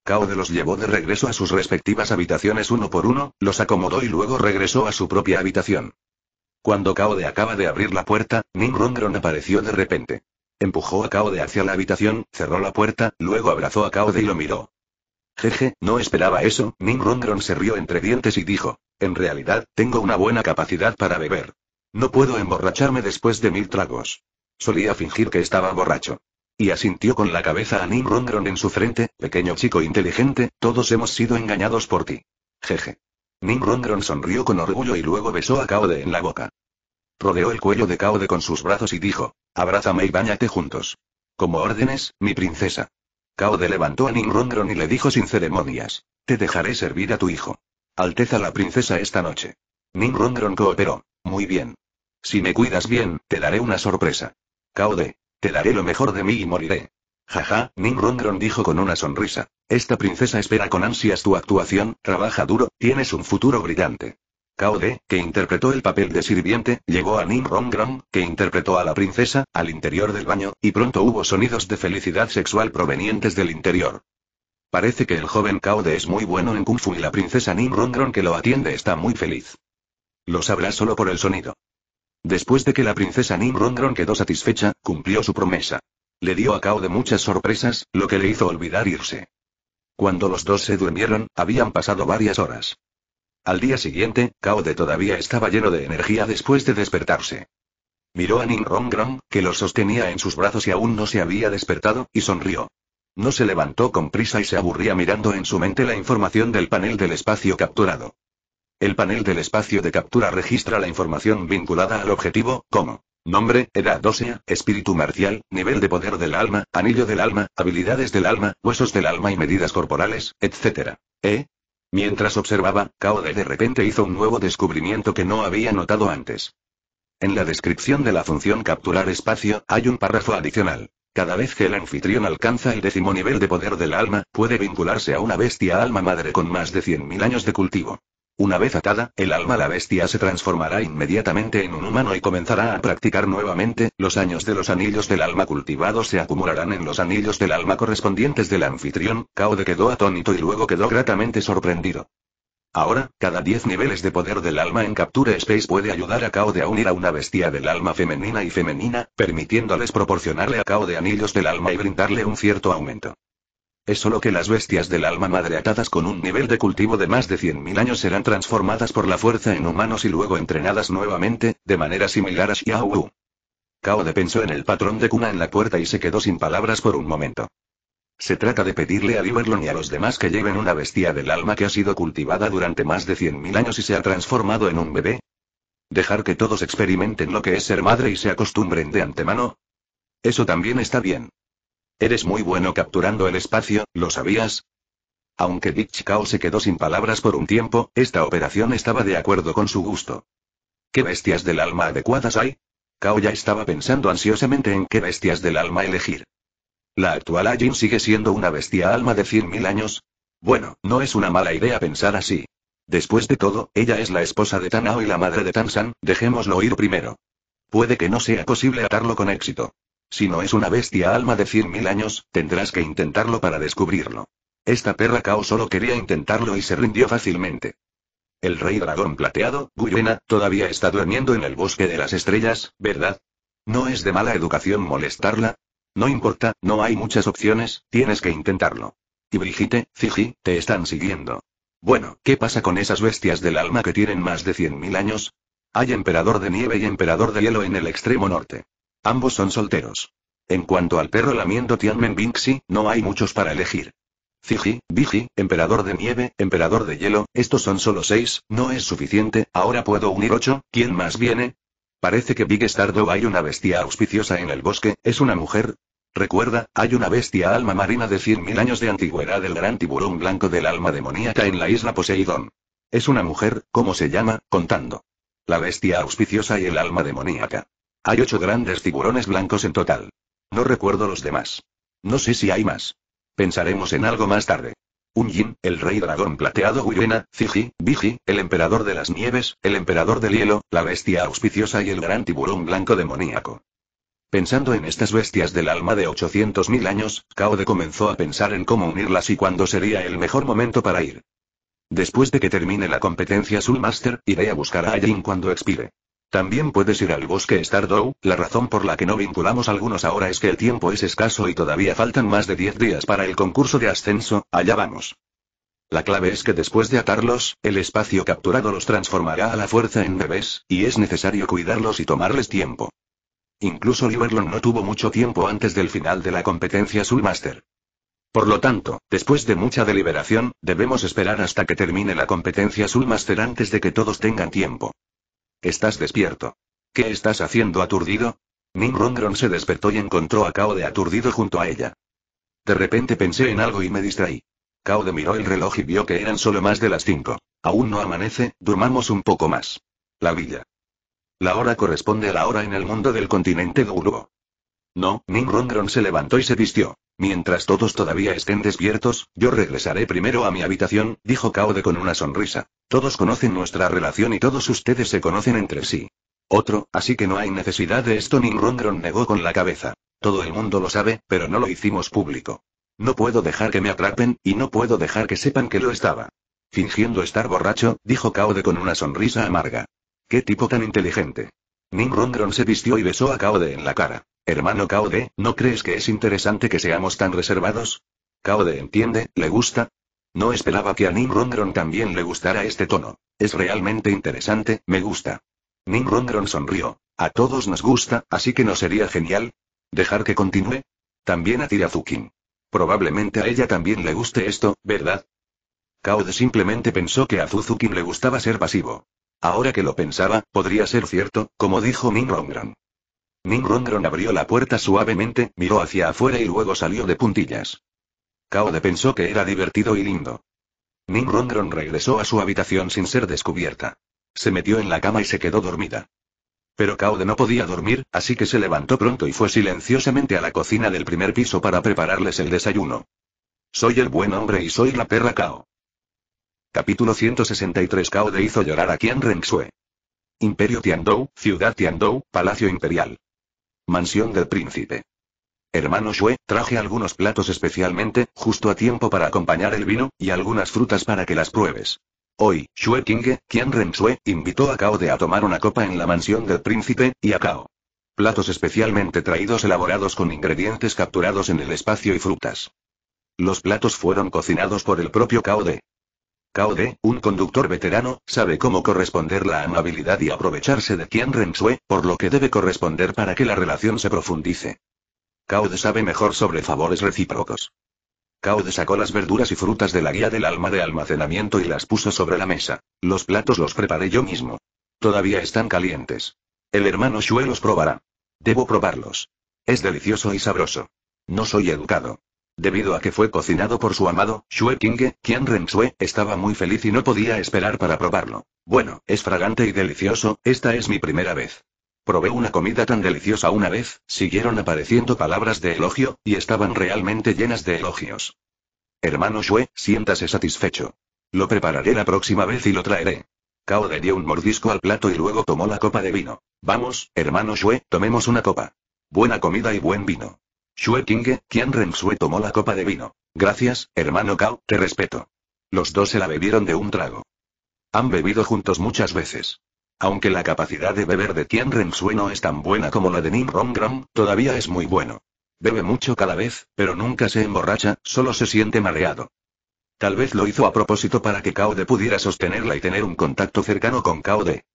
Cao De los llevó de regreso a sus respectivas habitaciones uno por uno, los acomodó y luego regresó a su propia habitación. Cuando Cao De acaba de abrir la puerta, Ning Rongron apareció de repente. Empujó a Cao De hacia la habitación, cerró la puerta, luego abrazó a Cao De y lo miró. Jeje, no esperaba eso, Ning Rongron se rió entre dientes y dijo. En realidad, tengo una buena capacidad para beber. No puedo emborracharme después de mil tragos. Solía fingir que estaba borracho. Y asintió con la cabeza a Nim en su frente, pequeño chico inteligente, todos hemos sido engañados por ti. Jeje. Nim sonrió con orgullo y luego besó a Kaode en la boca. Rodeó el cuello de Kaode con sus brazos y dijo, abrázame y báñate juntos. Como órdenes, mi princesa. Kaode levantó a Rongron y le dijo sin ceremonias. Te dejaré servir a tu hijo. Alteza la princesa esta noche. Nimrondron cooperó. Muy bien. Si me cuidas bien, te daré una sorpresa. Kaode. Te daré lo mejor de mí y moriré. Jaja, Nimrondron dijo con una sonrisa. Esta princesa espera con ansias tu actuación, trabaja duro, tienes un futuro brillante. Kaode, que interpretó el papel de sirviente, llegó a Nimrondron, que interpretó a la princesa, al interior del baño, y pronto hubo sonidos de felicidad sexual provenientes del interior. Parece que el joven de es muy bueno en Kung Fu y la princesa Nin que lo atiende está muy feliz. Lo sabrá solo por el sonido. Después de que la princesa Nin quedó satisfecha, cumplió su promesa. Le dio a de muchas sorpresas, lo que le hizo olvidar irse. Cuando los dos se durmieron, habían pasado varias horas. Al día siguiente, de todavía estaba lleno de energía después de despertarse. Miró a Ning que lo sostenía en sus brazos y aún no se había despertado, y sonrió. No se levantó con prisa y se aburría mirando en su mente la información del panel del espacio capturado. El panel del espacio de captura registra la información vinculada al objetivo, como nombre, edad ósea, espíritu marcial, nivel de poder del alma, anillo del alma, habilidades del alma, huesos del alma y medidas corporales, etc. ¿Eh? Mientras observaba, Kaode de repente hizo un nuevo descubrimiento que no había notado antes. En la descripción de la función capturar espacio, hay un párrafo adicional. Cada vez que el anfitrión alcanza el décimo nivel de poder del alma, puede vincularse a una bestia alma madre con más de 100.000 años de cultivo. Una vez atada, el alma la bestia se transformará inmediatamente en un humano y comenzará a practicar nuevamente, los años de los anillos del alma cultivados se acumularán en los anillos del alma correspondientes del anfitrión, Kao quedó atónito y luego quedó gratamente sorprendido. Ahora, cada 10 niveles de poder del alma en Capture Space puede ayudar a Kao de a unir a una bestia del alma femenina y femenina, permitiéndoles proporcionarle a Kao de anillos del alma y brindarle un cierto aumento. Es solo que las bestias del alma madre atadas con un nivel de cultivo de más de 100.000 años serán transformadas por la fuerza en humanos y luego entrenadas nuevamente, de manera similar a Xiao Kaode de pensó en el patrón de Kuna en la puerta y se quedó sin palabras por un momento. Se trata de pedirle a Liverlon y a los demás que lleven una bestia del alma que ha sido cultivada durante más de 100.000 años y se ha transformado en un bebé. Dejar que todos experimenten lo que es ser madre y se acostumbren de antemano. Eso también está bien. Eres muy bueno capturando el espacio, ¿lo sabías? Aunque Dick se quedó sin palabras por un tiempo, esta operación estaba de acuerdo con su gusto. ¿Qué bestias del alma adecuadas hay? Kao ya estaba pensando ansiosamente en qué bestias del alma elegir. La actual Ajin sigue siendo una bestia alma de 100.000 años. Bueno, no es una mala idea pensar así. Después de todo, ella es la esposa de Tanao y la madre de Tansan, dejémoslo ir primero. Puede que no sea posible atarlo con éxito. Si no es una bestia alma de 100.000 años, tendrás que intentarlo para descubrirlo. Esta perra Kao solo quería intentarlo y se rindió fácilmente. El rey dragón plateado, Guyena, todavía está durmiendo en el bosque de las estrellas, ¿verdad? ¿No es de mala educación molestarla? No importa, no hay muchas opciones, tienes que intentarlo. Y Brigitte, Fiji, te están siguiendo. Bueno, ¿qué pasa con esas bestias del alma que tienen más de 100.000 años? Hay emperador de nieve y emperador de hielo en el extremo norte. Ambos son solteros. En cuanto al perro lamiendo Tianmen Bingxi, no hay muchos para elegir. Ziggy, Vigi, emperador de nieve, emperador de hielo, estos son solo seis, no es suficiente, ahora puedo unir ocho, ¿quién más viene? Parece que Big Stardo hay una bestia auspiciosa en el bosque, es una mujer. Recuerda, hay una bestia alma marina de 100.000 años de antigüedad, del gran tiburón blanco del alma demoníaca en la isla Poseidón. Es una mujer, ¿cómo se llama? Contando. La bestia auspiciosa y el alma demoníaca. Hay ocho grandes tiburones blancos en total. No recuerdo los demás. No sé si hay más. Pensaremos en algo más tarde yin, el rey dragón plateado Uyuena, Ziji, Biji, el emperador de las nieves, el emperador del hielo, la bestia auspiciosa y el gran tiburón blanco demoníaco. Pensando en estas bestias del alma de 800.000 años, de comenzó a pensar en cómo unirlas y cuándo sería el mejor momento para ir. Después de que termine la competencia Soul Master, iré a buscar a Ajin cuando expire. También puedes ir al bosque Stardow, la razón por la que no vinculamos algunos ahora es que el tiempo es escaso y todavía faltan más de 10 días para el concurso de ascenso, allá vamos. La clave es que después de atarlos, el espacio capturado los transformará a la fuerza en bebés, y es necesario cuidarlos y tomarles tiempo. Incluso Liberlon no tuvo mucho tiempo antes del final de la competencia Soulmaster. Por lo tanto, después de mucha deliberación, debemos esperar hasta que termine la competencia Soulmaster antes de que todos tengan tiempo. Estás despierto. ¿Qué estás haciendo aturdido? Ning Rongron se despertó y encontró a Cao de aturdido junto a ella. De repente pensé en algo y me distraí. Cao de miró el reloj y vio que eran solo más de las cinco. Aún no amanece, durmamos un poco más. La villa. La hora corresponde a la hora en el mundo del continente Uruguay. No, Nimrondron se levantó y se vistió. Mientras todos todavía estén despiertos, yo regresaré primero a mi habitación, dijo Kaode con una sonrisa. Todos conocen nuestra relación y todos ustedes se conocen entre sí. Otro, así que no hay necesidad de esto, Nimrondron negó con la cabeza. Todo el mundo lo sabe, pero no lo hicimos público. No puedo dejar que me atrapen, y no puedo dejar que sepan que lo estaba. Fingiendo estar borracho, dijo Kaode con una sonrisa amarga. Qué tipo tan inteligente. Ning se vistió y besó a Kaode en la cara. Hermano Kaode, ¿no crees que es interesante que seamos tan reservados? Kaode entiende, le gusta. No esperaba que a Ning también le gustara este tono. Es realmente interesante, me gusta. Ning sonrió. A todos nos gusta, así que no sería genial. ¿Dejar que continúe? También a Tirazukin. Probablemente a ella también le guste esto, ¿verdad? Kaode simplemente pensó que a Zuzukin le gustaba ser pasivo. Ahora que lo pensaba, podría ser cierto, como dijo Ming Rongron. Ming Rongron abrió la puerta suavemente, miró hacia afuera y luego salió de puntillas. De pensó que era divertido y lindo. Ming Rongron regresó a su habitación sin ser descubierta. Se metió en la cama y se quedó dormida. Pero De no podía dormir, así que se levantó pronto y fue silenciosamente a la cocina del primer piso para prepararles el desayuno. Soy el buen hombre y soy la perra Cao. Capítulo 163 Cao de hizo llorar a Qian Rensue. Imperio Tiandou, Ciudad Tiandou, Palacio Imperial. Mansión del Príncipe. Hermano Xue, traje algunos platos especialmente, justo a tiempo para acompañar el vino, y algunas frutas para que las pruebes. Hoy, Xue King, Qian Rensue, invitó a Cao de a tomar una copa en la mansión del príncipe, y a Kao. Platos especialmente traídos elaborados con ingredientes capturados en el espacio y frutas. Los platos fueron cocinados por el propio Cao de. De, un conductor veterano, sabe cómo corresponder la amabilidad y aprovecharse de quien Rensue, por lo que debe corresponder para que la relación se profundice. De sabe mejor sobre favores recíprocos. De sacó las verduras y frutas de la guía del alma de almacenamiento y las puso sobre la mesa. Los platos los preparé yo mismo. Todavía están calientes. El hermano Shue los probará. Debo probarlos. Es delicioso y sabroso. No soy educado. Debido a que fue cocinado por su amado, Shue King, Qian Rensue, estaba muy feliz y no podía esperar para probarlo. Bueno, es fragante y delicioso, esta es mi primera vez. Probé una comida tan deliciosa una vez, siguieron apareciendo palabras de elogio, y estaban realmente llenas de elogios. Hermano Shue, siéntase satisfecho. Lo prepararé la próxima vez y lo traeré. Cao le dio un mordisco al plato y luego tomó la copa de vino. Vamos, hermano Shue, tomemos una copa. Buena comida y buen vino. Xue Tian Qian Sue tomó la copa de vino. Gracias, hermano Kao, te respeto. Los dos se la bebieron de un trago. Han bebido juntos muchas veces. Aunque la capacidad de beber de Qian Sue no es tan buena como la de Nim Rongram, todavía es muy bueno. Bebe mucho cada vez, pero nunca se emborracha, solo se siente mareado. Tal vez lo hizo a propósito para que Kao de pudiera sostenerla y tener un contacto cercano con Kao de.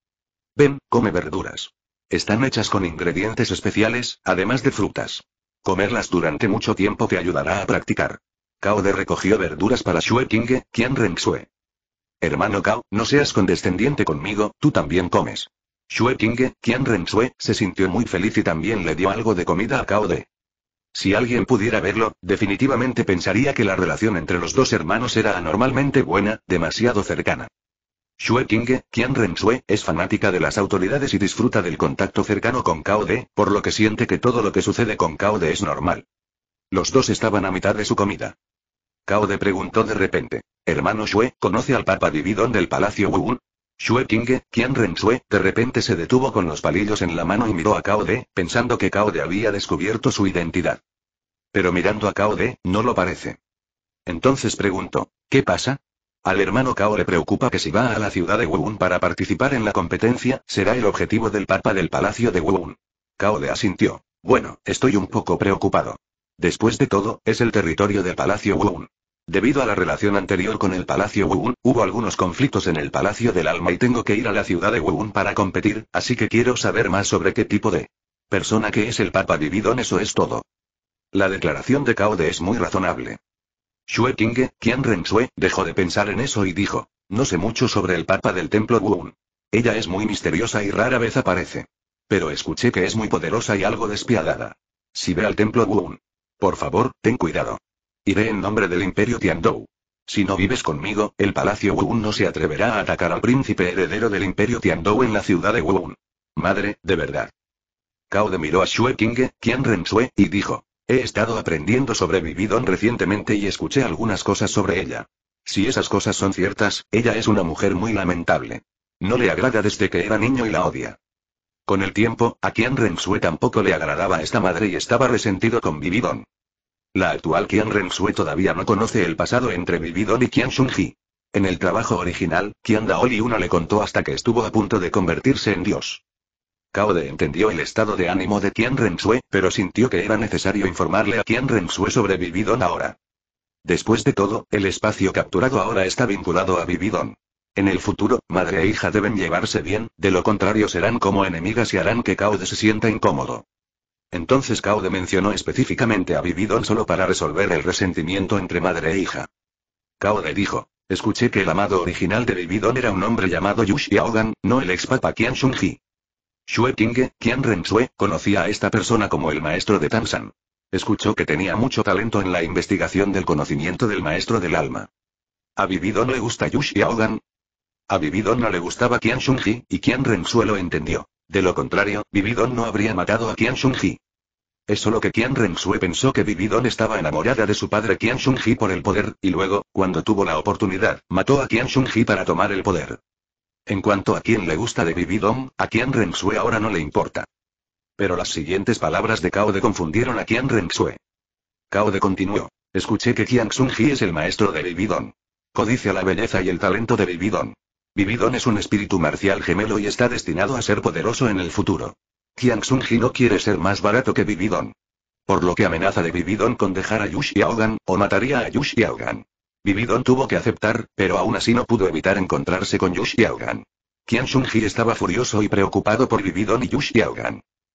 Ven, come verduras. Están hechas con ingredientes especiales, además de frutas. Comerlas durante mucho tiempo te ayudará a practicar. Cao de recogió verduras para Xue King, Qian renxue. Hermano Cao, no seas condescendiente conmigo, tú también comes. Xue King, Qian renxue, se sintió muy feliz y también le dio algo de comida a Cao De. Si alguien pudiera verlo, definitivamente pensaría que la relación entre los dos hermanos era anormalmente buena, demasiado cercana. Xue Qing, Qian Renshue, es fanática de las autoridades y disfruta del contacto cercano con Cao De, por lo que siente que todo lo que sucede con Cao De es normal. Los dos estaban a mitad de su comida. Cao De preguntó de repente. Hermano Xue, ¿conoce al Papa Dividón del Palacio Wu? Xue Qing, Qian Renshue, de repente se detuvo con los palillos en la mano y miró a Cao De, pensando que Cao De había descubierto su identidad. Pero mirando a Cao De, no lo parece. Entonces preguntó, ¿qué pasa? Al hermano Cao le preocupa que si va a la ciudad de Wuun para participar en la competencia, será el objetivo del Papa del Palacio de Wuun. Cao le asintió. Bueno, estoy un poco preocupado. Después de todo, es el territorio del Palacio Wuun. Debido a la relación anterior con el Palacio Wuun, hubo algunos conflictos en el Palacio del Alma y tengo que ir a la ciudad de Wuun para competir, así que quiero saber más sobre qué tipo de persona que es el Papa vivido en eso es todo. La declaración de de es muy razonable. Xue Qing, Qian Rensue, dejó de pensar en eso y dijo. No sé mucho sobre el Papa del Templo Wun. Ella es muy misteriosa y rara vez aparece. Pero escuché que es muy poderosa y algo despiadada. Si ve al Templo Wun. Por favor, ten cuidado. Iré en nombre del Imperio Tiandou. Si no vives conmigo, el Palacio Wun no se atreverá a atacar al príncipe heredero del Imperio Tiandou en la ciudad de Wun. Madre, de verdad. Cao de miró a Xue Qing, Qian Rensue, y dijo. He estado aprendiendo sobre Vividon recientemente y escuché algunas cosas sobre ella. Si esas cosas son ciertas, ella es una mujer muy lamentable. No le agrada desde que era niño y la odia. Con el tiempo, a Qian Rensue tampoco le agradaba esta madre y estaba resentido con Vividon. La actual Qian Rensue todavía no conoce el pasado entre Vividon y Qian Shunji. En el trabajo original, Qian Daoli una le contó hasta que estuvo a punto de convertirse en dios. De entendió el estado de ánimo de Tian Rensue, pero sintió que era necesario informarle a Tian Renxue sobre Vividon ahora. Después de todo, el espacio capturado ahora está vinculado a Vividon. En el futuro, madre e hija deben llevarse bien, de lo contrario serán como enemigas y harán que De se sienta incómodo. Entonces De mencionó específicamente a Vividon solo para resolver el resentimiento entre madre e hija. De dijo, escuché que el amado original de Vividon era un hombre llamado Yushi no el expapa Qian Shunji. Xue Ting, Qian Rensue, conocía a esta persona como el maestro de Tansan. Escuchó que tenía mucho talento en la investigación del conocimiento del maestro del alma. A Vivido le gusta Yu A Vividon no le gustaba Qian Shunji, y Qian Rensue lo entendió. De lo contrario, Vividon no habría matado a Qian Shunji. Es solo que Qian Rensue pensó que Vividon estaba enamorada de su padre Qian Shunji por el poder, y luego, cuando tuvo la oportunidad, mató a Qian Shunji para tomar el poder. En cuanto a quién le gusta de vividon a Qian Xue ahora no le importa. Pero las siguientes palabras de De confundieron a Qian Kao De continuó. Escuché que Qian Xunji es el maestro de Vividon. Codicia la belleza y el talento de Vividon. Vividon es un espíritu marcial gemelo y está destinado a ser poderoso en el futuro. Qian Xunji no quiere ser más barato que Vividon. Por lo que amenaza de Vividon con dejar a Yu y o mataría a Yu y Vividon tuvo que aceptar, pero aún así no pudo evitar encontrarse con Yushiaogan. Yaogan. Qian Shunji estaba furioso y preocupado por Vividon y Yush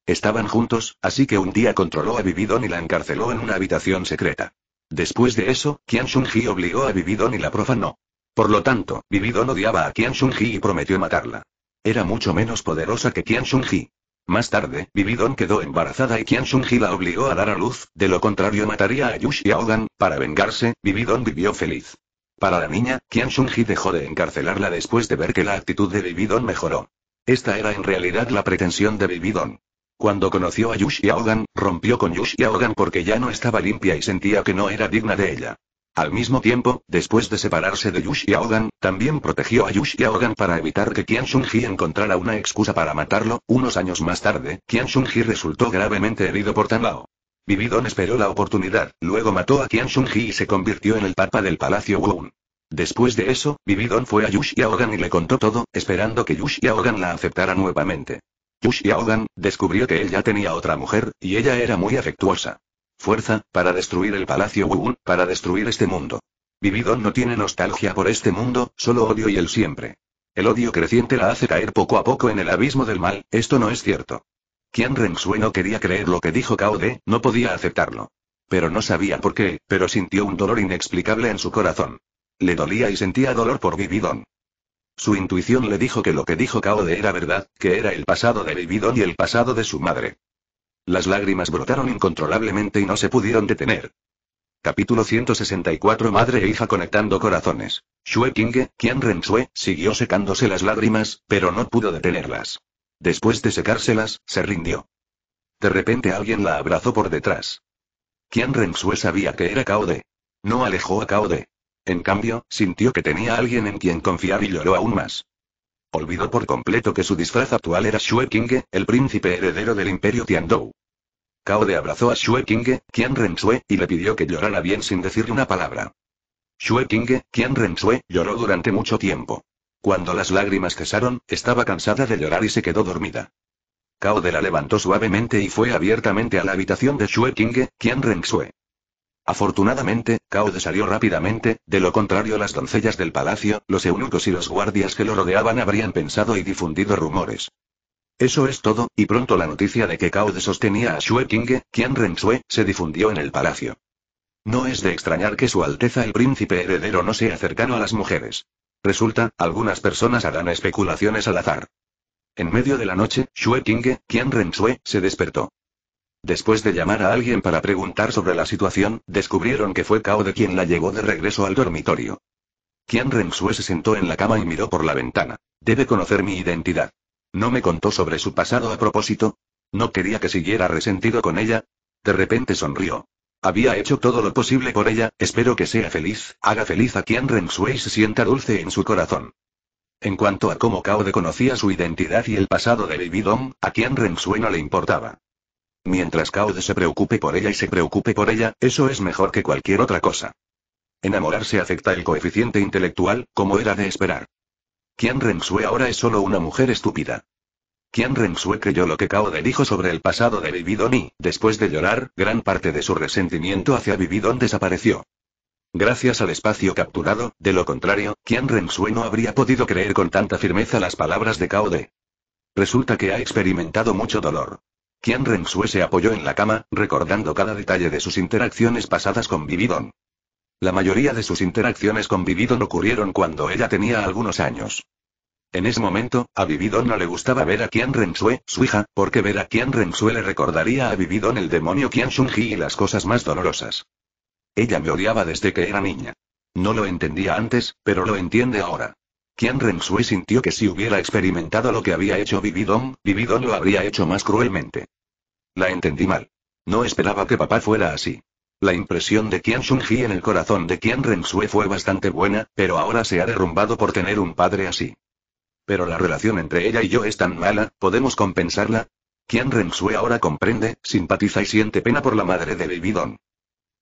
Estaban juntos, así que un día controló a Vividon y la encarceló en una habitación secreta. Después de eso, Qian Shunji obligó a Vividon y la profanó. Por lo tanto, Vividon odiaba a Qian Shunji y prometió matarla. Era mucho menos poderosa que Qian Shunji. Más tarde, Bibidon quedó embarazada y Qian Shunji la obligó a dar a luz, de lo contrario mataría a Yush y para vengarse, Bibidon vivió feliz. Para la niña, Qian Shunji dejó de encarcelarla después de ver que la actitud de Bibidon mejoró. Esta era en realidad la pretensión de Bibidon. Cuando conoció a Yushiaogan, rompió con Yushiaogan porque ya no estaba limpia y sentía que no era digna de ella. Al mismo tiempo, después de separarse de Yushiaogan, también protegió a Yushiaogan para evitar que Qian Shunji encontrara una excusa para matarlo. Unos años más tarde, Qian Shunji resultó gravemente herido por Tan Bao. Vividon esperó la oportunidad, luego mató a Qian Shunji y se convirtió en el papa del palacio Wuun. Después de eso, Vividon fue a Yushiaogan y y le contó todo, esperando que Yushiaogan la aceptara nuevamente. Yushiaogan descubrió que él ya tenía otra mujer, y ella era muy afectuosa. Fuerza, para destruir el palacio Wu, para destruir este mundo. Vividon no tiene nostalgia por este mundo, solo odio y el siempre. El odio creciente la hace caer poco a poco en el abismo del mal, esto no es cierto. Qian Rensue no quería creer lo que dijo Kao De, no podía aceptarlo. Pero no sabía por qué, pero sintió un dolor inexplicable en su corazón. Le dolía y sentía dolor por Vividon. Su intuición le dijo que lo que dijo Kao De era verdad, que era el pasado de Vividon y el pasado de su madre. Las lágrimas brotaron incontrolablemente y no se pudieron detener. Capítulo 164 Madre e hija conectando corazones. Xue King, Qian Rensue, siguió secándose las lágrimas, pero no pudo detenerlas. Después de secárselas, se rindió. De repente alguien la abrazó por detrás. Qian Rensue sabía que era Kaode. No alejó a Kaode. En cambio, sintió que tenía alguien en quien confiar y lloró aún más. Olvidó por completo que su disfraz actual era Shue King, el príncipe heredero del imperio Tiandou. de abrazó a Shue King, Qian Rensue, y le pidió que llorara bien sin decirle una palabra. Xue King, Qian Rensue, lloró durante mucho tiempo. Cuando las lágrimas cesaron, estaba cansada de llorar y se quedó dormida. de la levantó suavemente y fue abiertamente a la habitación de Shue King, Qian Rensue. Afortunadamente, de salió rápidamente, de lo contrario las doncellas del palacio, los eunucos y los guardias que lo rodeaban habrían pensado y difundido rumores. Eso es todo, y pronto la noticia de que de sostenía a Shue King, Qian Rensue, se difundió en el palacio. No es de extrañar que su Alteza el Príncipe Heredero no sea cercano a las mujeres. Resulta, algunas personas harán especulaciones al azar. En medio de la noche, Shue King, Qian Rensue, se despertó. Después de llamar a alguien para preguntar sobre la situación, descubrieron que fue Kao de quien la llevó de regreso al dormitorio. Kian Renxue se sentó en la cama y miró por la ventana. Debe conocer mi identidad. ¿No me contó sobre su pasado a propósito? ¿No quería que siguiera resentido con ella? De repente sonrió. Había hecho todo lo posible por ella, espero que sea feliz, haga feliz a Qian Renxue y se sienta dulce en su corazón. En cuanto a cómo de conocía su identidad y el pasado de Baby Dom, a Qian Renxue no le importaba. Mientras Kaude se preocupe por ella y se preocupe por ella, eso es mejor que cualquier otra cosa. Enamorarse afecta el coeficiente intelectual, como era de esperar. Qian Renxue ahora es solo una mujer estúpida. Qian Renxue creyó lo que Kaode dijo sobre el pasado de Vividon y, después de llorar, gran parte de su resentimiento hacia Vividon desapareció. Gracias al espacio capturado, de lo contrario, Qian Renxue no habría podido creer con tanta firmeza las palabras de Kaode. Resulta que ha experimentado mucho dolor. Qian Renxue se apoyó en la cama, recordando cada detalle de sus interacciones pasadas con Vividon. La mayoría de sus interacciones con Vividon ocurrieron cuando ella tenía algunos años. En ese momento, a Vividon no le gustaba ver a Qian Rensue, su hija, porque ver a Qian Renxue le recordaría a Vividon el demonio Qian Shunji y las cosas más dolorosas. Ella me odiaba desde que era niña. No lo entendía antes, pero lo entiende ahora. Qian Rensue sintió que si hubiera experimentado lo que había hecho Vividon, Vividon lo habría hecho más cruelmente. La entendí mal. No esperaba que papá fuera así. La impresión de Qian Shunji en el corazón de Qian Rensue fue bastante buena, pero ahora se ha derrumbado por tener un padre así. Pero la relación entre ella y yo es tan mala, ¿podemos compensarla? Qian Rensue ahora comprende, simpatiza y siente pena por la madre de Vividon.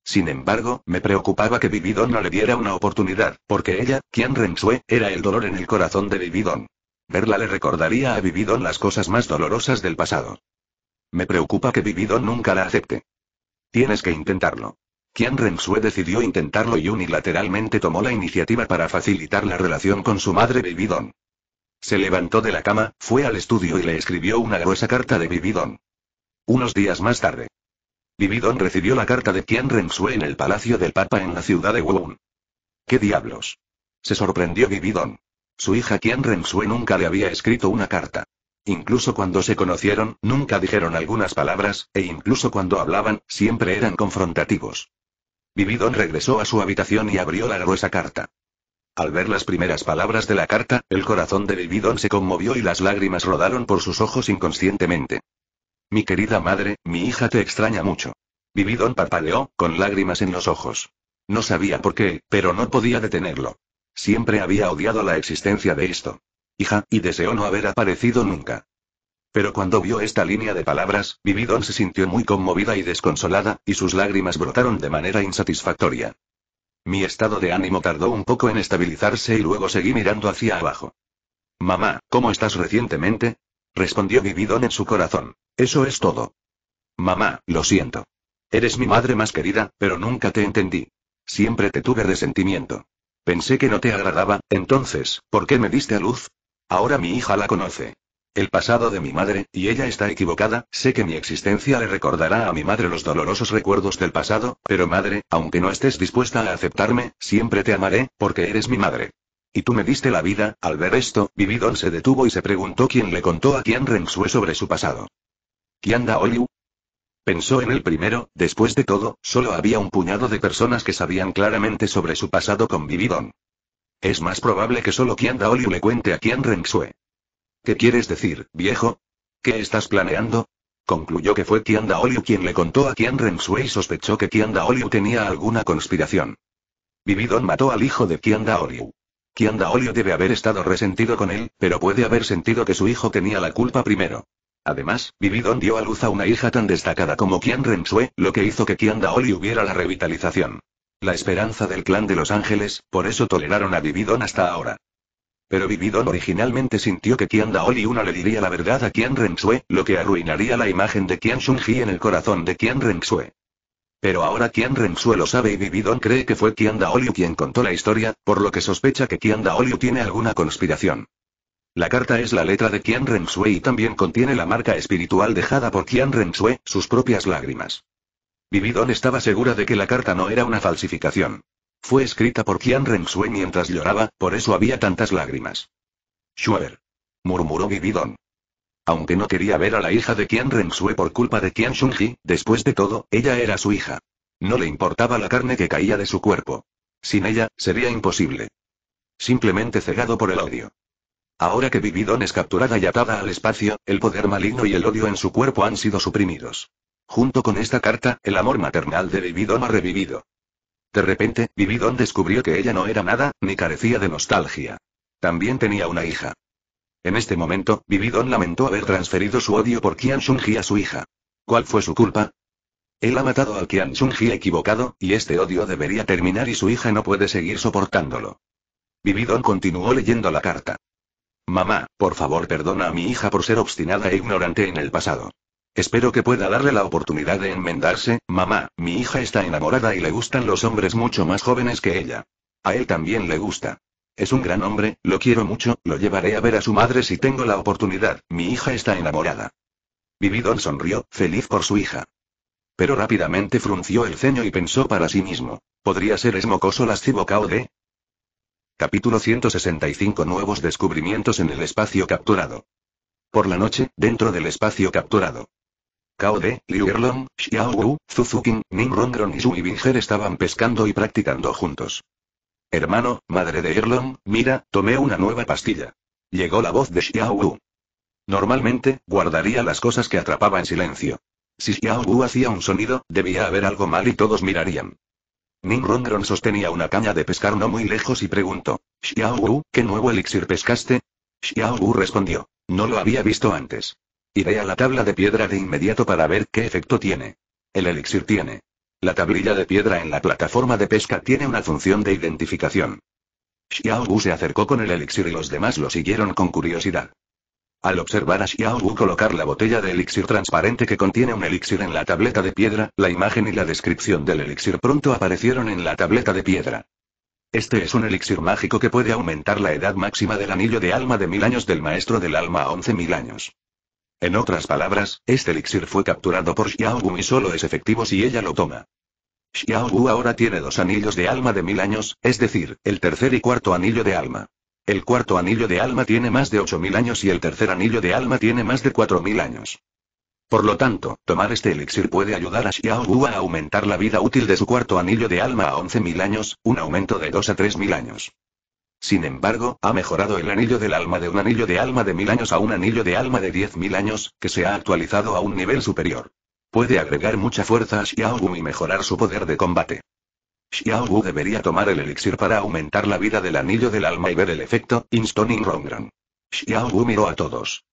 Sin embargo, me preocupaba que Vividon no le diera una oportunidad, porque ella, quien Rensue, era el dolor en el corazón de Vividon. Verla le recordaría a Vividon las cosas más dolorosas del pasado. Me preocupa que Vividon nunca la acepte. Tienes que intentarlo. Qian Rensue decidió intentarlo y unilateralmente tomó la iniciativa para facilitar la relación con su madre Vividon. Se levantó de la cama, fue al estudio y le escribió una gruesa carta de Vividon. Unos días más tarde. Vividon recibió la carta de Qian Rensue en el palacio del Papa en la ciudad de Wuhan. ¿Qué diablos? Se sorprendió Vividon. Su hija Qian Rensue nunca le había escrito una carta. Incluso cuando se conocieron, nunca dijeron algunas palabras, e incluso cuando hablaban, siempre eran confrontativos. Vividon regresó a su habitación y abrió la gruesa carta. Al ver las primeras palabras de la carta, el corazón de Vividon se conmovió y las lágrimas rodaron por sus ojos inconscientemente. Mi querida madre, mi hija te extraña mucho. Vividón parpadeó, con lágrimas en los ojos. No sabía por qué, pero no podía detenerlo. Siempre había odiado la existencia de esto. Hija, y deseó no haber aparecido nunca. Pero cuando vio esta línea de palabras, Vividón se sintió muy conmovida y desconsolada, y sus lágrimas brotaron de manera insatisfactoria. Mi estado de ánimo tardó un poco en estabilizarse y luego seguí mirando hacia abajo. Mamá, ¿cómo estás recientemente? respondió Vividón en su corazón. Eso es todo. Mamá, lo siento. Eres mi madre más querida, pero nunca te entendí. Siempre te tuve resentimiento. Pensé que no te agradaba, entonces, ¿por qué me diste a luz? Ahora mi hija la conoce. El pasado de mi madre, y ella está equivocada, sé que mi existencia le recordará a mi madre los dolorosos recuerdos del pasado, pero madre, aunque no estés dispuesta a aceptarme, siempre te amaré, porque eres mi madre. Y tú me diste la vida, al ver esto, Vividon se detuvo y se preguntó quién le contó a Qian Renxue sobre su pasado. ¿Quién da Pensó en el primero, después de todo, solo había un puñado de personas que sabían claramente sobre su pasado con Vividon. Es más probable que solo Qian da le cuente a Qian Renxue. ¿Qué quieres decir, viejo? ¿Qué estás planeando? Concluyó que fue Qian Daoliu quien le contó a Qian Renxue y sospechó que Qian Daoliu tenía alguna conspiración. Vividon mató al hijo de Qian Daoliu. Daolio debe haber estado resentido con él, pero puede haber sentido que su hijo tenía la culpa primero. Además, Vividon dio a luz a una hija tan destacada como Qian Rensue, lo que hizo que Qian Daoli hubiera la revitalización. La esperanza del clan de los ángeles, por eso toleraron a Vividon hasta ahora. Pero Vividon originalmente sintió que Qian Daoli uno le diría la verdad a Qian Rensue, lo que arruinaría la imagen de Qian Shunji en el corazón de Qian Rensue. Pero ahora Qian Renxue lo sabe y Vividon cree que fue Qian Daoliu quien contó la historia, por lo que sospecha que Qian Daoliu tiene alguna conspiración. La carta es la letra de Qian Renxue y también contiene la marca espiritual dejada por Qian Renxue, sus propias lágrimas. Vividon estaba segura de que la carta no era una falsificación. Fue escrita por Qian Renxue mientras lloraba, por eso había tantas lágrimas. Schubert Murmuró Vividon. Aunque no quería ver a la hija de Qian Sue por culpa de Qian Shunji, después de todo, ella era su hija. No le importaba la carne que caía de su cuerpo. Sin ella, sería imposible. Simplemente cegado por el odio. Ahora que Vividon es capturada y atada al espacio, el poder maligno y el odio en su cuerpo han sido suprimidos. Junto con esta carta, el amor maternal de Vividon ha revivido. De repente, Vividon descubrió que ella no era nada, ni carecía de nostalgia. También tenía una hija. En este momento, Vividon lamentó haber transferido su odio por Qian Shunji a su hija. ¿Cuál fue su culpa? Él ha matado al Qian Shunji equivocado, y este odio debería terminar y su hija no puede seguir soportándolo. Vividon continuó leyendo la carta. Mamá, por favor perdona a mi hija por ser obstinada e ignorante en el pasado. Espero que pueda darle la oportunidad de enmendarse, mamá, mi hija está enamorada y le gustan los hombres mucho más jóvenes que ella. A él también le gusta. Es un gran hombre, lo quiero mucho, lo llevaré a ver a su madre si tengo la oportunidad, mi hija está enamorada. Vividor sonrió, feliz por su hija. Pero rápidamente frunció el ceño y pensó para sí mismo. ¿Podría ser esmocoso lascivo de? Capítulo 165 Nuevos descubrimientos en el espacio capturado. Por la noche, dentro del espacio capturado. Kao De, Liu Erlong, Xiao Wu, Suzuki, Ning Rongron y Zhu estaban pescando y practicando juntos. Hermano, madre de Erlong, mira, tomé una nueva pastilla. Llegó la voz de Xiao Wu. Normalmente, guardaría las cosas que atrapaba en silencio. Si Xiao Wu hacía un sonido, debía haber algo mal y todos mirarían. Ning Rongron sostenía una caña de pescar no muy lejos y preguntó: Xiao Wu, ¿qué nuevo elixir pescaste? Xiao Wu respondió: No lo había visto antes. Iré a la tabla de piedra de inmediato para ver qué efecto tiene. El elixir tiene la tablilla de piedra en la plataforma de pesca tiene una función de identificación. Xiao Wu se acercó con el elixir y los demás lo siguieron con curiosidad. Al observar a Xiao Wu colocar la botella de elixir transparente que contiene un elixir en la tableta de piedra, la imagen y la descripción del elixir pronto aparecieron en la tableta de piedra. Este es un elixir mágico que puede aumentar la edad máxima del anillo de alma de mil años del maestro del alma a once mil años. En otras palabras, este elixir fue capturado por Xiao Wu y solo es efectivo si ella lo toma. Xiao Wu ahora tiene dos anillos de alma de mil años, es decir, el tercer y cuarto anillo de alma. El cuarto anillo de alma tiene más de 8.000 años y el tercer anillo de alma tiene más de mil años. Por lo tanto, tomar este elixir puede ayudar a Xiao Wu a aumentar la vida útil de su cuarto anillo de alma a 11.000 años, un aumento de 2 a mil años. Sin embargo, ha mejorado el anillo del alma de un anillo de alma de mil años a un anillo de alma de diez mil años, que se ha actualizado a un nivel superior. Puede agregar mucha fuerza a Wu y mejorar su poder de combate. Wu debería tomar el elixir para aumentar la vida del anillo del alma y ver el efecto, Instoning Rongran. Wu miró a todos.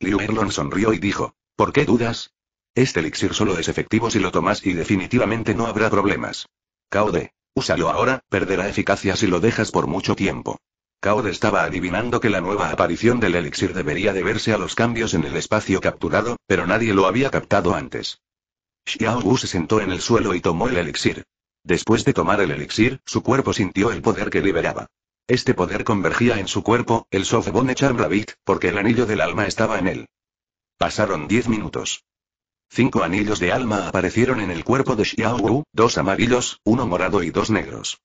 Liu Erlon sonrió y dijo, ¿por qué dudas? Este elixir solo es efectivo si lo tomas y definitivamente no habrá problemas. Kao Úsalo ahora, perderá eficacia si lo dejas por mucho tiempo. Kao estaba adivinando que la nueva aparición del elixir debería deberse a los cambios en el espacio capturado, pero nadie lo había captado antes. Xiao Wu se sentó en el suelo y tomó el elixir. Después de tomar el elixir, su cuerpo sintió el poder que liberaba. Este poder convergía en su cuerpo, el Bone Charm Bravit, porque el anillo del alma estaba en él. Pasaron diez minutos. Cinco anillos de alma aparecieron en el cuerpo de Xiao dos amarillos, uno morado y dos negros.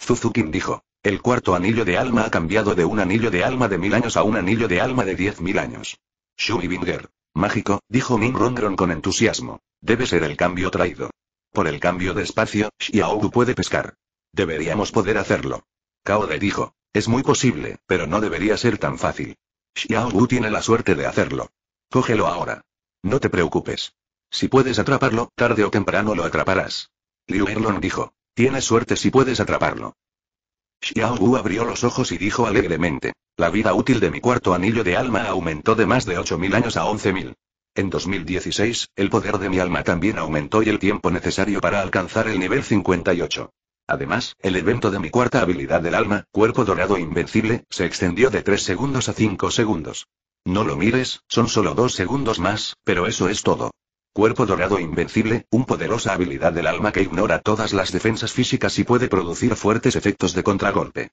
Zuzukin dijo. El cuarto anillo de alma ha cambiado de un anillo de alma de mil años a un anillo de alma de diez mil años. Shumi Binger. Mágico, dijo Min Rongron con entusiasmo. Debe ser el cambio traído. Por el cambio de espacio, Xiao puede pescar. Deberíamos poder hacerlo. Kaode dijo. Es muy posible, pero no debería ser tan fácil. Xiao tiene la suerte de hacerlo. Cógelo ahora. No te preocupes. Si puedes atraparlo, tarde o temprano lo atraparás. Liu Erlong dijo. Tienes suerte si puedes atraparlo. Xiao Wu abrió los ojos y dijo alegremente. La vida útil de mi cuarto anillo de alma aumentó de más de 8.000 años a 11.000. En 2016, el poder de mi alma también aumentó y el tiempo necesario para alcanzar el nivel 58. Además, el evento de mi cuarta habilidad del alma, Cuerpo Dorado Invencible, se extendió de 3 segundos a 5 segundos. No lo mires, son solo dos segundos más, pero eso es todo. Cuerpo dorado invencible, un poderosa habilidad del alma que ignora todas las defensas físicas y puede producir fuertes efectos de contragolpe.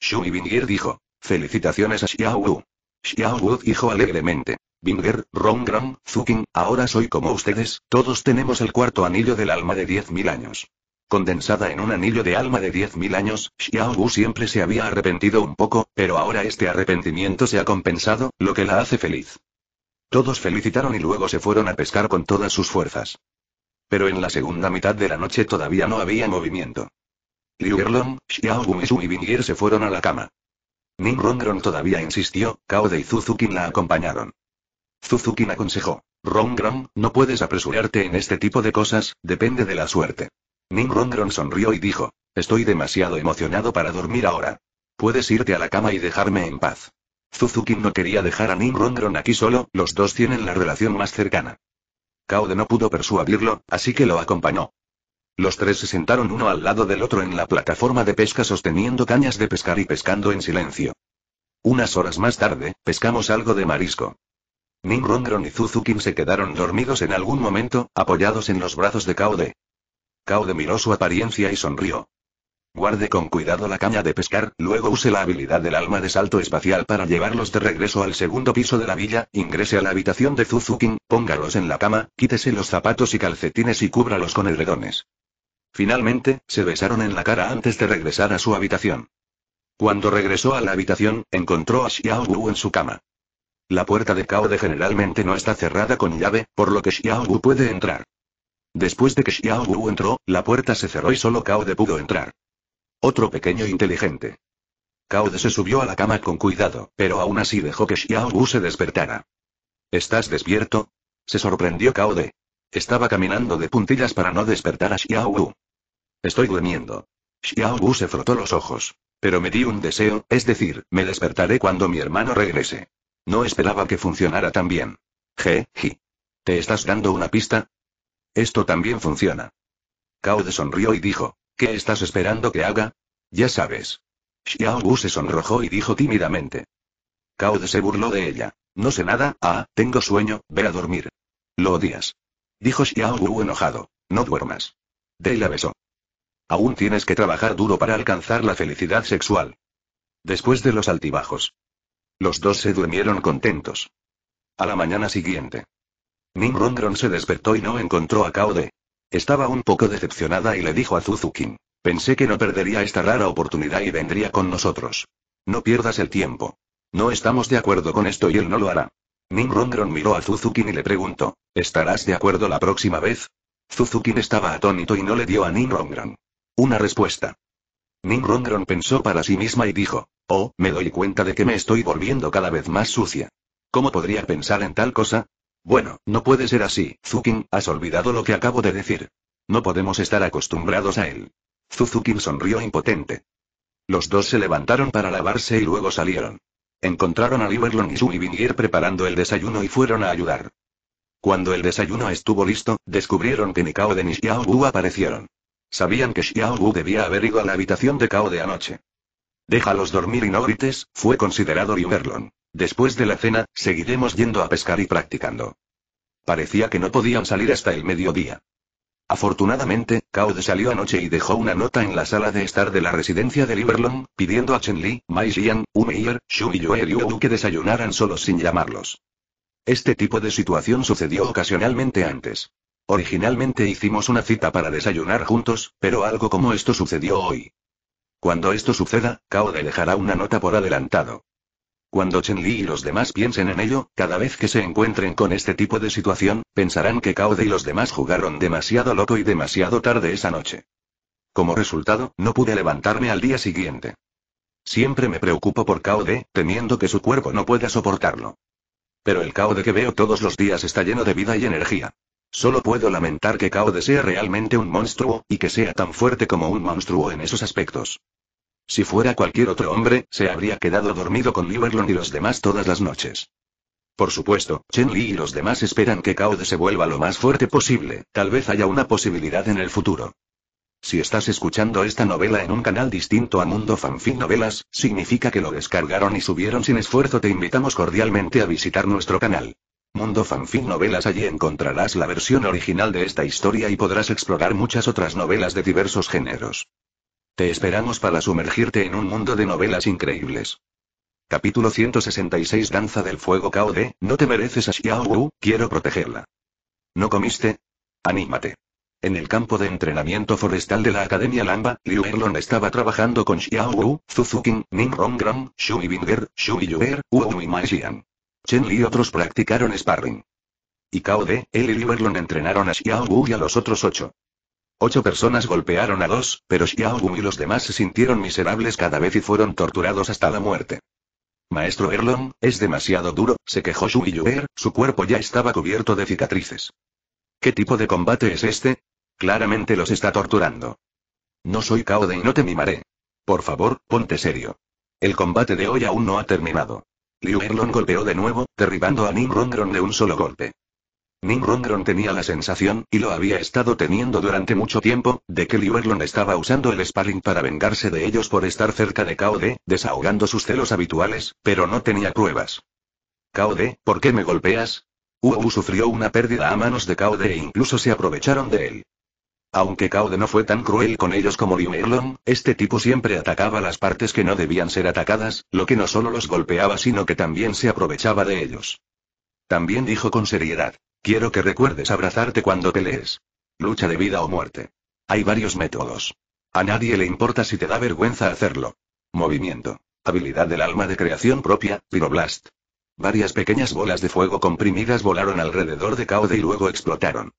Shumi Binger dijo. Felicitaciones a Xiao Wu. Xiao dijo alegremente. Binger, Rongrong, Zukin, ahora soy como ustedes, todos tenemos el cuarto anillo del alma de 10.000 años. Condensada en un anillo de alma de 10.000 años, Xiao siempre se había arrepentido un poco, pero ahora este arrepentimiento se ha compensado, lo que la hace feliz. Todos felicitaron y luego se fueron a pescar con todas sus fuerzas. Pero en la segunda mitad de la noche todavía no había movimiento. Liu Erlong, Xiao Xu y Bingir se fueron a la cama. Ning Rongron todavía insistió, De y Zuzukin la acompañaron. Zuzukin aconsejó. Rongron, no puedes apresurarte en este tipo de cosas, depende de la suerte. Ning sonrió y dijo. Estoy demasiado emocionado para dormir ahora. Puedes irte a la cama y dejarme en paz. Suzuki no quería dejar a Ning Rongron aquí solo, los dos tienen la relación más cercana. Kaode no pudo persuadirlo, así que lo acompañó. Los tres se sentaron uno al lado del otro en la plataforma de pesca sosteniendo cañas de pescar y pescando en silencio. Unas horas más tarde, pescamos algo de marisco. Ning Rongron y Suzuki se quedaron dormidos en algún momento, apoyados en los brazos de Kaode de miró su apariencia y sonrió. Guarde con cuidado la caña de pescar, luego use la habilidad del alma de salto espacial para llevarlos de regreso al segundo piso de la villa, ingrese a la habitación de Zuzukin, póngalos en la cama, quítese los zapatos y calcetines y cúbralos con edredones. Finalmente, se besaron en la cara antes de regresar a su habitación. Cuando regresó a la habitación, encontró a Xiao Wu en su cama. La puerta de de generalmente no está cerrada con llave, por lo que Xiao Wu puede entrar. Después de que Xiao Wu entró, la puerta se cerró y solo Cao De pudo entrar. Otro pequeño inteligente. Cao De se subió a la cama con cuidado, pero aún así dejó que Xiao Wu se despertara. ¿Estás despierto? Se sorprendió Cao De. Estaba caminando de puntillas para no despertar a Xiao Wu. Estoy durmiendo. Xiao Wu se frotó los ojos. Pero me di un deseo, es decir, me despertaré cuando mi hermano regrese. No esperaba que funcionara tan bien. Je, je. ¿Te estás dando una pista? Esto también funciona. De sonrió y dijo, ¿qué estás esperando que haga? Ya sabes. Xiao Wu se sonrojó y dijo tímidamente. De se burló de ella. No sé nada, ah, tengo sueño, ve a dormir. Lo odias. Dijo Xiao Wu enojado. No duermas. Dei la besó. Aún tienes que trabajar duro para alcanzar la felicidad sexual. Después de los altibajos. Los dos se durmieron contentos. A la mañana siguiente. Rongrong se despertó y no encontró a Kaode. Estaba un poco decepcionada y le dijo a Suzuki. Pensé que no perdería esta rara oportunidad y vendría con nosotros. No pierdas el tiempo. No estamos de acuerdo con esto y él no lo hará. Rongrong miró a Suzuki y le preguntó, ¿estarás de acuerdo la próxima vez? Suzuki estaba atónito y no le dio a Ron una respuesta. Rongrong pensó para sí misma y dijo, oh, me doy cuenta de que me estoy volviendo cada vez más sucia. ¿Cómo podría pensar en tal cosa? Bueno, no puede ser así, Zukin, has olvidado lo que acabo de decir. No podemos estar acostumbrados a él. Zuzukin sonrió impotente. Los dos se levantaron para lavarse y luego salieron. Encontraron a Liberlon y Suivinier preparando el desayuno y fueron a ayudar. Cuando el desayuno estuvo listo, descubrieron que ni de ni Xiao Wu aparecieron. Sabían que Xiao debía haber ido a la habitación de Kao de anoche. Déjalos dormir y no grites, fue considerado Liberlon. Después de la cena, seguiremos yendo a pescar y practicando. Parecía que no podían salir hasta el mediodía. Afortunadamente, de salió anoche y dejó una nota en la sala de estar de la residencia de Liverlong, pidiendo a Chen Li, Mai Xian, Umeir, Shu y Yue Du que desayunaran solos sin llamarlos. Este tipo de situación sucedió ocasionalmente antes. Originalmente hicimos una cita para desayunar juntos, pero algo como esto sucedió hoy. Cuando esto suceda, Kao dejará una nota por adelantado. Cuando Chen Li y los demás piensen en ello, cada vez que se encuentren con este tipo de situación, pensarán que De y los demás jugaron demasiado loco y demasiado tarde esa noche. Como resultado, no pude levantarme al día siguiente. Siempre me preocupo por De, temiendo que su cuerpo no pueda soportarlo. Pero el De que veo todos los días está lleno de vida y energía. Solo puedo lamentar que De sea realmente un monstruo, y que sea tan fuerte como un monstruo en esos aspectos. Si fuera cualquier otro hombre, se habría quedado dormido con Liverlon y los demás todas las noches. Por supuesto, Chen Li y los demás esperan que Kaode se vuelva lo más fuerte posible, tal vez haya una posibilidad en el futuro. Si estás escuchando esta novela en un canal distinto a Mundo Fanfic Novelas, significa que lo descargaron y subieron sin esfuerzo. Te invitamos cordialmente a visitar nuestro canal. Mundo Fanfic Novelas allí encontrarás la versión original de esta historia y podrás explorar muchas otras novelas de diversos géneros. Te esperamos para sumergirte en un mundo de novelas increíbles. Capítulo 166 Danza del Fuego De, no te mereces a Xiao Wu, quiero protegerla. ¿No comiste? Anímate. En el campo de entrenamiento forestal de la Academia Lamba, Liu Erlon estaba trabajando con Xiao Wu, Zuzukin, Ning Xu Shu Binger, Shu Yuer, Wu y Xian. Chen Li y otros practicaron sparring. Y De, él y Liu Erlong entrenaron a Xiao Wu y a los otros ocho. Ocho personas golpearon a dos, pero Xiaogun y los demás se sintieron miserables cada vez y fueron torturados hasta la muerte. Maestro Erlong, es demasiado duro, se quejó Shu Yuer, su cuerpo ya estaba cubierto de cicatrices. ¿Qué tipo de combate es este? Claramente los está torturando. No soy Kaode y no te mimaré. Por favor, ponte serio. El combate de hoy aún no ha terminado. Liu Erlong golpeó de nuevo, derribando a Ning Rongron de un solo golpe. Ningrongron tenía la sensación, y lo había estado teniendo durante mucho tiempo, de que Liu estaba usando el sparring para vengarse de ellos por estar cerca de De, desahogando sus celos habituales, pero no tenía pruebas. De, ¿por qué me golpeas? Wu sufrió una pérdida a manos de De e incluso se aprovecharon de él. Aunque De no fue tan cruel con ellos como Liu este tipo siempre atacaba las partes que no debían ser atacadas, lo que no solo los golpeaba sino que también se aprovechaba de ellos. También dijo con seriedad. Quiero que recuerdes abrazarte cuando pelees. Lucha de vida o muerte. Hay varios métodos. A nadie le importa si te da vergüenza hacerlo. Movimiento. Habilidad del alma de creación propia, Pyroblast. Varias pequeñas bolas de fuego comprimidas volaron alrededor de Kaode y luego explotaron.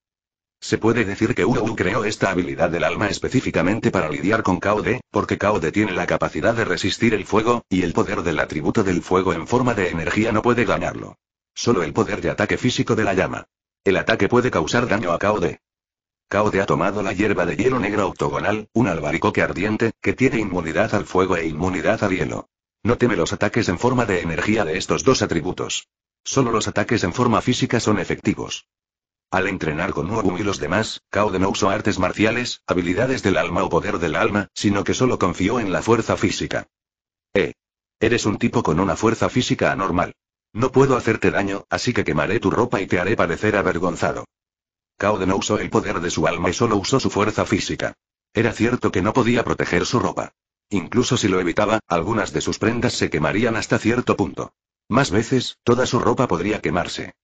Se puede decir que Uru creó esta habilidad del alma específicamente para lidiar con Kaode, porque Kaode tiene la capacidad de resistir el fuego, y el poder del atributo del fuego en forma de energía no puede ganarlo. Solo el poder de ataque físico de la llama. El ataque puede causar daño a Kaode. Kaode ha tomado la hierba de hielo negra octogonal, un albaricoque ardiente, que tiene inmunidad al fuego e inmunidad al hielo. No teme los ataques en forma de energía de estos dos atributos. Solo los ataques en forma física son efectivos. Al entrenar con Uobum y los demás, Kaode no usó artes marciales, habilidades del alma o poder del alma, sino que solo confió en la fuerza física. Eh. Eres un tipo con una fuerza física anormal. No puedo hacerte daño, así que quemaré tu ropa y te haré parecer avergonzado. de no usó el poder de su alma y solo usó su fuerza física. Era cierto que no podía proteger su ropa. Incluso si lo evitaba, algunas de sus prendas se quemarían hasta cierto punto. Más veces, toda su ropa podría quemarse.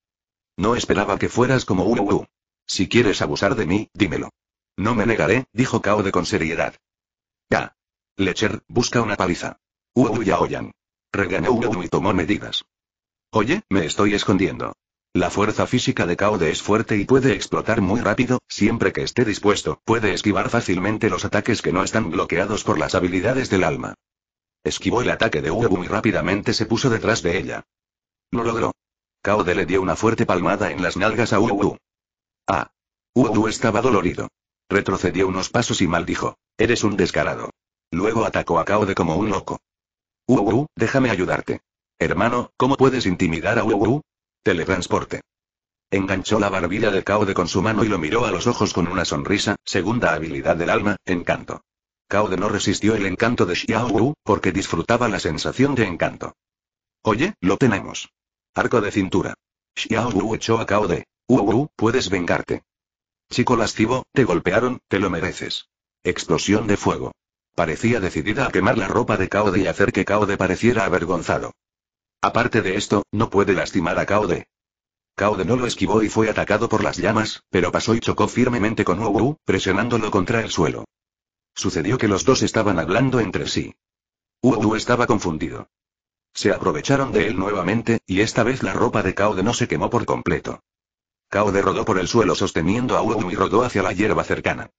No esperaba que fueras como un Si quieres abusar de mí, dímelo. No me negaré, dijo Kaode con seriedad. Ya. Lecher, busca una paliza. Uo ya oyan. Regañó y tomó medidas. Oye, me estoy escondiendo. La fuerza física de Kaode es fuerte y puede explotar muy rápido, siempre que esté dispuesto, puede esquivar fácilmente los ataques que no están bloqueados por las habilidades del alma. Esquivó el ataque de Uebu y rápidamente se puso detrás de ella. Lo logró. Kaode le dio una fuerte palmada en las nalgas a Uebu. Ah. Uebu estaba dolorido. Retrocedió unos pasos y maldijo. Eres un descarado. Luego atacó a Kaode como un loco. Uebu, déjame ayudarte. Hermano, ¿cómo puedes intimidar a Wu-Wu? Teletransporte. Enganchó la barbilla de Kaode con su mano y lo miró a los ojos con una sonrisa, segunda habilidad del alma, encanto. Kaode no resistió el encanto de Xiao Wu, porque disfrutaba la sensación de encanto. Oye, lo tenemos. Arco de cintura. Xiao Wu echó a Kaode. Wu-Wu, puedes vengarte. Chico lascivo, te golpearon, te lo mereces. Explosión de fuego. Parecía decidida a quemar la ropa de Kaode y hacer que Kaode pareciera avergonzado. Aparte de esto, no puede lastimar a Kaode. Kaode no lo esquivó y fue atacado por las llamas, pero pasó y chocó firmemente con Uwu, presionándolo contra el suelo. Sucedió que los dos estaban hablando entre sí. Uwu estaba confundido. Se aprovecharon de él nuevamente, y esta vez la ropa de Kaode no se quemó por completo. Kaode rodó por el suelo sosteniendo a Uwu y rodó hacia la hierba cercana.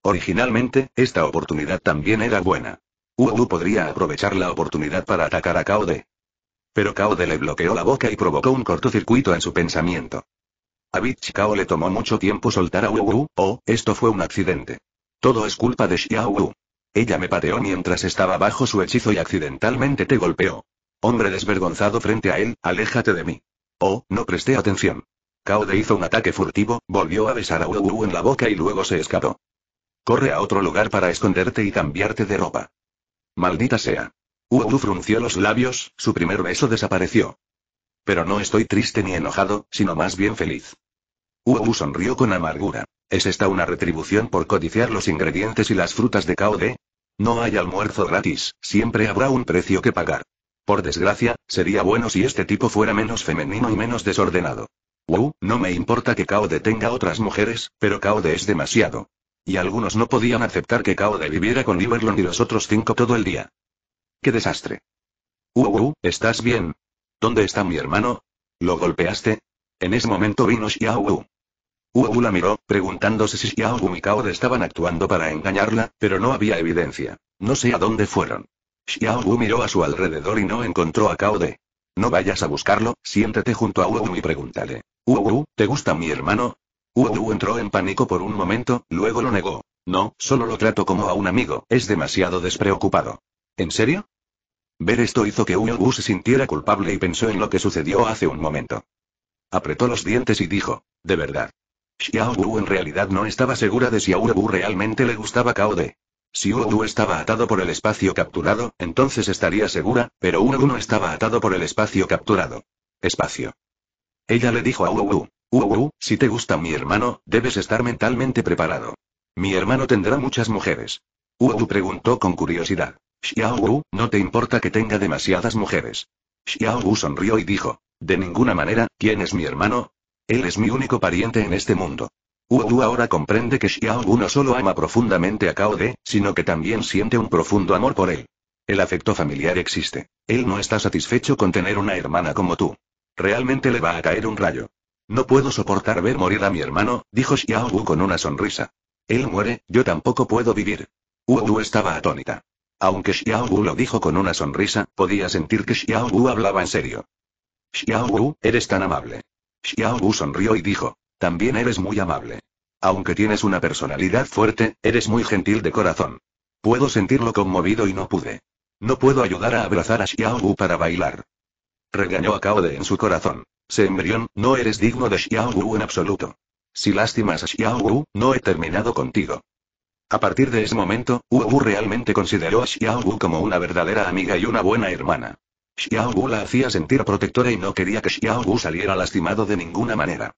Originalmente, esta oportunidad también era buena. Uwu podría aprovechar la oportunidad para atacar a Kaode, pero Kaode le bloqueó la boca y provocó un cortocircuito en su pensamiento. A Bitch Kao le tomó mucho tiempo soltar a Wu, oh, esto fue un accidente. Todo es culpa de Xiao Wu. Ella me pateó mientras estaba bajo su hechizo y accidentalmente te golpeó. Hombre desvergonzado frente a él, aléjate de mí. Oh, no presté atención. de hizo un ataque furtivo, volvió a besar a Wu en la boca y luego se escapó. Corre a otro lugar para esconderte y cambiarte de ropa. Maldita sea. Wu frunció los labios, su primer beso desapareció. Pero no estoy triste ni enojado, sino más bien feliz. Wu sonrió con amargura. ¿Es esta una retribución por codiciar los ingredientes y las frutas de De? No hay almuerzo gratis, siempre habrá un precio que pagar. Por desgracia, sería bueno si este tipo fuera menos femenino y menos desordenado. Wu, no me importa que De tenga otras mujeres, pero Kaode es demasiado. Y algunos no podían aceptar que Kaode viviera con Iberlon y los otros cinco todo el día. ¡Qué desastre! ¡Uh, uh, uh, ¿estás bien? ¿Dónde está mi hermano? ¿Lo golpeaste? En ese momento vino Xiao Wu la miró, preguntándose si Wu y De estaban actuando para engañarla, pero no había evidencia. No sé a dónde fueron. Wu miró a su alrededor y no encontró a De. No vayas a buscarlo, siéntete junto a Wu y pregúntale. Wu, ¿te gusta mi hermano? Wu entró en pánico por un momento, luego lo negó. No, solo lo trato como a un amigo, es demasiado despreocupado. ¿En serio? Ver esto hizo que Uyogu se sintiera culpable y pensó en lo que sucedió hace un momento. Apretó los dientes y dijo, de verdad. Wu en realidad no estaba segura de si a Uyogu realmente le gustaba Kaode. Si Uyogu estaba atado por el espacio capturado, entonces estaría segura, pero Uyogu no estaba atado por el espacio capturado. Espacio. Ella le dijo a Uyogu, Uyogu, si te gusta mi hermano, debes estar mentalmente preparado. Mi hermano tendrá muchas mujeres. Uyogu preguntó con curiosidad. Xiao no te importa que tenga demasiadas mujeres. Xiao sonrió y dijo, de ninguna manera, ¿quién es mi hermano? Él es mi único pariente en este mundo. Wu, ahora comprende que Xiao no solo ama profundamente a Cao De, sino que también siente un profundo amor por él. El afecto familiar existe. Él no está satisfecho con tener una hermana como tú. Realmente le va a caer un rayo. No puedo soportar ver morir a mi hermano, dijo Xiao con una sonrisa. Él muere, yo tampoco puedo vivir. Wu, estaba atónita. Aunque Xiao Wu lo dijo con una sonrisa, podía sentir que Xiao Wu hablaba en serio. Xiao Wu, eres tan amable. Xiao Wu sonrió y dijo. También eres muy amable. Aunque tienes una personalidad fuerte, eres muy gentil de corazón. Puedo sentirlo conmovido y no pude. No puedo ayudar a abrazar a Xiao Wu para bailar. Regañó a Kaode en su corazón. Sembrión, no eres digno de Xiao Wu en absoluto. Si lastimas a Xiao Wu, no he terminado contigo. A partir de ese momento, Wu realmente consideró a Xiao Wu como una verdadera amiga y una buena hermana. Xiao Wu la hacía sentir protectora y no quería que Xiao Wu saliera lastimado de ninguna manera.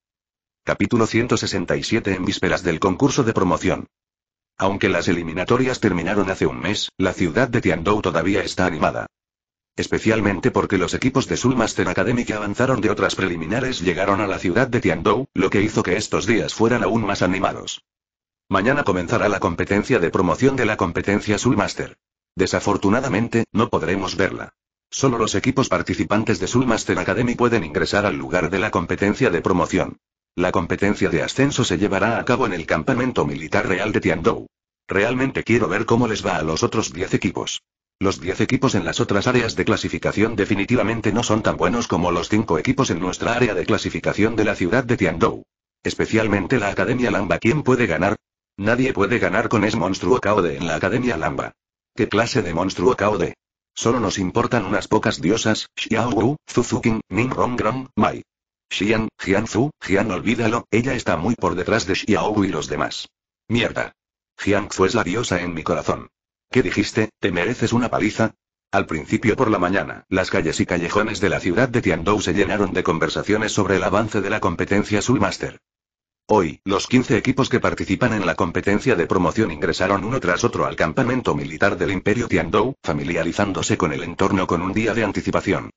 Capítulo 167 En vísperas del concurso de promoción. Aunque las eliminatorias terminaron hace un mes, la ciudad de Tiandou todavía está animada. Especialmente porque los equipos de Sulmaster Academy que avanzaron de otras preliminares llegaron a la ciudad de Tiandou, lo que hizo que estos días fueran aún más animados. Mañana comenzará la competencia de promoción de la competencia Soulmaster. Desafortunadamente, no podremos verla. Solo los equipos participantes de Soulmaster Academy pueden ingresar al lugar de la competencia de promoción. La competencia de ascenso se llevará a cabo en el campamento militar real de Tiandou. Realmente quiero ver cómo les va a los otros 10 equipos. Los 10 equipos en las otras áreas de clasificación definitivamente no son tan buenos como los 5 equipos en nuestra área de clasificación de la ciudad de Tiandou. Especialmente la Academia Lamba. ¿Quién puede ganar? Nadie puede ganar con ese monstruo de en la Academia Lamba. ¿Qué clase de monstruo de Solo nos importan unas pocas diosas, Xiao Wu, Zuzukin, Ning Mai. Xian, Zhu, Jian olvídalo, ella está muy por detrás de Xiaogu y los demás. Mierda. Zhu es la diosa en mi corazón. ¿Qué dijiste? ¿Te mereces una paliza? Al principio por la mañana, las calles y callejones de la ciudad de Tiandou se llenaron de conversaciones sobre el avance de la competencia Soul Master. Hoy, los 15 equipos que participan en la competencia de promoción ingresaron uno tras otro al campamento militar del Imperio Tiandou, familiarizándose con el entorno con un día de anticipación.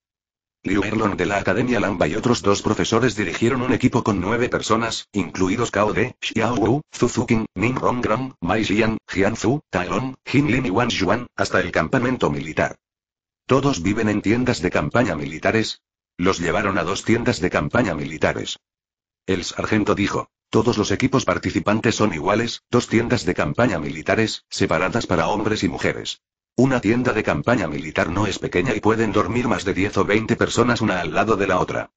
Liu Erlong de la Academia Lamba y otros dos profesores dirigieron un equipo con nueve personas, incluidos Cao De, Xiao Wu, Zhu Min Ning Ronggram, Mai Xian, Jian Zhu, Jin Lin y Wan Xuan, hasta el campamento militar. Todos viven en tiendas de campaña militares. Los llevaron a dos tiendas de campaña militares. El sargento dijo. Todos los equipos participantes son iguales, dos tiendas de campaña militares, separadas para hombres y mujeres. Una tienda de campaña militar no es pequeña y pueden dormir más de 10 o 20 personas una al lado de la otra.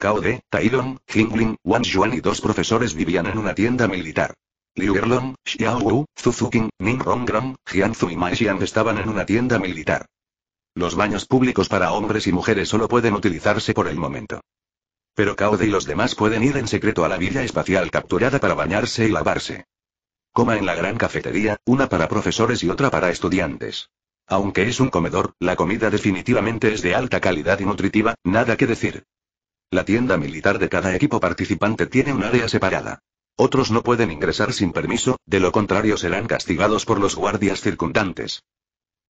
De, Tailon, Jingling, Wang Yuan y dos profesores vivían en una tienda militar. Liu Erlong, Xiao Wu, Zuking, Ning Ronggrong, Jianzu y Mai Xiang estaban en una tienda militar. Los baños públicos para hombres y mujeres solo pueden utilizarse por el momento. Pero Caude y los demás pueden ir en secreto a la villa espacial capturada para bañarse y lavarse. Coma en la gran cafetería, una para profesores y otra para estudiantes. Aunque es un comedor, la comida definitivamente es de alta calidad y nutritiva, nada que decir. La tienda militar de cada equipo participante tiene un área separada. Otros no pueden ingresar sin permiso, de lo contrario serán castigados por los guardias circundantes.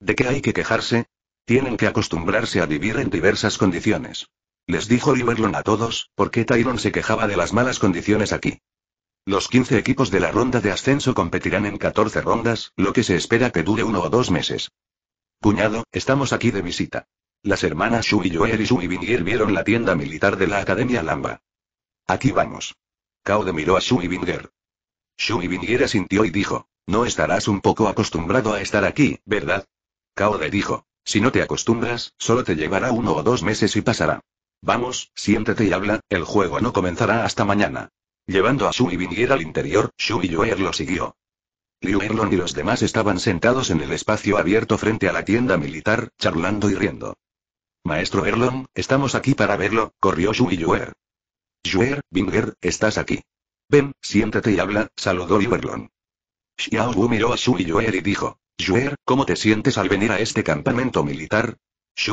¿De qué hay que quejarse? Tienen que acostumbrarse a vivir en diversas condiciones. Les dijo Liberlon a todos, porque Tyron se quejaba de las malas condiciones aquí. Los 15 equipos de la ronda de ascenso competirán en 14 rondas, lo que se espera que dure uno o dos meses. Cuñado, estamos aquí de visita. Las hermanas Shu y Joel y Shu y vieron la tienda militar de la Academia Lamba. Aquí vamos. de miró a Shu y Binger. Shu y asintió y dijo, no estarás un poco acostumbrado a estar aquí, ¿verdad? de dijo, si no te acostumbras, solo te llevará uno o dos meses y pasará. Vamos, siéntete y habla, el juego no comenzará hasta mañana. Llevando a Shu y al interior, Shu y lo siguió. Liu Erlong y los demás estaban sentados en el espacio abierto frente a la tienda militar, charlando y riendo. Maestro Erlon, estamos aquí para verlo, corrió Shu y Yuer. Yuer, Binger, estás aquí. Ven, siéntate y habla, saludó Liu Erlong. Xiao Wu miró a Shu y Yuer y dijo, Yuer, ¿cómo te sientes al venir a este campamento militar?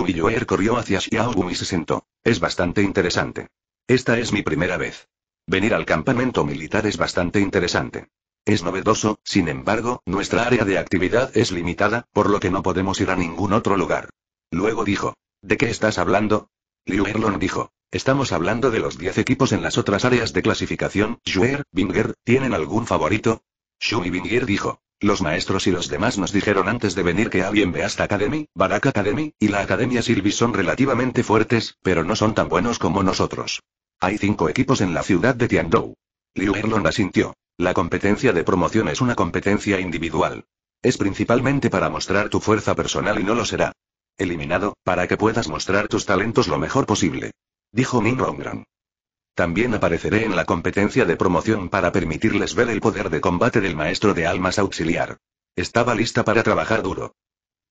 y Yuer corrió hacia Xiaobu y se sentó. Es bastante interesante. Esta es mi primera vez. Venir al campamento militar es bastante interesante. Es novedoso, sin embargo, nuestra área de actividad es limitada, por lo que no podemos ir a ningún otro lugar. Luego dijo. ¿De qué estás hablando? Liu Erlon dijo. Estamos hablando de los 10 equipos en las otras áreas de clasificación. Yuer, Binger, ¿tienen algún favorito? Shui Binger dijo. Los maestros y los demás nos dijeron antes de venir que alguien ve hasta Academy, Barak Academy, y la Academia Silvi son relativamente fuertes, pero no son tan buenos como nosotros. Hay cinco equipos en la ciudad de Tiandou. Liu Erlon asintió. La competencia de promoción es una competencia individual. Es principalmente para mostrar tu fuerza personal y no lo será. Eliminado, para que puedas mostrar tus talentos lo mejor posible. Dijo Min Rongran. También apareceré en la competencia de promoción para permitirles ver el poder de combate del maestro de almas auxiliar. Estaba lista para trabajar duro.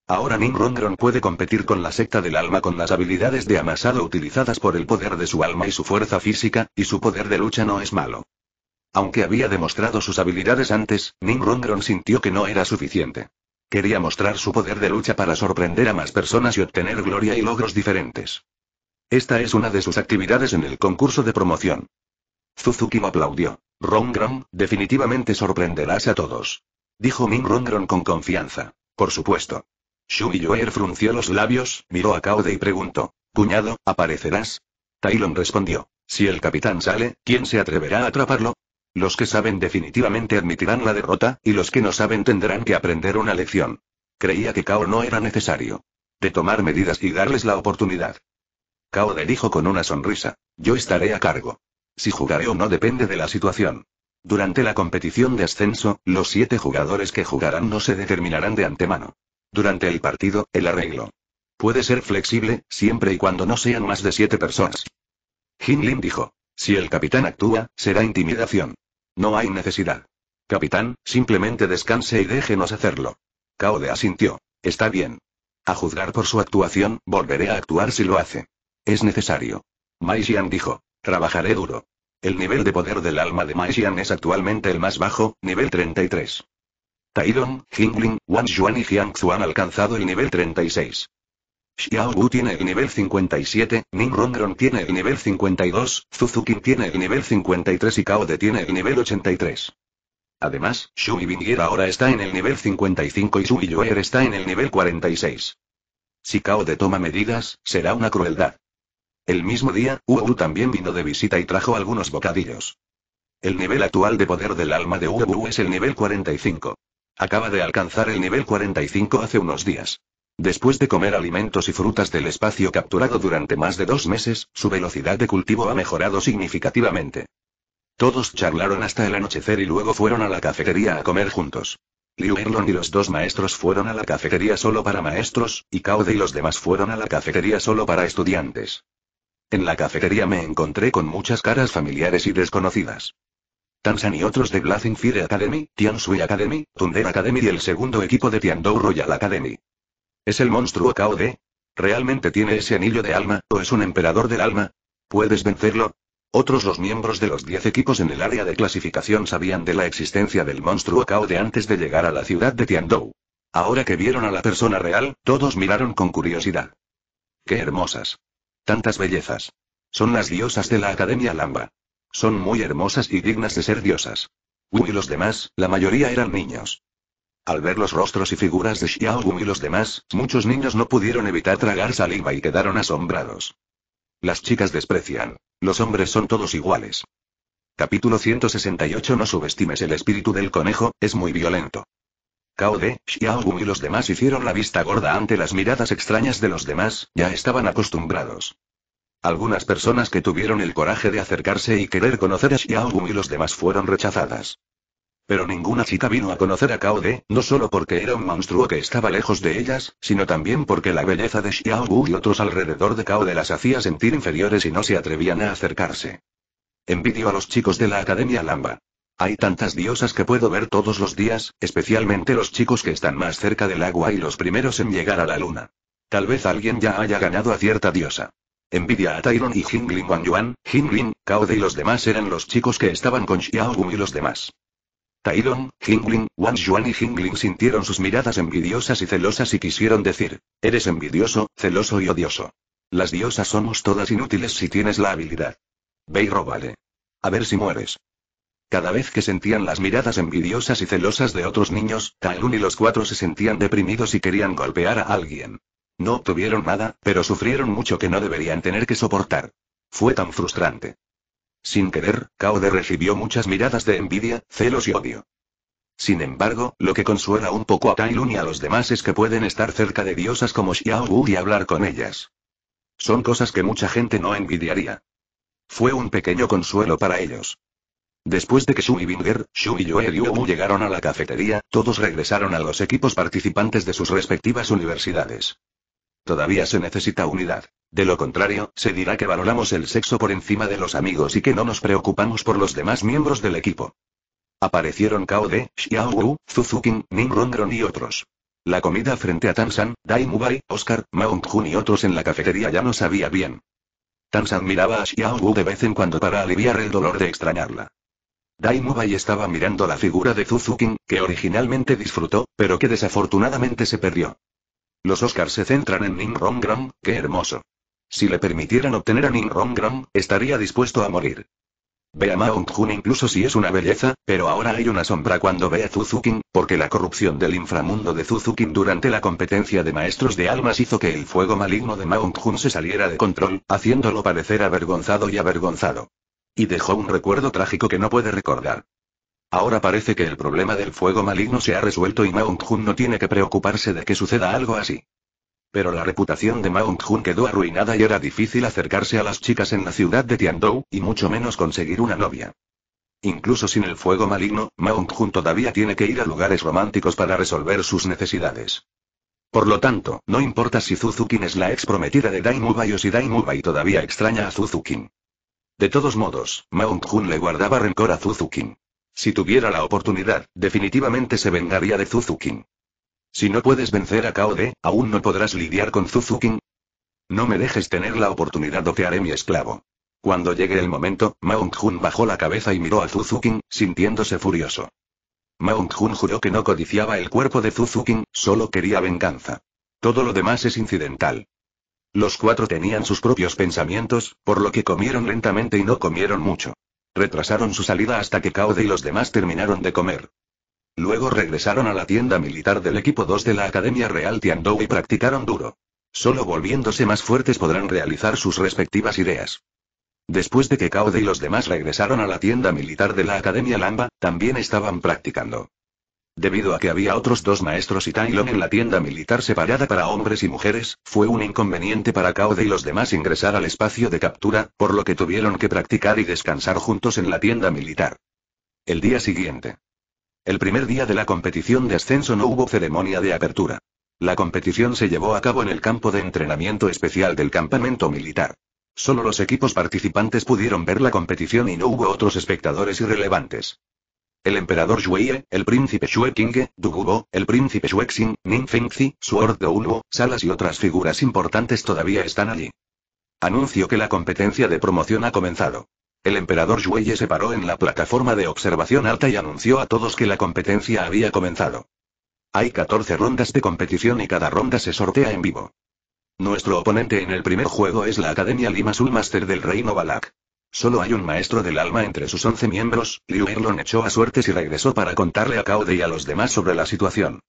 Ahora Ning puede competir con la secta del alma con las habilidades de amasado utilizadas por el poder de su alma y su fuerza física, y su poder de lucha no es malo. Aunque había demostrado sus habilidades antes, Ning sintió que no era suficiente. Quería mostrar su poder de lucha para sorprender a más personas y obtener gloria y logros diferentes. Esta es una de sus actividades en el concurso de promoción. Suzuki lo aplaudió. Rongron, definitivamente sorprenderás a todos. Dijo Ming Rongron con confianza. Por supuesto. Shui Yuer frunció los labios, miró a Kaode y preguntó. Cuñado, ¿aparecerás? Tylon respondió. Si el capitán sale, ¿quién se atreverá a atraparlo? Los que saben definitivamente admitirán la derrota, y los que no saben tendrán que aprender una lección. Creía que Kao no era necesario. De tomar medidas y darles la oportunidad. Kao De dijo con una sonrisa. Yo estaré a cargo. Si jugaré o no depende de la situación. Durante la competición de ascenso, los siete jugadores que jugarán no se determinarán de antemano. Durante el partido, el arreglo. Puede ser flexible, siempre y cuando no sean más de siete personas. Jin Lin dijo. Si el capitán actúa, será intimidación. No hay necesidad. Capitán, simplemente descanse y déjenos hacerlo. de asintió. Está bien. A juzgar por su actuación, volveré a actuar si lo hace. Es necesario. Xian dijo. Trabajaré duro. El nivel de poder del alma de Xian es actualmente el más bajo, nivel 33. Taidong, Jingling, Wang Yuan y Jiang han alcanzado el nivel 36. Xiao Wu tiene el nivel 57, Ning Rongron tiene el nivel 52, Suzuki tiene el nivel 53 y Kaode tiene el nivel 83. Además, y Bingir ahora está en el nivel 55 y Su Yuer está en el nivel 46. Si De toma medidas, será una crueldad. El mismo día, Ubu también vino de visita y trajo algunos bocadillos. El nivel actual de poder del alma de Ubu es el nivel 45. Acaba de alcanzar el nivel 45 hace unos días. Después de comer alimentos y frutas del espacio capturado durante más de dos meses, su velocidad de cultivo ha mejorado significativamente. Todos charlaron hasta el anochecer y luego fueron a la cafetería a comer juntos. Liu Erlon y los dos maestros fueron a la cafetería solo para maestros, y De y los demás fueron a la cafetería solo para estudiantes. En la cafetería me encontré con muchas caras familiares y desconocidas. Tansan y otros de Blazing Fire Academy, Tiansui Academy, Thunder Academy y el segundo equipo de Tiandou Royal Academy. ¿Es el monstruo de ¿Realmente tiene ese anillo de alma, o es un emperador del alma? ¿Puedes vencerlo? Otros los miembros de los 10 equipos en el área de clasificación sabían de la existencia del monstruo de antes de llegar a la ciudad de Tiandou. Ahora que vieron a la persona real, todos miraron con curiosidad. ¡Qué hermosas! Tantas bellezas. Son las diosas de la Academia Lamba. Son muy hermosas y dignas de ser diosas. Wu y los demás, la mayoría eran niños. Al ver los rostros y figuras de Xiao Wu y los demás, muchos niños no pudieron evitar tragar saliva y quedaron asombrados. Las chicas desprecian. Los hombres son todos iguales. Capítulo 168 No subestimes el espíritu del conejo, es muy violento. Cao De, Wu y los demás hicieron la vista gorda ante las miradas extrañas de los demás, ya estaban acostumbrados. Algunas personas que tuvieron el coraje de acercarse y querer conocer a Xiao Wu y los demás fueron rechazadas. Pero ninguna chica vino a conocer a Cao De, no solo porque era un monstruo que estaba lejos de ellas, sino también porque la belleza de Xiao Wu y otros alrededor de Cao De las hacía sentir inferiores y no se atrevían a acercarse. Envidio a los chicos de la Academia Lamba. Hay tantas diosas que puedo ver todos los días, especialmente los chicos que están más cerca del agua y los primeros en llegar a la luna. Tal vez alguien ya haya ganado a cierta diosa. Envidia a Tyron y Jingling Wang Yuan, Jingling, Kaode y los demás eran los chicos que estaban con Xiaogum y los demás. Tyron, Jingling, Wang Yuan y Jingling sintieron sus miradas envidiosas y celosas y quisieron decir, eres envidioso, celoso y odioso. Las diosas somos todas inútiles si tienes la habilidad. Ve y róbale. A ver si mueres. Cada vez que sentían las miradas envidiosas y celosas de otros niños, Talun y los cuatro se sentían deprimidos y querían golpear a alguien. No obtuvieron nada, pero sufrieron mucho que no deberían tener que soportar. Fue tan frustrante. Sin querer, Kaode recibió muchas miradas de envidia, celos y odio. Sin embargo, lo que consuela un poco a Tailun y a los demás es que pueden estar cerca de diosas como Xiao Wu y hablar con ellas. Son cosas que mucha gente no envidiaría. Fue un pequeño consuelo para ellos. Después de que Shu y Binger, Shu y y Wu llegaron a la cafetería, todos regresaron a los equipos participantes de sus respectivas universidades. Todavía se necesita unidad. De lo contrario, se dirá que valoramos el sexo por encima de los amigos y que no nos preocupamos por los demás miembros del equipo. Aparecieron Kao de, Xiao Wu, Suzuki, Ning y otros. La comida frente a Tansan, Dai Mubai, Oscar, Mount Jun y otros en la cafetería ya no sabía bien. Tansan miraba a Xiao Wu de vez en cuando para aliviar el dolor de extrañarla. Daimu estaba mirando la figura de Zuzukin, que originalmente disfrutó, pero que desafortunadamente se perdió. Los Oscars se centran en Ning Rongram, qué hermoso. Si le permitieran obtener a Ning Rongram, estaría dispuesto a morir. Ve a Mount Jun incluso si es una belleza, pero ahora hay una sombra cuando ve a Zuzukin, porque la corrupción del inframundo de Zuzukin durante la competencia de maestros de almas hizo que el fuego maligno de Mount Jun se saliera de control, haciéndolo parecer avergonzado y avergonzado. Y dejó un recuerdo trágico que no puede recordar. Ahora parece que el problema del fuego maligno se ha resuelto y Mount Jun no tiene que preocuparse de que suceda algo así. Pero la reputación de Mount Jun quedó arruinada y era difícil acercarse a las chicas en la ciudad de Tiandou, y mucho menos conseguir una novia. Incluso sin el fuego maligno, Mount Jun todavía tiene que ir a lugares románticos para resolver sus necesidades. Por lo tanto, no importa si suzukin es la ex prometida de Daimubai o si Daimubai todavía extraña a suzukin. De todos modos, Mount Jun le guardaba rencor a Zuzukin. Si tuviera la oportunidad, definitivamente se vengaría de Zuzukin. Si no puedes vencer a Kaode, aún no podrás lidiar con Zuzukin. No me dejes tener la oportunidad o te haré mi esclavo. Cuando llegue el momento, Mount Jun bajó la cabeza y miró a Zuzukin, sintiéndose furioso. Maung Jun juró que no codiciaba el cuerpo de Zuzukin, solo quería venganza. Todo lo demás es incidental. Los cuatro tenían sus propios pensamientos, por lo que comieron lentamente y no comieron mucho. Retrasaron su salida hasta que Caude y los demás terminaron de comer. Luego regresaron a la tienda militar del equipo 2 de la Academia Real Tiandou y practicaron duro. Solo volviéndose más fuertes podrán realizar sus respectivas ideas. Después de que Caude y los demás regresaron a la tienda militar de la Academia Lamba, también estaban practicando. Debido a que había otros dos maestros y Long en la tienda militar separada para hombres y mujeres, fue un inconveniente para Kaode y los demás ingresar al espacio de captura, por lo que tuvieron que practicar y descansar juntos en la tienda militar. El día siguiente. El primer día de la competición de ascenso no hubo ceremonia de apertura. La competición se llevó a cabo en el campo de entrenamiento especial del campamento militar. Solo los equipos participantes pudieron ver la competición y no hubo otros espectadores irrelevantes. El emperador Shueye, el príncipe Shue Dugu Dugubo, el príncipe Xuexing, Ningfengzi, Suor de Ulbo, Salas y otras figuras importantes todavía están allí. Anuncio que la competencia de promoción ha comenzado. El emperador Yueye se paró en la plataforma de observación alta y anunció a todos que la competencia había comenzado. Hay 14 rondas de competición y cada ronda se sortea en vivo. Nuestro oponente en el primer juego es la Academia Lima Master del Reino Balak. Solo hay un maestro del alma entre sus once miembros, Liu Erlon echó a suertes y regresó para contarle a Kaode y a los demás sobre la situación.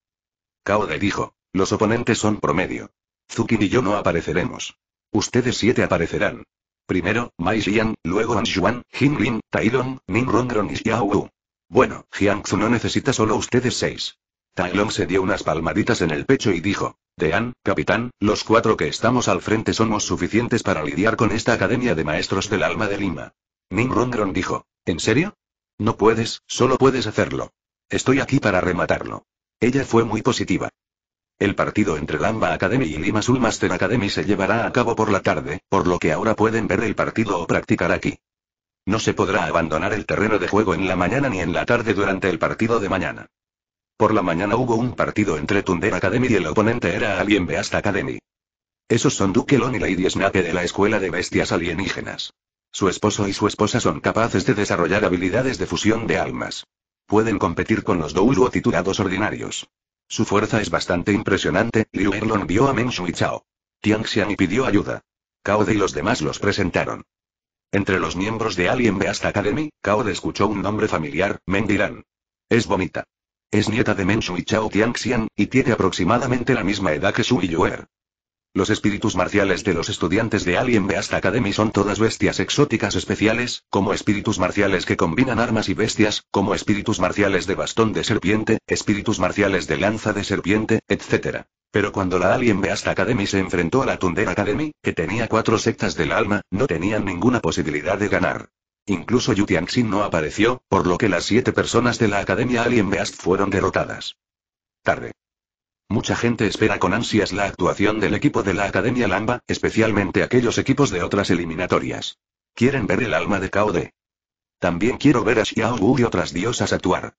Kaode dijo, los oponentes son promedio. Zukin y yo no apareceremos. Ustedes siete aparecerán. Primero, Mai Xian, luego An Tai Long, Ning Rongron y Xiao Wu. Bueno, Jiangsu no necesita solo ustedes seis. Long se dio unas palmaditas en el pecho y dijo, «Tean, capitán, los cuatro que estamos al frente somos suficientes para lidiar con esta academia de maestros del alma de Lima. Ning dijo. ¿En serio? No puedes, solo puedes hacerlo. Estoy aquí para rematarlo. Ella fue muy positiva. El partido entre Lamba Academy y Lima Master Academy se llevará a cabo por la tarde, por lo que ahora pueden ver el partido o practicar aquí. No se podrá abandonar el terreno de juego en la mañana ni en la tarde durante el partido de mañana. Por la mañana hubo un partido entre Thunder Academy y el oponente era Alien Beast Academy. Esos son Duke Lon y Lady Snake de la Escuela de Bestias Alienígenas. Su esposo y su esposa son capaces de desarrollar habilidades de fusión de almas. Pueden competir con los Douluo titulados ordinarios. Su fuerza es bastante impresionante, Liu Erlon vio a Meng y Chao. y pidió ayuda. Kao de y los demás los presentaron. Entre los miembros de Alien Beast Academy, Kao de escuchó un nombre familiar, Mendiran. Es Vomita. Es nieta de Menshu y Chao Tianxian, y tiene aproximadamente la misma edad que Shu y Yuer. Los espíritus marciales de los estudiantes de Alien Beast Academy son todas bestias exóticas especiales, como espíritus marciales que combinan armas y bestias, como espíritus marciales de bastón de serpiente, espíritus marciales de lanza de serpiente, etc. Pero cuando la Alien Beast Academy se enfrentó a la Tundera Academy, que tenía cuatro sectas del alma, no tenían ninguna posibilidad de ganar. Incluso Yu Tianxin no apareció, por lo que las siete personas de la Academia Alien Beast fueron derrotadas. Tarde. Mucha gente espera con ansias la actuación del equipo de la Academia Lamba, especialmente aquellos equipos de otras eliminatorias. Quieren ver el alma de KOD. También quiero ver a Xiao Wu y otras diosas actuar.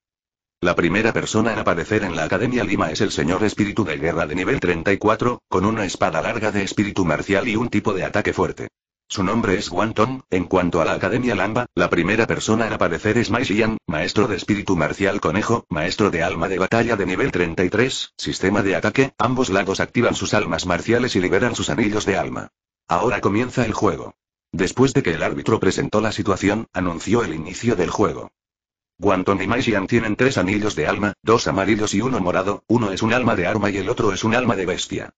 La primera persona en aparecer en la Academia Lima es el señor espíritu de guerra de nivel 34, con una espada larga de espíritu marcial y un tipo de ataque fuerte. Su nombre es Guantong, En cuanto a la Academia Lamba, la primera persona en aparecer es Mai maestro de espíritu marcial conejo, maestro de alma de batalla de nivel 33, sistema de ataque, ambos lados activan sus almas marciales y liberan sus anillos de alma. Ahora comienza el juego. Después de que el árbitro presentó la situación, anunció el inicio del juego. Guanton y Maixian tienen tres anillos de alma, dos amarillos y uno morado, uno es un alma de arma y el otro es un alma de bestia.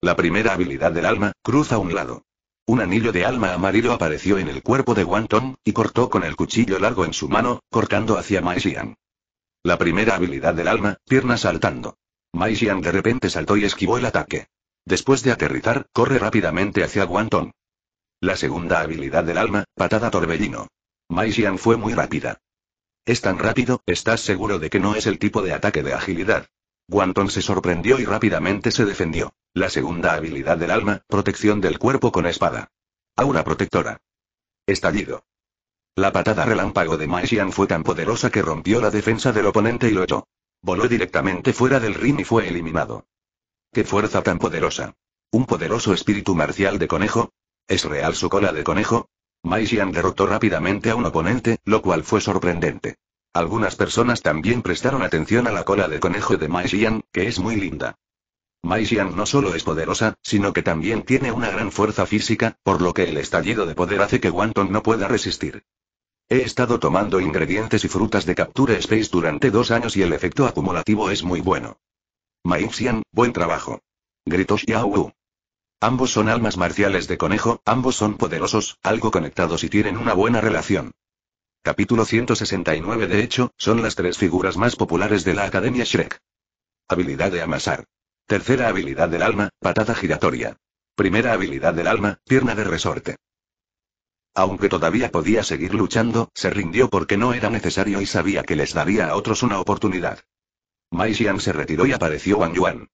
La primera habilidad del alma, cruza un lado. Un anillo de alma amarillo apareció en el cuerpo de guantón y cortó con el cuchillo largo en su mano, cortando hacia Maixian. La primera habilidad del alma, pierna saltando. Maixian de repente saltó y esquivó el ataque. Después de aterrizar, corre rápidamente hacia Guantón. La segunda habilidad del alma, patada torbellino. Maixian fue muy rápida. Es tan rápido, estás seguro de que no es el tipo de ataque de agilidad. Guantón se sorprendió y rápidamente se defendió. La segunda habilidad del alma, protección del cuerpo con espada. Aura protectora. Estallido. La patada relámpago de Maishian fue tan poderosa que rompió la defensa del oponente y lo echó. Voló directamente fuera del ring y fue eliminado. ¡Qué fuerza tan poderosa! ¿Un poderoso espíritu marcial de conejo? ¿Es real su cola de conejo? Maishian derrotó rápidamente a un oponente, lo cual fue sorprendente. Algunas personas también prestaron atención a la cola de conejo de Mai Xian, que es muy linda. Mai Xian no solo es poderosa, sino que también tiene una gran fuerza física, por lo que el estallido de poder hace que Wanton no pueda resistir. He estado tomando ingredientes y frutas de Capture Space durante dos años y el efecto acumulativo es muy bueno. Mai Xian, buen trabajo. Gritó Xiao Ambos son almas marciales de conejo, ambos son poderosos, algo conectados y tienen una buena relación. Capítulo 169 De hecho, son las tres figuras más populares de la Academia Shrek. Habilidad de amasar. Tercera habilidad del alma, patada giratoria. Primera habilidad del alma, pierna de resorte. Aunque todavía podía seguir luchando, se rindió porque no era necesario y sabía que les daría a otros una oportunidad. Mai Xian se retiró y apareció Wang Yuan.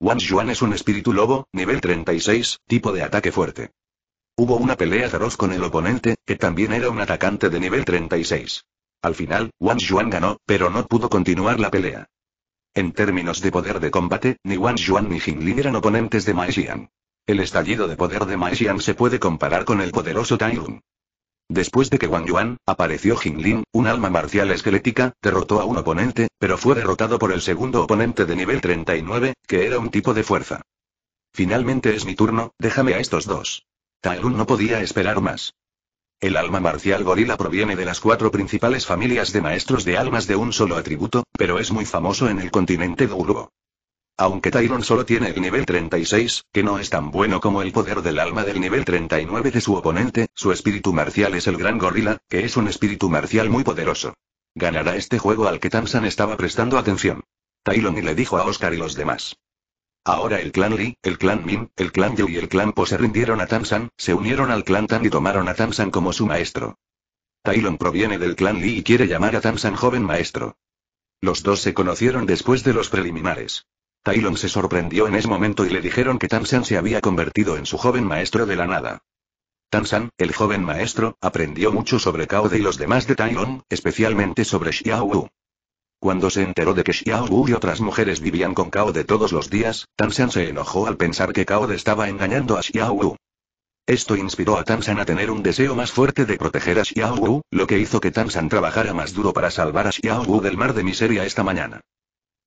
Wang Yuan es un espíritu lobo, nivel 36, tipo de ataque fuerte. Hubo una pelea feroz con el oponente, que también era un atacante de nivel 36. Al final, Wang Yuan ganó, pero no pudo continuar la pelea. En términos de poder de combate, ni Wang Yuan ni Lin eran oponentes de Ma Xian. El estallido de poder de Mae Xian se puede comparar con el poderoso Tai Después de que Wang Yuan, apareció Lin, un alma marcial esquelética, derrotó a un oponente, pero fue derrotado por el segundo oponente de nivel 39, que era un tipo de fuerza. Finalmente es mi turno, déjame a estos dos. Taelun no podía esperar más. El alma marcial gorila proviene de las cuatro principales familias de maestros de almas de un solo atributo, pero es muy famoso en el continente Duruo. Aunque Tyron solo tiene el nivel 36, que no es tan bueno como el poder del alma del nivel 39 de su oponente, su espíritu marcial es el gran gorila, que es un espíritu marcial muy poderoso. Ganará este juego al que Tamsan estaba prestando atención. Tylon y le dijo a Oscar y los demás. Ahora el clan Li, el clan Min, el clan Yu y el clan Po se rindieron a Tamsan, se unieron al clan Tan y tomaron a Tamsan como su maestro. Tailon proviene del clan Li y quiere llamar a Tamsan joven maestro. Los dos se conocieron después de los preliminares. Tailon se sorprendió en ese momento y le dijeron que Tamsan se había convertido en su joven maestro de la nada. Tamsan, el joven maestro, aprendió mucho sobre Kao de y los demás de Tailon, especialmente sobre Xiao Wu. Cuando se enteró de que Xiao Wu y otras mujeres vivían con De todos los días, Tansan se enojó al pensar que De estaba engañando a Xiao Wu. Esto inspiró a Tansan a tener un deseo más fuerte de proteger a Xiao Wu, lo que hizo que Tansan trabajara más duro para salvar a Xiao Wu del mar de miseria esta mañana.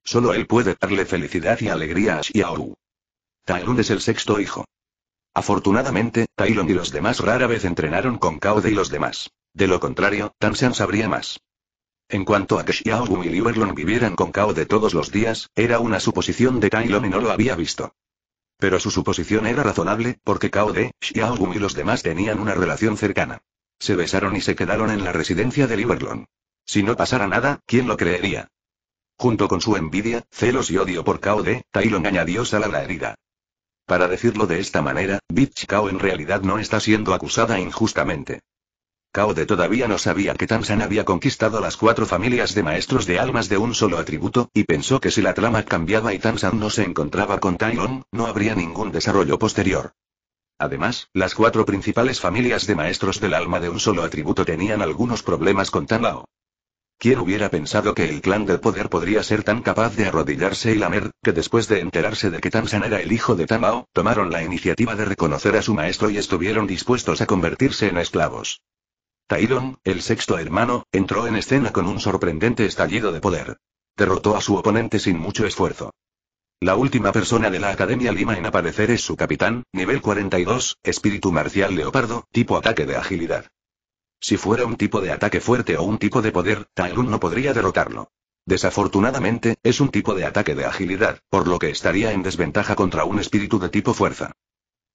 Solo él puede darle felicidad y alegría a Xiao Wu. Tailun es el sexto hijo. Afortunadamente, Tailun y los demás rara vez entrenaron con De y los demás. De lo contrario, Tansan sabría más. En cuanto a que Wu y Liu vivieran con Cao de todos los días, era una suposición de Tai y no lo había visto. Pero su suposición era razonable, porque Cao de, Wu y los demás tenían una relación cercana. Se besaron y se quedaron en la residencia de Liu Si no pasara nada, ¿quién lo creería? Junto con su envidia, celos y odio por Cao de, Tai añadió sal a la herida. Para decirlo de esta manera, Bitch Cao en realidad no está siendo acusada injustamente de todavía no sabía que Tansan había conquistado las cuatro familias de maestros de almas de un solo atributo, y pensó que si la trama cambiaba y Tansan no se encontraba con Tylon, no habría ningún desarrollo posterior. Además, las cuatro principales familias de maestros del alma de un solo atributo tenían algunos problemas con Tamao. ¿Quién hubiera pensado que el clan del poder podría ser tan capaz de arrodillarse y lamer, que después de enterarse de que Tansan era el hijo de Tamao, tomaron la iniciativa de reconocer a su maestro y estuvieron dispuestos a convertirse en esclavos? Tylon, el sexto hermano, entró en escena con un sorprendente estallido de poder. Derrotó a su oponente sin mucho esfuerzo. La última persona de la Academia Lima en aparecer es su capitán, nivel 42, espíritu marcial leopardo, tipo ataque de agilidad. Si fuera un tipo de ataque fuerte o un tipo de poder, Tailun no podría derrotarlo. Desafortunadamente, es un tipo de ataque de agilidad, por lo que estaría en desventaja contra un espíritu de tipo fuerza.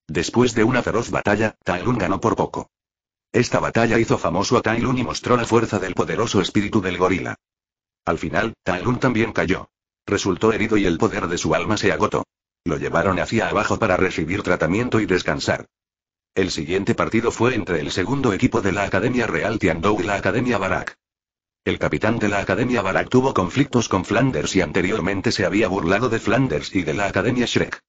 Después de una feroz batalla, Tailun ganó por poco. Esta batalla hizo famoso a Tai y mostró la fuerza del poderoso espíritu del gorila. Al final, Tai también cayó. Resultó herido y el poder de su alma se agotó. Lo llevaron hacia abajo para recibir tratamiento y descansar. El siguiente partido fue entre el segundo equipo de la Academia Real Tiandou y la Academia Barak. El capitán de la Academia Barak tuvo conflictos con Flanders y anteriormente se había burlado de Flanders y de la Academia Shrek.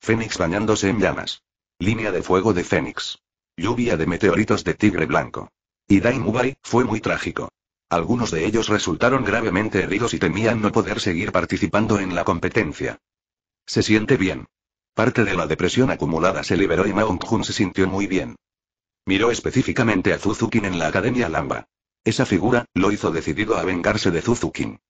Fénix bañándose en llamas. Línea de fuego de Fénix. Lluvia de meteoritos de tigre blanco. Y Dai fue muy trágico. Algunos de ellos resultaron gravemente heridos y temían no poder seguir participando en la competencia. Se siente bien. Parte de la depresión acumulada se liberó y Mount Jun se sintió muy bien. Miró específicamente a Zuzukin en la Academia Lamba. Esa figura, lo hizo decidido a vengarse de Zuzukin.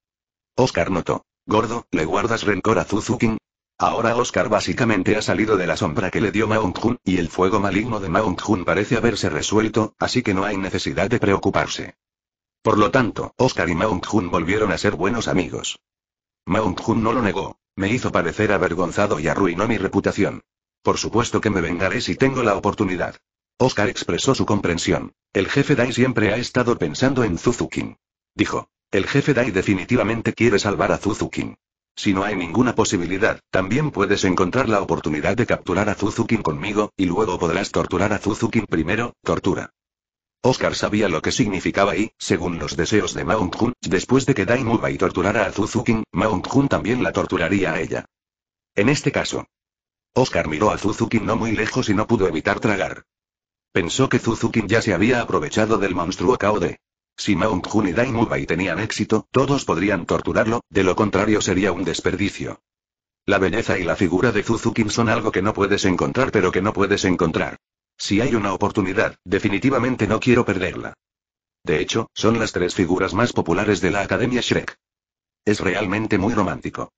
Oscar notó. Gordo, ¿le guardas rencor a Zuzukin? Ahora Oscar básicamente ha salido de la sombra que le dio Mount Jun, y el fuego maligno de Mount Jun parece haberse resuelto, así que no hay necesidad de preocuparse. Por lo tanto, Oscar y Mount Jun volvieron a ser buenos amigos. Mount Jun no lo negó. Me hizo parecer avergonzado y arruinó mi reputación. Por supuesto que me vengaré si tengo la oportunidad. Oscar expresó su comprensión. El jefe Dai siempre ha estado pensando en Zuzukin. Dijo. El jefe Dai definitivamente quiere salvar a Zuzukin. Si no hay ninguna posibilidad, también puedes encontrar la oportunidad de capturar a Suzuki conmigo, y luego podrás torturar a Suzuki primero, tortura. Oscar sabía lo que significaba y, según los deseos de Mount Jun, después de que y torturara a Suzuki, Mount Jun también la torturaría a ella. En este caso. Oscar miró a Suzuki no muy lejos y no pudo evitar tragar. Pensó que Suzuki ya se había aprovechado del monstruo Kaode. Si Mount Jun y Mubai tenían éxito, todos podrían torturarlo, de lo contrario sería un desperdicio. La belleza y la figura de Suzuki son algo que no puedes encontrar pero que no puedes encontrar. Si hay una oportunidad, definitivamente no quiero perderla. De hecho, son las tres figuras más populares de la Academia Shrek. Es realmente muy romántico.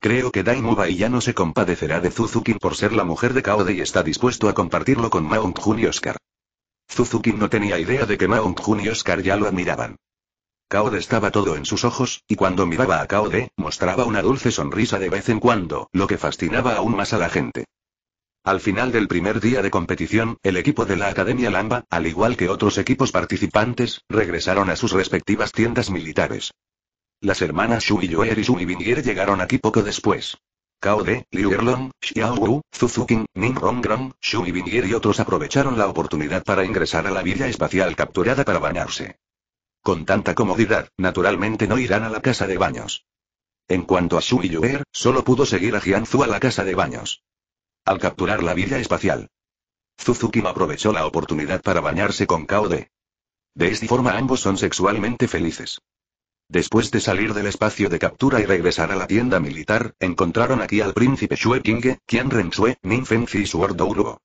Creo que Mubai ya no se compadecerá de Suzuki por ser la mujer de Kaode y está dispuesto a compartirlo con Mount Jun y Oscar. Suzuki no tenía idea de que Mount Jun y Oscar ya lo admiraban. Kaode estaba todo en sus ojos, y cuando miraba a Kaode, mostraba una dulce sonrisa de vez en cuando, lo que fascinaba aún más a la gente. Al final del primer día de competición, el equipo de la Academia Lamba, al igual que otros equipos participantes, regresaron a sus respectivas tiendas militares. Las hermanas Shu y Yoer y Shu y llegaron aquí poco después. Cao De, Liu Erlong, Xiao Wu, Zuzukin, Ning Rongrong, Xu y y otros aprovecharon la oportunidad para ingresar a la villa espacial capturada para bañarse. Con tanta comodidad, naturalmente no irán a la casa de baños. En cuanto a Xu y Er, solo pudo seguir a Jianzu a la casa de baños. Al capturar la villa espacial, Suzuki aprovechó la oportunidad para bañarse con Kao De. De esta forma ambos son sexualmente felices. Después de salir del espacio de captura y regresar a la tienda militar, encontraron aquí al príncipe Shue Qian Rensue, Nin Fengzi y su Uruo.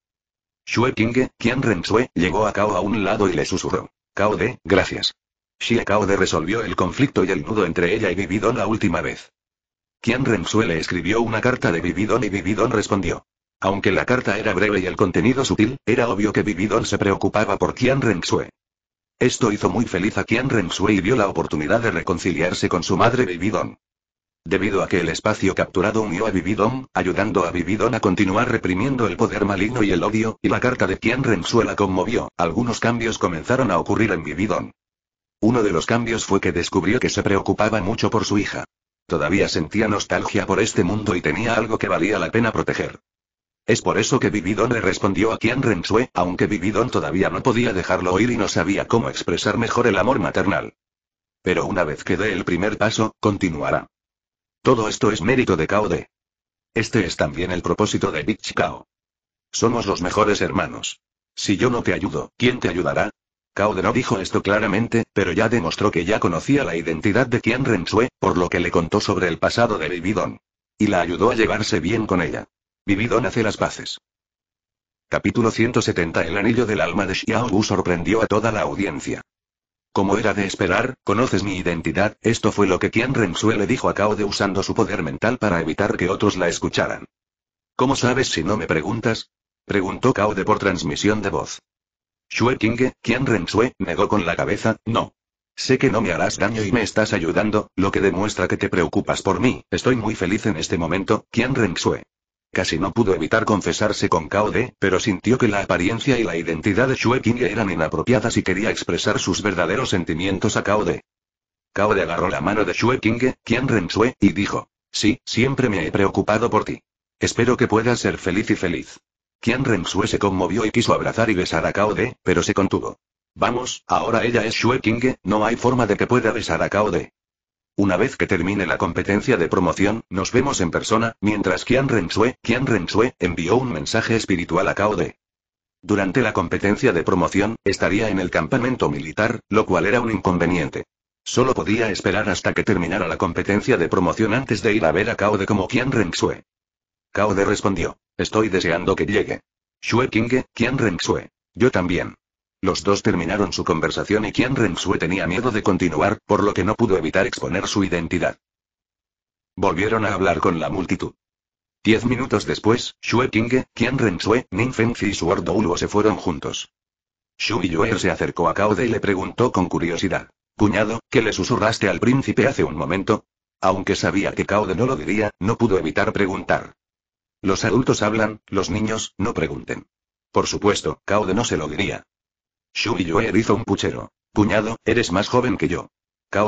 Shue King, Qian Rensue, llegó a Cao a un lado y le susurró. Cao de, gracias. Xie Cao de resolvió el conflicto y el nudo entre ella y Vividon la última vez. Qian Rensue le escribió una carta de Vividon y Vividon respondió. Aunque la carta era breve y el contenido sutil, era obvio que Vividon se preocupaba por Qian Rensue. Esto hizo muy feliz a Qian Rensue y vio la oportunidad de reconciliarse con su madre Bibidon. Debido a que el espacio capturado unió a Vividon, ayudando a Vividon a continuar reprimiendo el poder maligno y el odio, y la carta de Qian Renxue la conmovió, algunos cambios comenzaron a ocurrir en Bibidon. Uno de los cambios fue que descubrió que se preocupaba mucho por su hija. Todavía sentía nostalgia por este mundo y tenía algo que valía la pena proteger. Es por eso que Vividon le respondió a Qian Rensue, aunque Vividon todavía no podía dejarlo oír y no sabía cómo expresar mejor el amor maternal. Pero una vez que dé el primer paso, continuará. Todo esto es mérito de Kao De. Este es también el propósito de Big Kao. Somos los mejores hermanos. Si yo no te ayudo, ¿quién te ayudará? De no dijo esto claramente, pero ya demostró que ya conocía la identidad de Qian Rensue, por lo que le contó sobre el pasado de Vividon. Y la ayudó a llevarse bien con ella. Vivido nace las paces. Capítulo 170 El anillo del alma de Xiao Wu sorprendió a toda la audiencia. Como era de esperar, conoces mi identidad, esto fue lo que Qian Rensue le dijo a Cao de usando su poder mental para evitar que otros la escucharan. ¿Cómo sabes si no me preguntas? Preguntó Cao de por transmisión de voz. Xue King, Qian Rensue, negó con la cabeza, no. Sé que no me harás daño y me estás ayudando, lo que demuestra que te preocupas por mí, estoy muy feliz en este momento, Qian Rensue. Casi no pudo evitar confesarse con Kaode, pero sintió que la apariencia y la identidad de Shue eran inapropiadas y quería expresar sus verdaderos sentimientos a Kaode. Kaode agarró la mano de Shue King, Kian Rensue, y dijo: Sí, siempre me he preocupado por ti. Espero que puedas ser feliz y feliz. Kian Rensue se conmovió y quiso abrazar y besar a Kaode, pero se contuvo. Vamos, ahora ella es Shue no hay forma de que pueda besar a Kaode. Una vez que termine la competencia de promoción, nos vemos en persona, mientras Qian Renxue, Qian Renxue, envió un mensaje espiritual a Kaode. De. Durante la competencia de promoción, estaría en el campamento militar, lo cual era un inconveniente. Solo podía esperar hasta que terminara la competencia de promoción antes de ir a ver a Kaode De como Qian Renxue. Cao De respondió, estoy deseando que llegue. Shue King, Qian Yo también. Los dos terminaron su conversación y Qian Sue tenía miedo de continuar, por lo que no pudo evitar exponer su identidad. Volvieron a hablar con la multitud. Diez minutos después, Xue Qinghe, Qian Rensue, Ning Fengzi y su Douluo se fueron juntos. Xu Yue se acercó a Kaode y le preguntó con curiosidad. Cuñado, ¿qué le susurraste al príncipe hace un momento? Aunque sabía que Kaode no lo diría, no pudo evitar preguntar. Los adultos hablan, los niños, no pregunten. Por supuesto, Kaode no se lo diría. Shu Yue hizo un puchero. Cuñado, eres más joven que yo.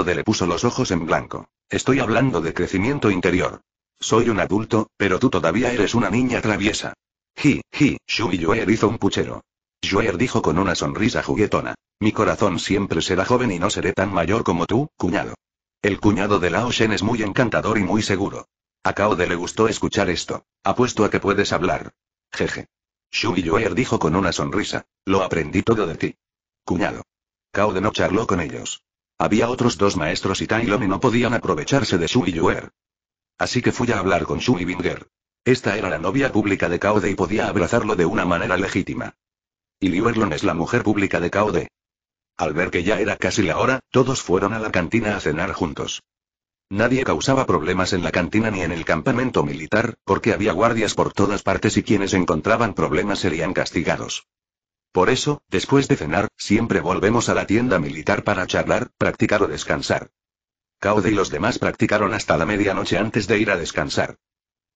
De le puso los ojos en blanco. Estoy hablando de crecimiento interior. Soy un adulto, pero tú todavía eres una niña traviesa. Ji, ji, y Yuer hizo un puchero. Yuer dijo con una sonrisa juguetona. Mi corazón siempre será joven y no seré tan mayor como tú, cuñado. El cuñado de Lao Shen es muy encantador y muy seguro. A De le gustó escuchar esto. Apuesto a que puedes hablar. Jeje y Yuer dijo con una sonrisa. Lo aprendí todo de ti. Cuñado. De no charló con ellos. Había otros dos maestros y Tailon y no podían aprovecharse de y Yuer. Así que fui a hablar con y Binger. Esta era la novia pública de De y podía abrazarlo de una manera legítima. Y Liu es la mujer pública de De. Al ver que ya era casi la hora, todos fueron a la cantina a cenar juntos. Nadie causaba problemas en la cantina ni en el campamento militar, porque había guardias por todas partes y quienes encontraban problemas serían castigados. Por eso, después de cenar, siempre volvemos a la tienda militar para charlar, practicar o descansar. De y los demás practicaron hasta la medianoche antes de ir a descansar.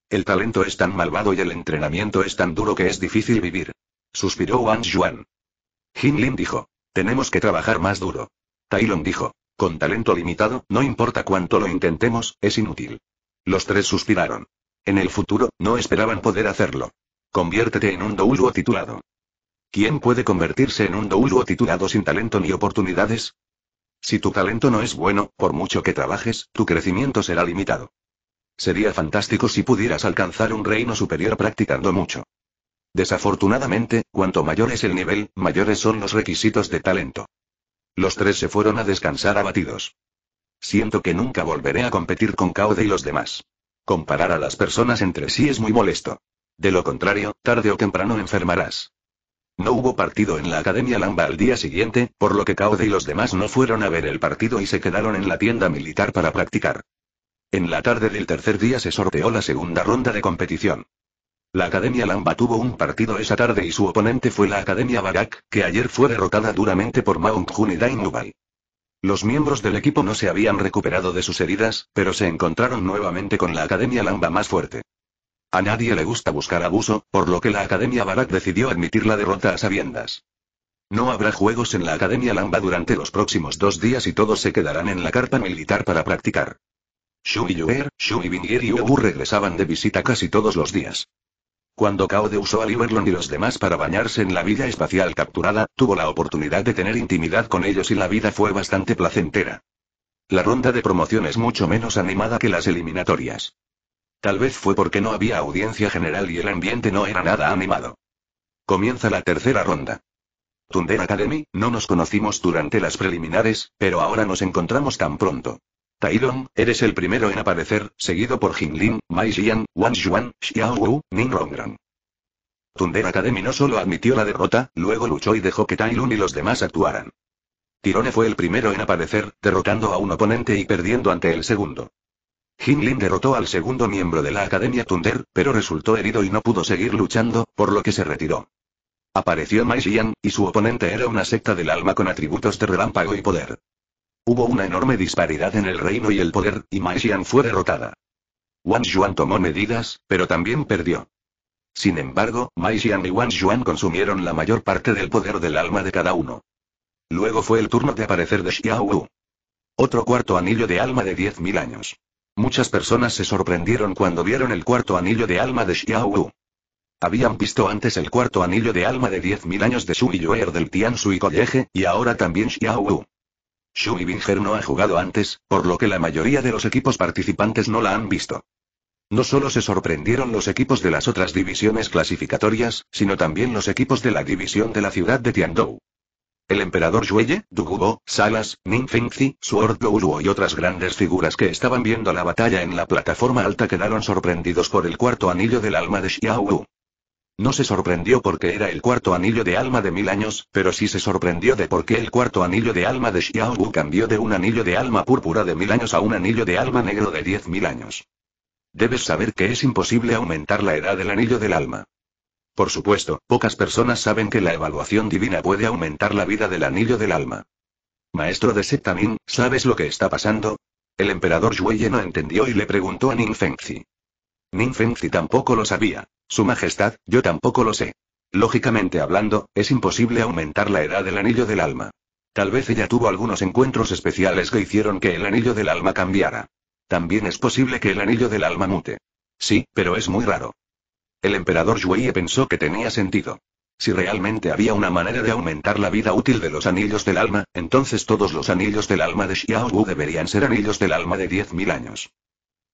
El talento es tan malvado y el entrenamiento es tan duro que es difícil vivir. Suspiró Wang Yuan. Jin Lin dijo. Tenemos que trabajar más duro. Long dijo. Con talento limitado, no importa cuánto lo intentemos, es inútil. Los tres suspiraron. En el futuro, no esperaban poder hacerlo. Conviértete en un douluo titulado. ¿Quién puede convertirse en un douluo titulado sin talento ni oportunidades? Si tu talento no es bueno, por mucho que trabajes, tu crecimiento será limitado. Sería fantástico si pudieras alcanzar un reino superior practicando mucho. Desafortunadamente, cuanto mayor es el nivel, mayores son los requisitos de talento. Los tres se fueron a descansar abatidos. Siento que nunca volveré a competir con Kaode y los demás. Comparar a las personas entre sí es muy molesto. De lo contrario, tarde o temprano enfermarás. No hubo partido en la Academia Lamba al día siguiente, por lo que Kaode y los demás no fueron a ver el partido y se quedaron en la tienda militar para practicar. En la tarde del tercer día se sorteó la segunda ronda de competición. La Academia Lamba tuvo un partido esa tarde y su oponente fue la Academia Barak, que ayer fue derrotada duramente por Mount Juni Dainubal. Los miembros del equipo no se habían recuperado de sus heridas, pero se encontraron nuevamente con la Academia Lamba más fuerte. A nadie le gusta buscar abuso, por lo que la Academia Barak decidió admitir la derrota a sabiendas. No habrá juegos en la Academia Lamba durante los próximos dos días y todos se quedarán en la carpa militar para practicar. y Yuer, y Bingir y Ubu regresaban de visita casi todos los días. Cuando Kaode usó a Liberlon y los demás para bañarse en la vida espacial capturada, tuvo la oportunidad de tener intimidad con ellos y la vida fue bastante placentera. La ronda de promoción es mucho menos animada que las eliminatorias. Tal vez fue porque no había audiencia general y el ambiente no era nada animado. Comienza la tercera ronda. Thunder Academy, no nos conocimos durante las preliminares, pero ahora nos encontramos tan pronto. Tailong, eres el primero en aparecer, seguido por Jinglin, Mai Xian, Wang Xuan, Xiao Wu, Ning Rongran. Thunder Academy no solo admitió la derrota, luego luchó y dejó que Tailun y los demás actuaran. Tirone fue el primero en aparecer, derrotando a un oponente y perdiendo ante el segundo. Lin derrotó al segundo miembro de la Academia Thunder, pero resultó herido y no pudo seguir luchando, por lo que se retiró. Apareció Mai Xian, y su oponente era una secta del alma con atributos de relámpago y poder. Hubo una enorme disparidad en el reino y el poder, y Xian fue derrotada. Wang Xuan tomó medidas, pero también perdió. Sin embargo, Xian y Wang Xuan consumieron la mayor parte del poder del alma de cada uno. Luego fue el turno de aparecer de Xiao Wu. Otro cuarto anillo de alma de 10.000 años. Muchas personas se sorprendieron cuando vieron el cuarto anillo de alma de Xiao Wu. Habían visto antes el cuarto anillo de alma de 10.000 años de Su del Tian Sui College, y ahora también Xiao Wu. Binger no ha jugado antes, por lo que la mayoría de los equipos participantes no la han visto. No solo se sorprendieron los equipos de las otras divisiones clasificatorias, sino también los equipos de la división de la ciudad de Tiandou. El emperador Yueye, Dugubo, Salas, Fengzi, Sword Gouluo y otras grandes figuras que estaban viendo la batalla en la plataforma alta quedaron sorprendidos por el cuarto anillo del alma de Xiao no se sorprendió porque era el cuarto anillo de alma de mil años, pero sí se sorprendió de por qué el cuarto anillo de alma de Xiao cambió de un anillo de alma púrpura de mil años a un anillo de alma negro de diez mil años. Debes saber que es imposible aumentar la edad del anillo del alma. Por supuesto, pocas personas saben que la evaluación divina puede aumentar la vida del anillo del alma. Maestro de Setamin, ¿sabes lo que está pasando? El emperador Yueye no entendió y le preguntó a Ning Fengzi. Ning Fengzi tampoco lo sabía. Su Majestad, yo tampoco lo sé. Lógicamente hablando, es imposible aumentar la edad del anillo del alma. Tal vez ella tuvo algunos encuentros especiales que hicieron que el anillo del alma cambiara. También es posible que el anillo del alma mute. Sí, pero es muy raro. El emperador Yueye pensó que tenía sentido. Si realmente había una manera de aumentar la vida útil de los anillos del alma, entonces todos los anillos del alma de Wu deberían ser anillos del alma de 10.000 años.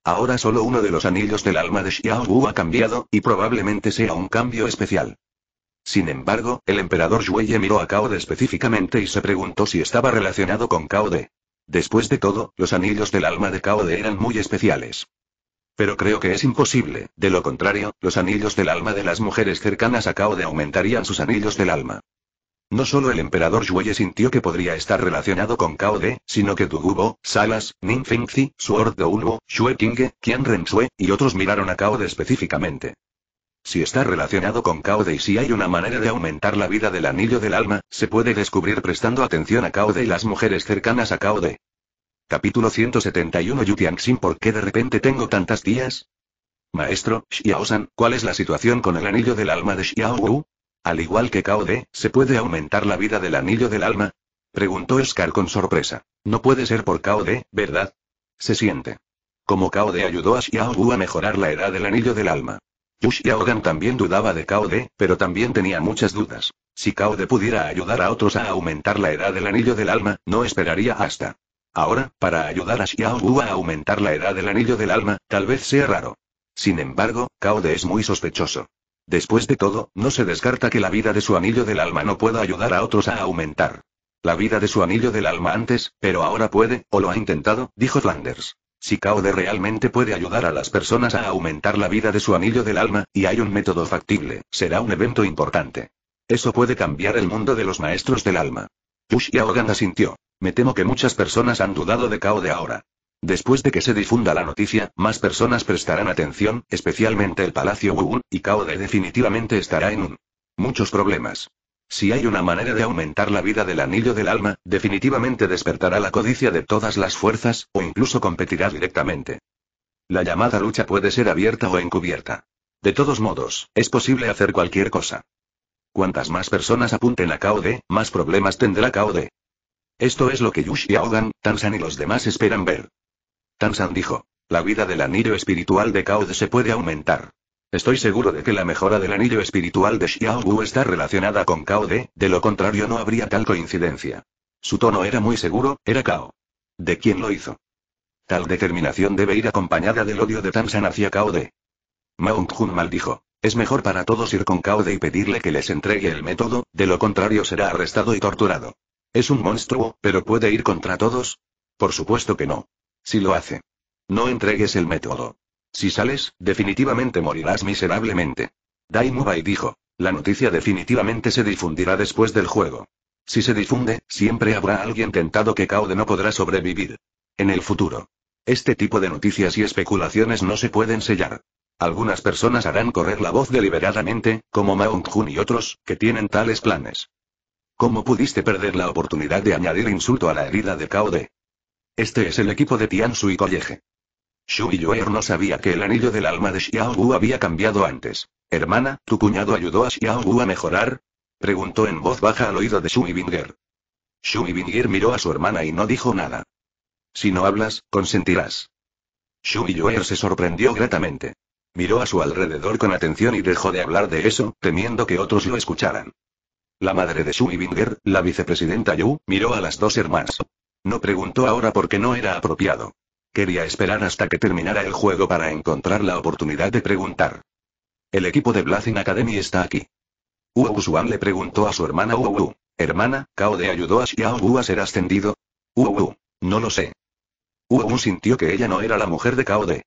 Ahora solo uno de los anillos del alma de Xiao Wu ha cambiado, y probablemente sea un cambio especial. Sin embargo, el emperador Yueye miró a Kaode de específicamente y se preguntó si estaba relacionado con Kaode. de. Después de todo, los anillos del alma de Kaode de eran muy especiales. Pero creo que es imposible, de lo contrario, los anillos del alma de las mujeres cercanas a Kaode de aumentarían sus anillos del alma. No solo el emperador Yue sintió que podría estar relacionado con Cao De, sino que Dugubo, Salas, Ning Fengzi, Suor Doubo, Xue Qian Rensue, y otros miraron a Cao De específicamente. Si está relacionado con Cao De y si hay una manera de aumentar la vida del anillo del alma, se puede descubrir prestando atención a Cao De y las mujeres cercanas a Cao De. Capítulo 171 Yu Tianxin ¿Por qué de repente tengo tantas tías? Maestro, San, ¿cuál es la situación con el anillo del alma de Xiao Wu? Al igual que Kaode, ¿se puede aumentar la vida del anillo del alma? Preguntó Scar con sorpresa. No puede ser por de ¿verdad? Se siente. Como de ayudó a Wu a mejorar la edad del anillo del alma. Yush también dudaba de Kaode, pero también tenía muchas dudas. Si de pudiera ayudar a otros a aumentar la edad del anillo del alma, no esperaría hasta. Ahora, para ayudar a Wu a aumentar la edad del anillo del alma, tal vez sea raro. Sin embargo, de es muy sospechoso. Después de todo, no se descarta que la vida de su anillo del alma no pueda ayudar a otros a aumentar. La vida de su anillo del alma antes, pero ahora puede, o lo ha intentado, dijo Flanders. Si de realmente puede ayudar a las personas a aumentar la vida de su anillo del alma, y hay un método factible, será un evento importante. Eso puede cambiar el mundo de los maestros del alma. y Yaogan asintió. Me temo que muchas personas han dudado de de ahora. Después de que se difunda la noticia, más personas prestarán atención, especialmente el Palacio Wu y de definitivamente estará en un. Muchos problemas. Si hay una manera de aumentar la vida del anillo del alma, definitivamente despertará la codicia de todas las fuerzas, o incluso competirá directamente. La llamada lucha puede ser abierta o encubierta. De todos modos, es posible hacer cualquier cosa. Cuantas más personas apunten a Kaode, más problemas tendrá Kaode. Esto es lo que Yushi Aogan, Tansan y los demás esperan ver. Tansan dijo. La vida del anillo espiritual de de se puede aumentar. Estoy seguro de que la mejora del anillo espiritual de Xiao Wu está relacionada con Kao De, de lo contrario no habría tal coincidencia. Su tono era muy seguro, era Kao. ¿De quién lo hizo? Tal determinación debe ir acompañada del odio de Tansan hacia Kao De. Mount mal dijo: Es mejor para todos ir con Kao De y pedirle que les entregue el método, de lo contrario será arrestado y torturado. Es un monstruo, pero puede ir contra todos. Por supuesto que no. Si lo hace. No entregues el método. Si sales, definitivamente morirás miserablemente. Dai Bai dijo. La noticia definitivamente se difundirá después del juego. Si se difunde, siempre habrá alguien tentado que Kaode no podrá sobrevivir. En el futuro. Este tipo de noticias y especulaciones no se pueden sellar. Algunas personas harán correr la voz deliberadamente, como Maung Jun y otros, que tienen tales planes. ¿Cómo pudiste perder la oportunidad de añadir insulto a la herida de Kaode? Este es el equipo de Tiansu y Shu y Yuer no sabía que el anillo del alma de Xiao Wu había cambiado antes. Hermana, ¿tu cuñado ayudó a Xiao Wu a mejorar? Preguntó en voz baja al oído de y Binger. y Binger miró a su hermana y no dijo nada. Si no hablas, consentirás. y Yuer se sorprendió gratamente. Miró a su alrededor con atención y dejó de hablar de eso, temiendo que otros lo escucharan. La madre de y Binger, la vicepresidenta Yu, miró a las dos hermanas. No preguntó ahora porque no era apropiado. Quería esperar hasta que terminara el juego para encontrar la oportunidad de preguntar. El equipo de Blazing Academy está aquí. Wu Suan le preguntó a su hermana Wu. Hermana, de ayudó a Xiao Wu a ser ascendido? Wu, no lo sé. Wu sintió que ella no era la mujer de Kao de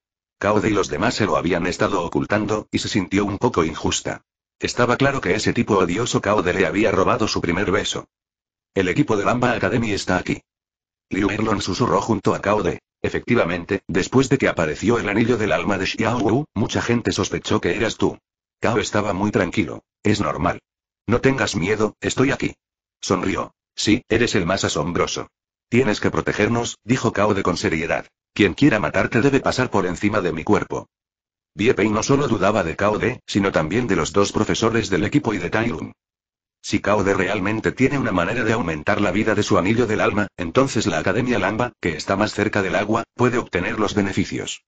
y los demás se lo habían estado ocultando, y se sintió un poco injusta. Estaba claro que ese tipo odioso de le había robado su primer beso. El equipo de Bamba Academy está aquí. Liu Erlon susurró junto a Cao De. Efectivamente, después de que apareció el anillo del alma de Xiao Wu, mucha gente sospechó que eras tú. Cao estaba muy tranquilo. Es normal. No tengas miedo, estoy aquí. Sonrió. Sí, eres el más asombroso. Tienes que protegernos, dijo Cao de con seriedad. Quien quiera matarte debe pasar por encima de mi cuerpo. Diepei no solo dudaba de Cao de, sino también de los dos profesores del equipo y de Tailun. Si Kaode realmente tiene una manera de aumentar la vida de su anillo del alma, entonces la Academia Lamba, que está más cerca del agua, puede obtener los beneficios.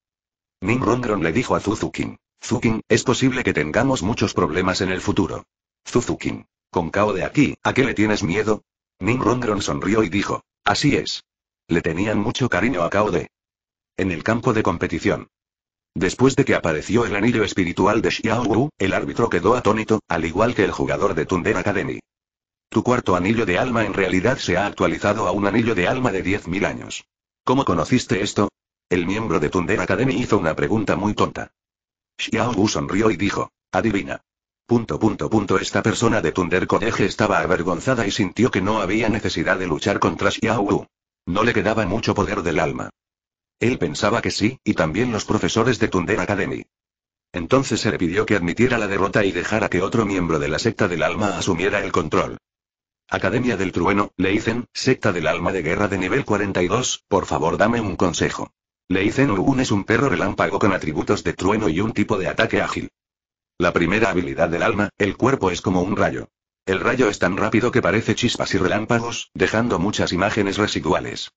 Rongron le dijo a Zuzukin. Zuzukin, es posible que tengamos muchos problemas en el futuro. Zuzukin. Con Kaode aquí, ¿a qué le tienes miedo? Rongron sonrió y dijo. Así es. Le tenían mucho cariño a Kaode. En el campo de competición, Después de que apareció el anillo espiritual de Xiao el árbitro quedó atónito, al igual que el jugador de Thunder Academy. Tu cuarto anillo de alma en realidad se ha actualizado a un anillo de alma de 10.000 años. ¿Cómo conociste esto? El miembro de Thunder Academy hizo una pregunta muy tonta. Xiao sonrió y dijo, adivina. Punto punto punto esta persona de Thunder College estaba avergonzada y sintió que no había necesidad de luchar contra Xiao No le quedaba mucho poder del alma. Él pensaba que sí, y también los profesores de Thunder Academy. Entonces se le pidió que admitiera la derrota y dejara que otro miembro de la secta del alma asumiera el control. Academia del Trueno, dicen, secta del alma de guerra de nivel 42, por favor dame un consejo. dicen, Ugun es un perro relámpago con atributos de trueno y un tipo de ataque ágil. La primera habilidad del alma, el cuerpo es como un rayo. El rayo es tan rápido que parece chispas y relámpagos, dejando muchas imágenes residuales.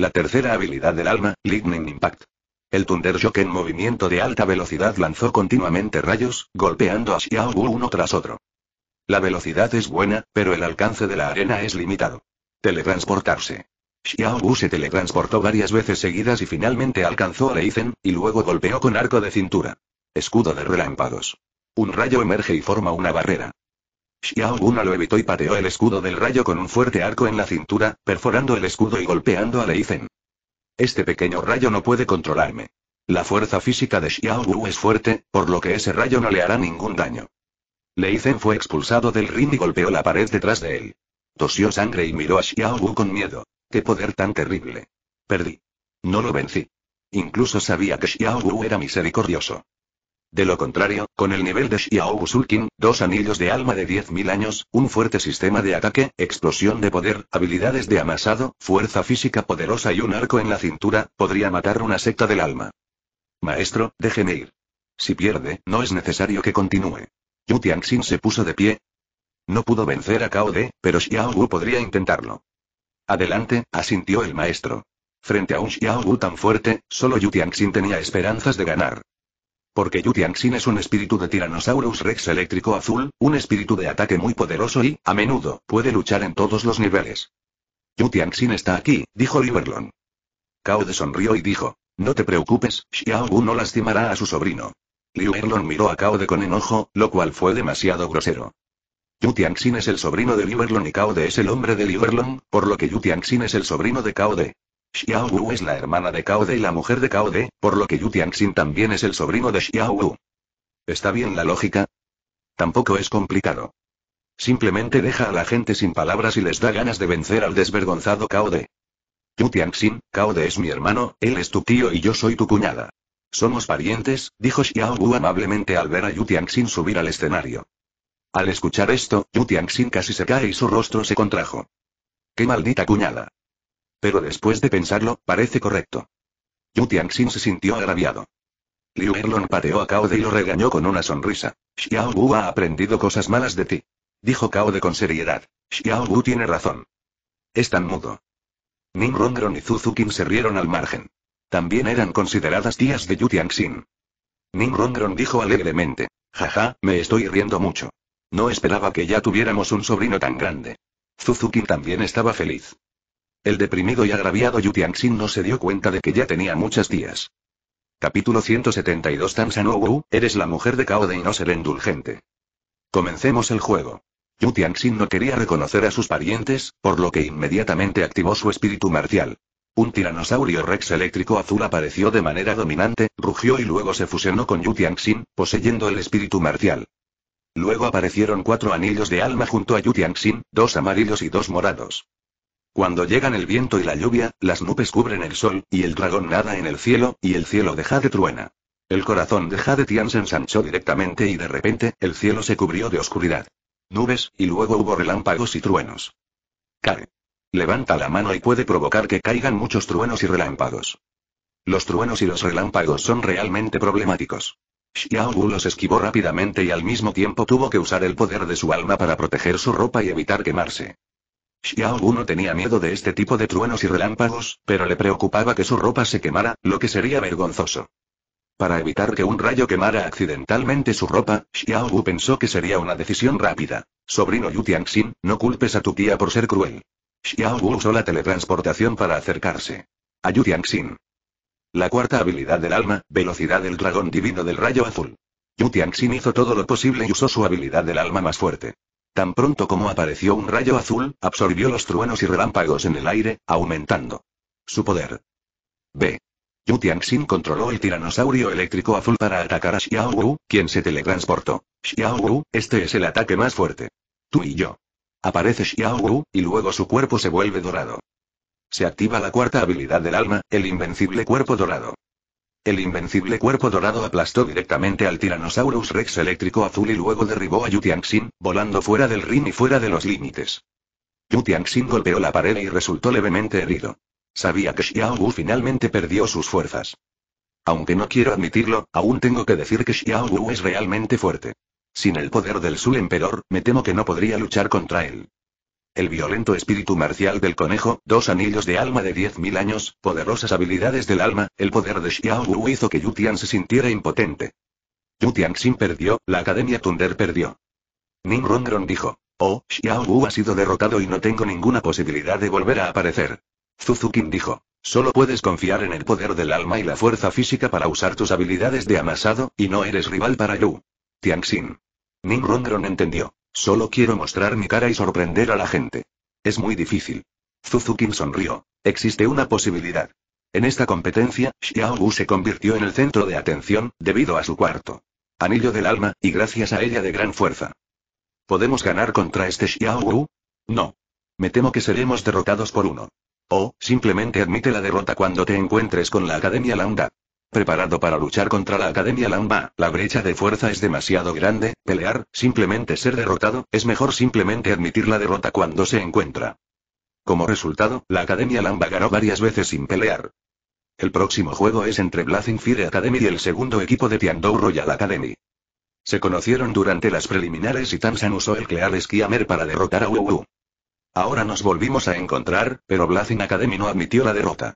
La tercera habilidad del alma, Lightning Impact. El Thunder Shock en movimiento de alta velocidad lanzó continuamente rayos, golpeando a Xiao Wu uno tras otro. La velocidad es buena, pero el alcance de la arena es limitado. Teletransportarse. Xiao Wu se teletransportó varias veces seguidas y finalmente alcanzó a Leizen, y luego golpeó con arco de cintura. Escudo de relámpagos. Un rayo emerge y forma una barrera. Xiao no lo evitó y pateó el escudo del rayo con un fuerte arco en la cintura, perforando el escudo y golpeando a Lei Este pequeño rayo no puede controlarme. La fuerza física de Xiao es fuerte, por lo que ese rayo no le hará ningún daño. Lei fue expulsado del ring y golpeó la pared detrás de él. Tosió sangre y miró a Xiao Wu con miedo. ¡Qué poder tan terrible! Perdí. No lo vencí. Incluso sabía que Xiao era misericordioso. De lo contrario, con el nivel de Xiao Sulkin, dos anillos de alma de 10.000 años, un fuerte sistema de ataque, explosión de poder, habilidades de amasado, fuerza física poderosa y un arco en la cintura, podría matar una secta del alma. Maestro, déjeme ir. Si pierde, no es necesario que continúe. Yu Tianxin se puso de pie. No pudo vencer a Kao De, pero Xiao Wu podría intentarlo. Adelante, asintió el maestro. Frente a un Xiao Wu tan fuerte, solo Yu Tianxin tenía esperanzas de ganar. Porque Yu Tianxin es un espíritu de Tyrannosaurus Rex eléctrico azul, un espíritu de ataque muy poderoso y, a menudo, puede luchar en todos los niveles. Yu Tianxin está aquí, dijo Liverlon. Cao de sonrió y dijo. No te preocupes, Wu no lastimará a su sobrino. Liu miró a Cao de con enojo, lo cual fue demasiado grosero. Yu Tianxin es el sobrino de Liu y Cao de es el hombre de Liu por lo que Yu Tianxin es el sobrino de Cao de. Xiao Wu es la hermana de Cao y la mujer de Cao De, por lo que Yu Tianxin también es el sobrino de Xiao ¿Está bien la lógica? Tampoco es complicado. Simplemente deja a la gente sin palabras y les da ganas de vencer al desvergonzado Cao De. Yu Tianxin, Cao De es mi hermano, él es tu tío y yo soy tu cuñada. Somos parientes, dijo Xiao amablemente al ver a Yu Tianxin subir al escenario. Al escuchar esto, Yu Tianxin casi se cae y su rostro se contrajo. ¡Qué maldita cuñada! pero después de pensarlo, parece correcto. Yu Tianxin se sintió agraviado. Liu Erlon pateó a Cao y lo regañó con una sonrisa. Xiao Wu ha aprendido cosas malas de ti. Dijo Kaode De con seriedad. Xiao Wu tiene razón. Es tan mudo. Ning Rongron y Zuzukin se rieron al margen. También eran consideradas tías de Yu Tianxin. Ning Rongron dijo alegremente. Jaja, me estoy riendo mucho. No esperaba que ya tuviéramos un sobrino tan grande. Zuzukin también estaba feliz. El deprimido y agraviado Yu Tianxin no se dio cuenta de que ya tenía muchas tías. Capítulo 172 Wu, eres la mujer de Cao de y no seré indulgente. Comencemos el juego. Yu Tianxin no quería reconocer a sus parientes, por lo que inmediatamente activó su espíritu marcial. Un tiranosaurio rex eléctrico azul apareció de manera dominante, rugió y luego se fusionó con Yu Tianxin, poseyendo el espíritu marcial. Luego aparecieron cuatro anillos de alma junto a Yu Tianxin, dos amarillos y dos morados. Cuando llegan el viento y la lluvia, las nubes cubren el sol, y el dragón nada en el cielo, y el cielo deja de truena. El corazón de Jade Tian se ensanchó directamente y de repente, el cielo se cubrió de oscuridad. Nubes, y luego hubo relámpagos y truenos. Cae. Levanta la mano y puede provocar que caigan muchos truenos y relámpagos. Los truenos y los relámpagos son realmente problemáticos. Xiao Wu los esquivó rápidamente y al mismo tiempo tuvo que usar el poder de su alma para proteger su ropa y evitar quemarse. Xiao no tenía miedo de este tipo de truenos y relámpagos, pero le preocupaba que su ropa se quemara, lo que sería vergonzoso. Para evitar que un rayo quemara accidentalmente su ropa, Xiao Wu pensó que sería una decisión rápida. Sobrino Yu Tianxin, no culpes a tu tía por ser cruel. Xiao Wu usó la teletransportación para acercarse. A Yu Tianxin. La cuarta habilidad del alma, velocidad del dragón divino del rayo azul. Yu Tianxin hizo todo lo posible y usó su habilidad del alma más fuerte. Tan pronto como apareció un rayo azul, absorbió los truenos y relámpagos en el aire, aumentando su poder. B. Yu Tianxin controló el tiranosaurio eléctrico azul para atacar a Xiao quien se teletransportó. Xiao este es el ataque más fuerte. Tú y yo. Aparece Xiao y luego su cuerpo se vuelve dorado. Se activa la cuarta habilidad del alma, el invencible cuerpo dorado. El invencible cuerpo dorado aplastó directamente al Tyrannosaurus Rex eléctrico azul y luego derribó a Yu Tianxin, volando fuera del ring y fuera de los límites. Yu Tianxin golpeó la pared y resultó levemente herido. Sabía que Xiao Wu finalmente perdió sus fuerzas. Aunque no quiero admitirlo, aún tengo que decir que Xiao Wu es realmente fuerte. Sin el poder del sul Emperor, me temo que no podría luchar contra él. El violento espíritu marcial del conejo, dos anillos de alma de 10.000 años, poderosas habilidades del alma, el poder de Xiao Wu hizo que Yu Tian se sintiera impotente. Yu Xin perdió, la Academia Thunder perdió. Ning Rongrong dijo. Oh, Xiao Wu ha sido derrotado y no tengo ninguna posibilidad de volver a aparecer. Zuzukin dijo. Solo puedes confiar en el poder del alma y la fuerza física para usar tus habilidades de amasado, y no eres rival para Yu. Tianxin. Ning Rongrong entendió. Solo quiero mostrar mi cara y sorprender a la gente. Es muy difícil. Suzuki sonrió. Existe una posibilidad. En esta competencia, Xiao Wu se convirtió en el centro de atención, debido a su cuarto anillo del alma, y gracias a ella de gran fuerza. ¿Podemos ganar contra este Xiao Wu? No. Me temo que seremos derrotados por uno. O, simplemente admite la derrota cuando te encuentres con la Academia Lambda preparado para luchar contra la Academia Lamba, la brecha de fuerza es demasiado grande, pelear, simplemente ser derrotado, es mejor simplemente admitir la derrota cuando se encuentra. Como resultado, la Academia Lamba ganó varias veces sin pelear. El próximo juego es entre Blazing Fire Academy y el segundo equipo de Tiandou Royal Academy. Se conocieron durante las preliminares y Tamsan usó el Clear Skiamer para derrotar a Wu. Ahora nos volvimos a encontrar, pero Blazing Academy no admitió la derrota.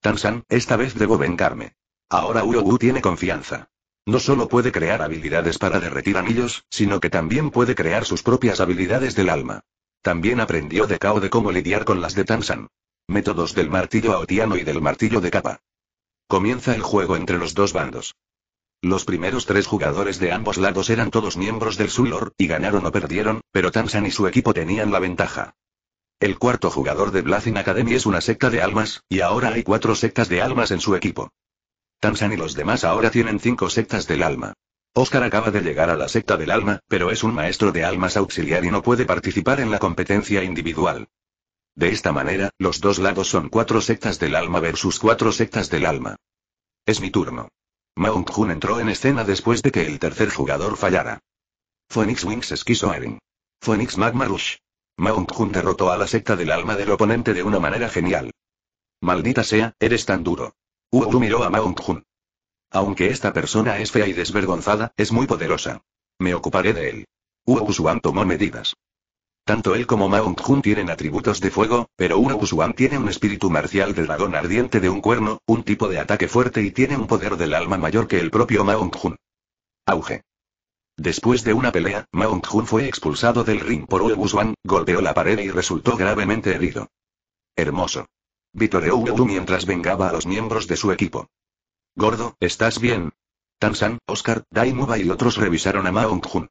Tamsan, esta vez debo vengarme. Ahora Urogu tiene confianza. No solo puede crear habilidades para derretir anillos, sino que también puede crear sus propias habilidades del alma. También aprendió de Kao de cómo lidiar con las de Tansan. Métodos del martillo aotiano y del martillo de capa. Comienza el juego entre los dos bandos. Los primeros tres jugadores de ambos lados eran todos miembros del Sulor, y ganaron o perdieron, pero Tansan y su equipo tenían la ventaja. El cuarto jugador de Blazing Academy es una secta de almas, y ahora hay cuatro sectas de almas en su equipo. Tansan y los demás ahora tienen cinco sectas del alma. Oscar acaba de llegar a la secta del alma, pero es un maestro de almas auxiliar y no puede participar en la competencia individual. De esta manera, los dos lados son cuatro sectas del alma versus cuatro sectas del alma. Es mi turno. Mount Jun entró en escena después de que el tercer jugador fallara. Phoenix Wings Erin. Phoenix Magma Rush. Mount Jun derrotó a la secta del alma del oponente de una manera genial. Maldita sea, eres tan duro. Wu miró a Mount Jun. Aunque esta persona es fea y desvergonzada, es muy poderosa. Me ocuparé de él. Wu tomó medidas. Tanto él como Maung Jun tienen atributos de fuego, pero Wu tiene un espíritu marcial de dragón ardiente de un cuerno, un tipo de ataque fuerte y tiene un poder del alma mayor que el propio Mount Jun. Auge. Después de una pelea, Mount Jun fue expulsado del ring por Wu golpeó la pared y resultó gravemente herido. Hermoso. Vitoreó Uru mientras vengaba a los miembros de su equipo. Gordo, ¿estás bien? Tansan, Oscar, Daimuba y otros revisaron a Maung Jun.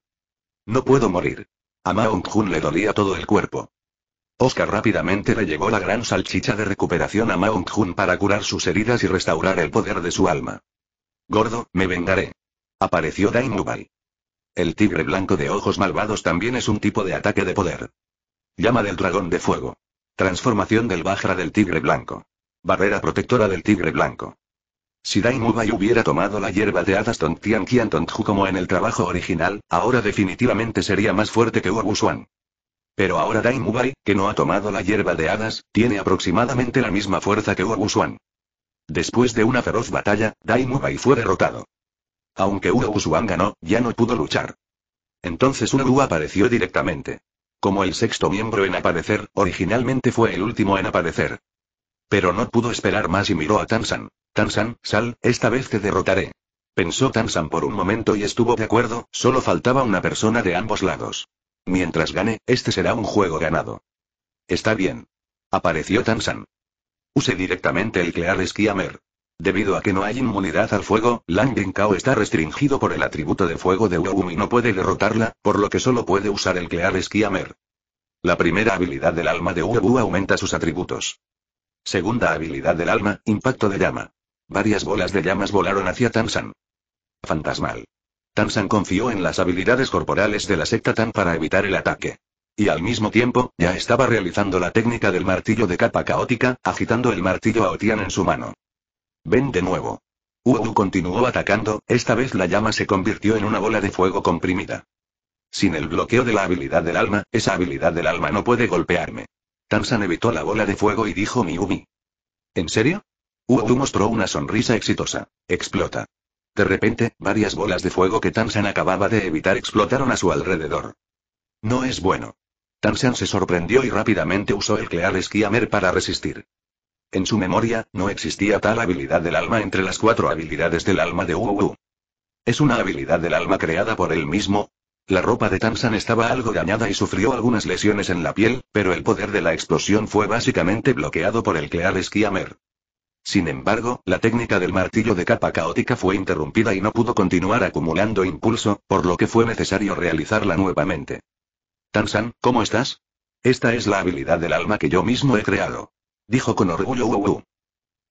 No puedo morir. A Maung Jun le dolía todo el cuerpo. Oscar rápidamente le llevó la gran salchicha de recuperación a Maung Jun para curar sus heridas y restaurar el poder de su alma. Gordo, me vengaré. Apareció Daimubai. El tigre blanco de ojos malvados también es un tipo de ataque de poder. Llama del dragón de fuego. Transformación del Bajra del tigre blanco. Barrera protectora del tigre blanco. Si Daimubai hubiera tomado la hierba de hadas Tian Kian como en el trabajo original, ahora definitivamente sería más fuerte que Wabuswan. Pero ahora Daimubai, que no ha tomado la hierba de hadas, tiene aproximadamente la misma fuerza que Wabuswan. Después de una feroz batalla, Daimubai fue derrotado. Aunque Urubusuan ganó, ya no pudo luchar. Entonces Uru apareció directamente. Como el sexto miembro en aparecer, originalmente fue el último en aparecer. Pero no pudo esperar más y miró a Tansan. Tansan, sal, esta vez te derrotaré. Pensó Tansan por un momento y estuvo de acuerdo, solo faltaba una persona de ambos lados. Mientras gane, este será un juego ganado. Está bien. Apareció Tansan. Use directamente el Clear Skiamer. Debido a que no hay inmunidad al fuego, Lan Kao está restringido por el atributo de fuego de Uebu y no puede derrotarla, por lo que solo puede usar el Clear Skiamer. La primera habilidad del alma de Uebu aumenta sus atributos. Segunda habilidad del alma, impacto de llama. Varias bolas de llamas volaron hacia Tansan. Fantasmal. Tansan confió en las habilidades corporales de la secta Tan para evitar el ataque. Y al mismo tiempo, ya estaba realizando la técnica del martillo de capa caótica, agitando el martillo a Otian en su mano. Ven de nuevo. Uodu continuó atacando, esta vez la llama se convirtió en una bola de fuego comprimida. Sin el bloqueo de la habilidad del alma, esa habilidad del alma no puede golpearme. Tansan evitó la bola de fuego y dijo mi Umi. ¿En serio? Uodu mostró una sonrisa exitosa. Explota. De repente, varias bolas de fuego que Tansan acababa de evitar explotaron a su alrededor. No es bueno. Tansan se sorprendió y rápidamente usó el Clear skiamer para resistir. En su memoria, no existía tal habilidad del alma entre las cuatro habilidades del alma de Wu. ¿Es una habilidad del alma creada por él mismo? La ropa de Tansan estaba algo dañada y sufrió algunas lesiones en la piel, pero el poder de la explosión fue básicamente bloqueado por el Clear Skiamer. Sin embargo, la técnica del martillo de capa caótica fue interrumpida y no pudo continuar acumulando impulso, por lo que fue necesario realizarla nuevamente. Tansan, ¿cómo estás? Esta es la habilidad del alma que yo mismo he creado. Dijo con orgullo Wu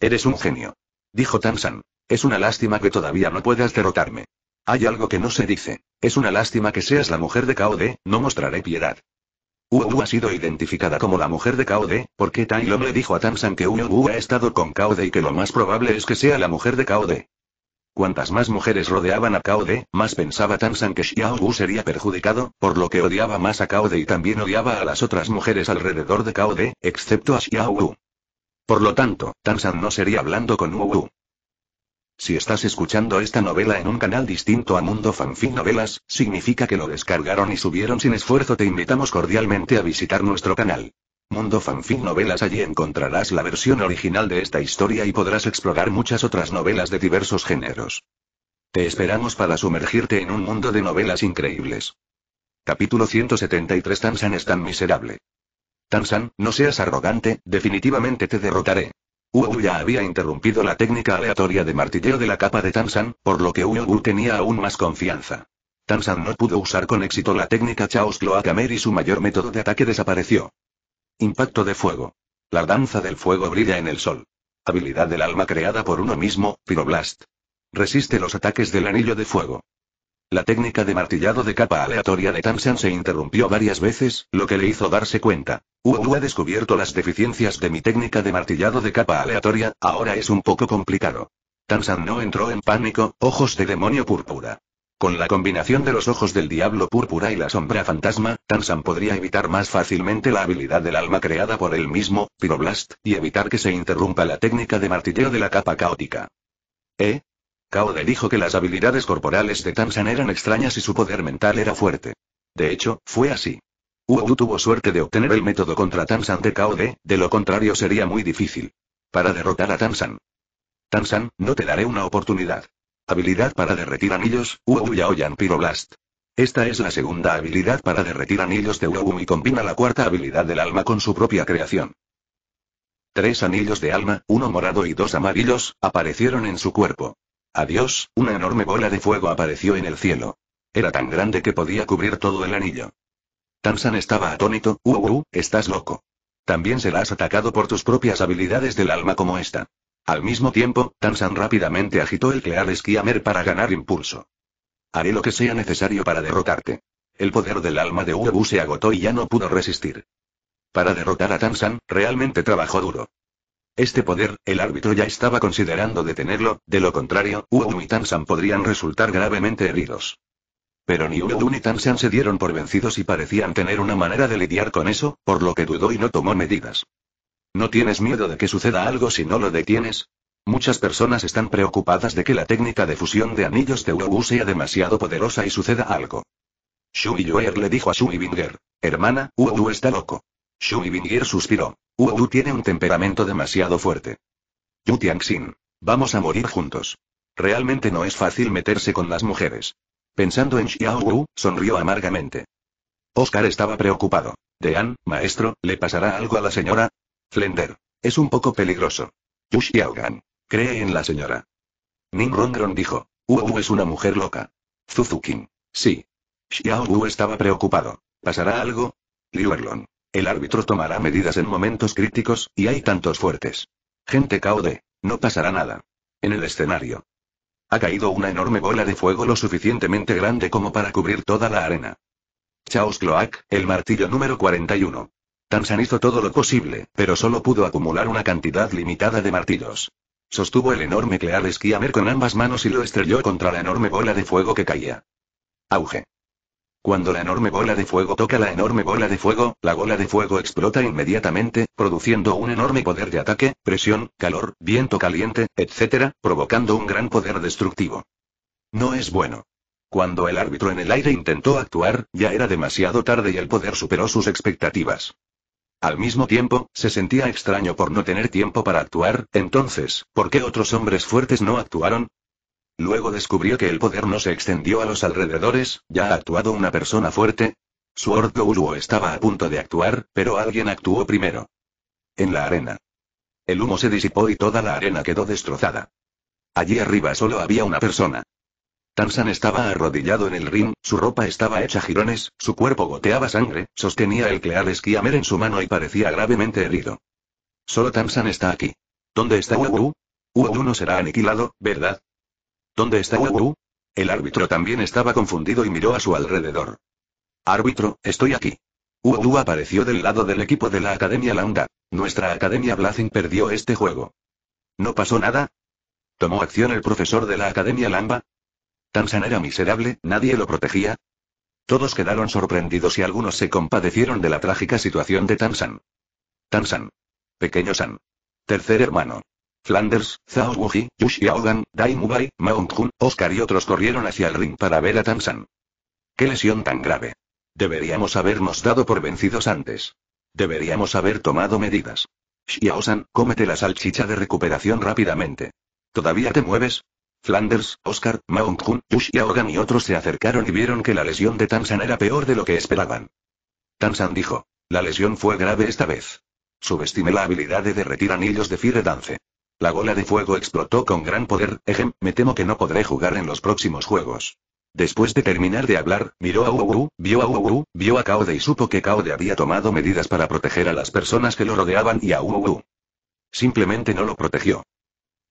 Eres un genio. Dijo Tansan. Es una lástima que todavía no puedas derrotarme. Hay algo que no se dice. Es una lástima que seas la mujer de Kaode, no mostraré piedad. Uwu ha sido identificada como la mujer de Kaode, porque Tai le dijo a Tansan que Uwu ha estado con Kaode y que lo más probable es que sea la mujer de Kaode. Cuantas más mujeres rodeaban a Kaode, más pensaba Tansan que Wu sería perjudicado, por lo que odiaba más a Kaode y también odiaba a las otras mujeres alrededor de Kaode, excepto a Wu. Por lo tanto, Tansan no sería hablando con Wu. Si estás escuchando esta novela en un canal distinto a Mundo Fanfic Novelas, significa que lo descargaron y subieron sin esfuerzo. Te invitamos cordialmente a visitar nuestro canal. Mundo Fanfic Novelas allí encontrarás la versión original de esta historia y podrás explorar muchas otras novelas de diversos géneros. Te esperamos para sumergirte en un mundo de novelas increíbles. Capítulo 173 Tansan es tan miserable. Tansan, no seas arrogante, definitivamente te derrotaré. Uobu ya había interrumpido la técnica aleatoria de martilleo de la capa de Tansan, por lo que Uobu tenía aún más confianza. Tansan no pudo usar con éxito la técnica Chaos Cloakamer y su mayor método de ataque desapareció. Impacto de fuego. La danza del fuego brilla en el sol. Habilidad del alma creada por uno mismo, Pyroblast. Resiste los ataques del anillo de fuego. La técnica de martillado de capa aleatoria de Tamsan se interrumpió varias veces, lo que le hizo darse cuenta. Uu ha descubierto las deficiencias de mi técnica de martillado de capa aleatoria, ahora es un poco complicado. Tamsan no entró en pánico, ojos de demonio púrpura. Con la combinación de los ojos del diablo púrpura y la sombra fantasma, Tansan podría evitar más fácilmente la habilidad del alma creada por él mismo, Pyroblast, y evitar que se interrumpa la técnica de martilleo de la capa caótica. ¿Eh? Kaode dijo que las habilidades corporales de Tansan eran extrañas y su poder mental era fuerte. De hecho, fue así. Wu tuvo suerte de obtener el método contra Tansan de Kaode, de lo contrario sería muy difícil. Para derrotar a Tansan. Tansan, no te daré una oportunidad. Habilidad para derretir anillos, Wu Yaoyan Pyroblast. Esta es la segunda habilidad para derretir anillos de Wu y combina la cuarta habilidad del alma con su propia creación. Tres anillos de alma, uno morado y dos amarillos, aparecieron en su cuerpo. Adiós, una enorme bola de fuego apareció en el cielo. Era tan grande que podía cubrir todo el anillo. Tansan estaba atónito, uh, uh, uh estás loco. También serás atacado por tus propias habilidades del alma como esta. Al mismo tiempo, Tansan rápidamente agitó el Clear Skiamer para ganar impulso. Haré lo que sea necesario para derrotarte. El poder del alma de Ubu se agotó y ya no pudo resistir. Para derrotar a Tansan, realmente trabajó duro. Este poder, el árbitro ya estaba considerando detenerlo, de lo contrario, Uodu y Tansan podrían resultar gravemente heridos. Pero ni Uodu ni Tansan se dieron por vencidos y parecían tener una manera de lidiar con eso, por lo que dudó y no tomó medidas. ¿No tienes miedo de que suceda algo si no lo detienes? Muchas personas están preocupadas de que la técnica de fusión de anillos de Uoum sea demasiado poderosa y suceda algo. Shui Yuer le dijo a Shui Binger. Hermana, Uodu está loco. Shui Bingier suspiró. Wu Wu tiene un temperamento demasiado fuerte. Yu Tianxin. Vamos a morir juntos. Realmente no es fácil meterse con las mujeres. Pensando en Xiao Wu, sonrió amargamente. Oscar estaba preocupado. Dean, maestro, ¿le pasará algo a la señora? Flender. Es un poco peligroso. Yu Xiaogan. Cree en la señora. Ning Rongron dijo. Wu, Wu es una mujer loca. Zuzukin. Sí. Xiao Wu estaba preocupado. ¿Pasará algo? Liu el árbitro tomará medidas en momentos críticos, y hay tantos fuertes. Gente caude, No pasará nada. En el escenario. Ha caído una enorme bola de fuego lo suficientemente grande como para cubrir toda la arena. Chaos Cloak, el martillo número 41. Tansan hizo todo lo posible, pero solo pudo acumular una cantidad limitada de martillos. Sostuvo el enorme Clear Skiamer con ambas manos y lo estrelló contra la enorme bola de fuego que caía. Auge. Cuando la enorme bola de fuego toca la enorme bola de fuego, la bola de fuego explota inmediatamente, produciendo un enorme poder de ataque, presión, calor, viento caliente, etc., provocando un gran poder destructivo. No es bueno. Cuando el árbitro en el aire intentó actuar, ya era demasiado tarde y el poder superó sus expectativas. Al mismo tiempo, se sentía extraño por no tener tiempo para actuar, entonces, ¿por qué otros hombres fuertes no actuaron? Luego descubrió que el poder no se extendió a los alrededores, ya ha actuado una persona fuerte. Sword Gouluo estaba a punto de actuar, pero alguien actuó primero. En la arena. El humo se disipó y toda la arena quedó destrozada. Allí arriba solo había una persona. Tamsan estaba arrodillado en el ring, su ropa estaba hecha jirones, su cuerpo goteaba sangre, sostenía el Clear Amer en su mano y parecía gravemente herido. Solo Tamsan está aquí. ¿Dónde está Uwu? Uwu no será aniquilado, ¿verdad? ¿Dónde está Wu? Uh, uh. El árbitro también estaba confundido y miró a su alrededor. Árbitro, estoy aquí. Wu-Wu apareció del lado del equipo de la Academia Lambda. Nuestra Academia Blazing perdió este juego. ¿No pasó nada? ¿Tomó acción el profesor de la Academia Lamba? ¿Tansan era miserable, nadie lo protegía? Todos quedaron sorprendidos y algunos se compadecieron de la trágica situación de Tansan. Tansan. Pequeño San. Tercer hermano. Flanders, Zhao Wuji, Yu Xiaogan, Dai Mubai, Mount Kun, Oscar y otros corrieron hacia el ring para ver a Tansan. ¡Qué lesión tan grave! Deberíamos habernos dado por vencidos antes. Deberíamos haber tomado medidas. Xiaosan, cómete la salchicha de recuperación rápidamente. ¿Todavía te mueves? Flanders, Oscar, Mount Kun, Yu y otros se acercaron y vieron que la lesión de Tansan era peor de lo que esperaban. Tansan dijo. La lesión fue grave esta vez. Subestimé la habilidad de derretir anillos de Fire Dance. La bola de fuego explotó con gran poder, ejem, me temo que no podré jugar en los próximos juegos. Después de terminar de hablar, miró a Uwu, vio a Uwu, vio a Kaode y supo que Kaode había tomado medidas para proteger a las personas que lo rodeaban y a Uwu. Simplemente no lo protegió.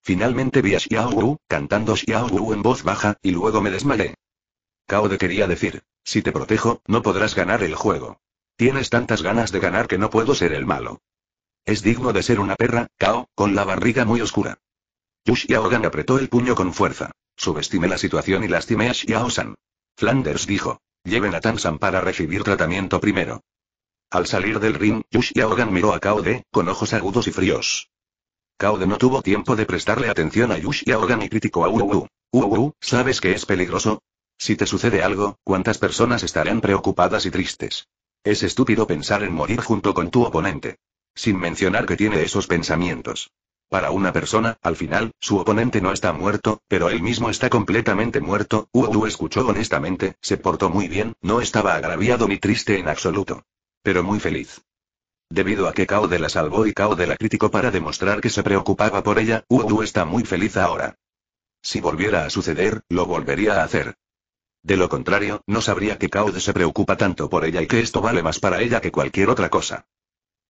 Finalmente vi a Wu, cantando Wu en voz baja, y luego me desmayé. Kaode quería decir, si te protejo, no podrás ganar el juego. Tienes tantas ganas de ganar que no puedo ser el malo. Es digno de ser una perra, Kao, con la barriga muy oscura. Yushiaogan apretó el puño con fuerza. Subestimé la situación y lastimé a Xiao-san. Flanders dijo. Lleven a Tansan para recibir tratamiento primero. Al salir del ring, Yushiaogan miró a Kao De, con ojos agudos y fríos. Kao De no tuvo tiempo de prestarle atención a Yushiaogan y criticó a Uwu. Uwu, ¿sabes que es peligroso? Si te sucede algo, ¿cuántas personas estarán preocupadas y tristes? Es estúpido pensar en morir junto con tu oponente. Sin mencionar que tiene esos pensamientos. Para una persona, al final, su oponente no está muerto, pero él mismo está completamente muerto. Uu escuchó honestamente, se portó muy bien, no estaba agraviado ni triste en absoluto. Pero muy feliz. Debido a que Kao de la salvó y Kao de la criticó para demostrar que se preocupaba por ella, Uu está muy feliz ahora. Si volviera a suceder, lo volvería a hacer. De lo contrario, no sabría que Kao de se preocupa tanto por ella y que esto vale más para ella que cualquier otra cosa.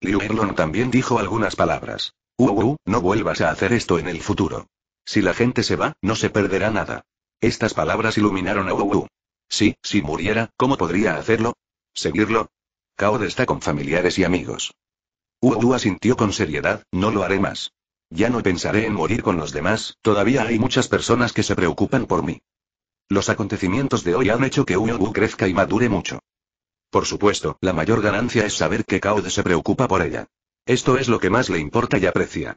Liu Erlong también dijo algunas palabras. Uwu, no vuelvas a hacer esto en el futuro. Si la gente se va, no se perderá nada. Estas palabras iluminaron a Wu. Sí, si muriera, ¿cómo podría hacerlo? ¿Seguirlo? Kaod está con familiares y amigos. Wu asintió con seriedad, no lo haré más. Ya no pensaré en morir con los demás, todavía hay muchas personas que se preocupan por mí. Los acontecimientos de hoy han hecho que Wu crezca y madure mucho. Por supuesto, la mayor ganancia es saber que Kaode se preocupa por ella. Esto es lo que más le importa y aprecia.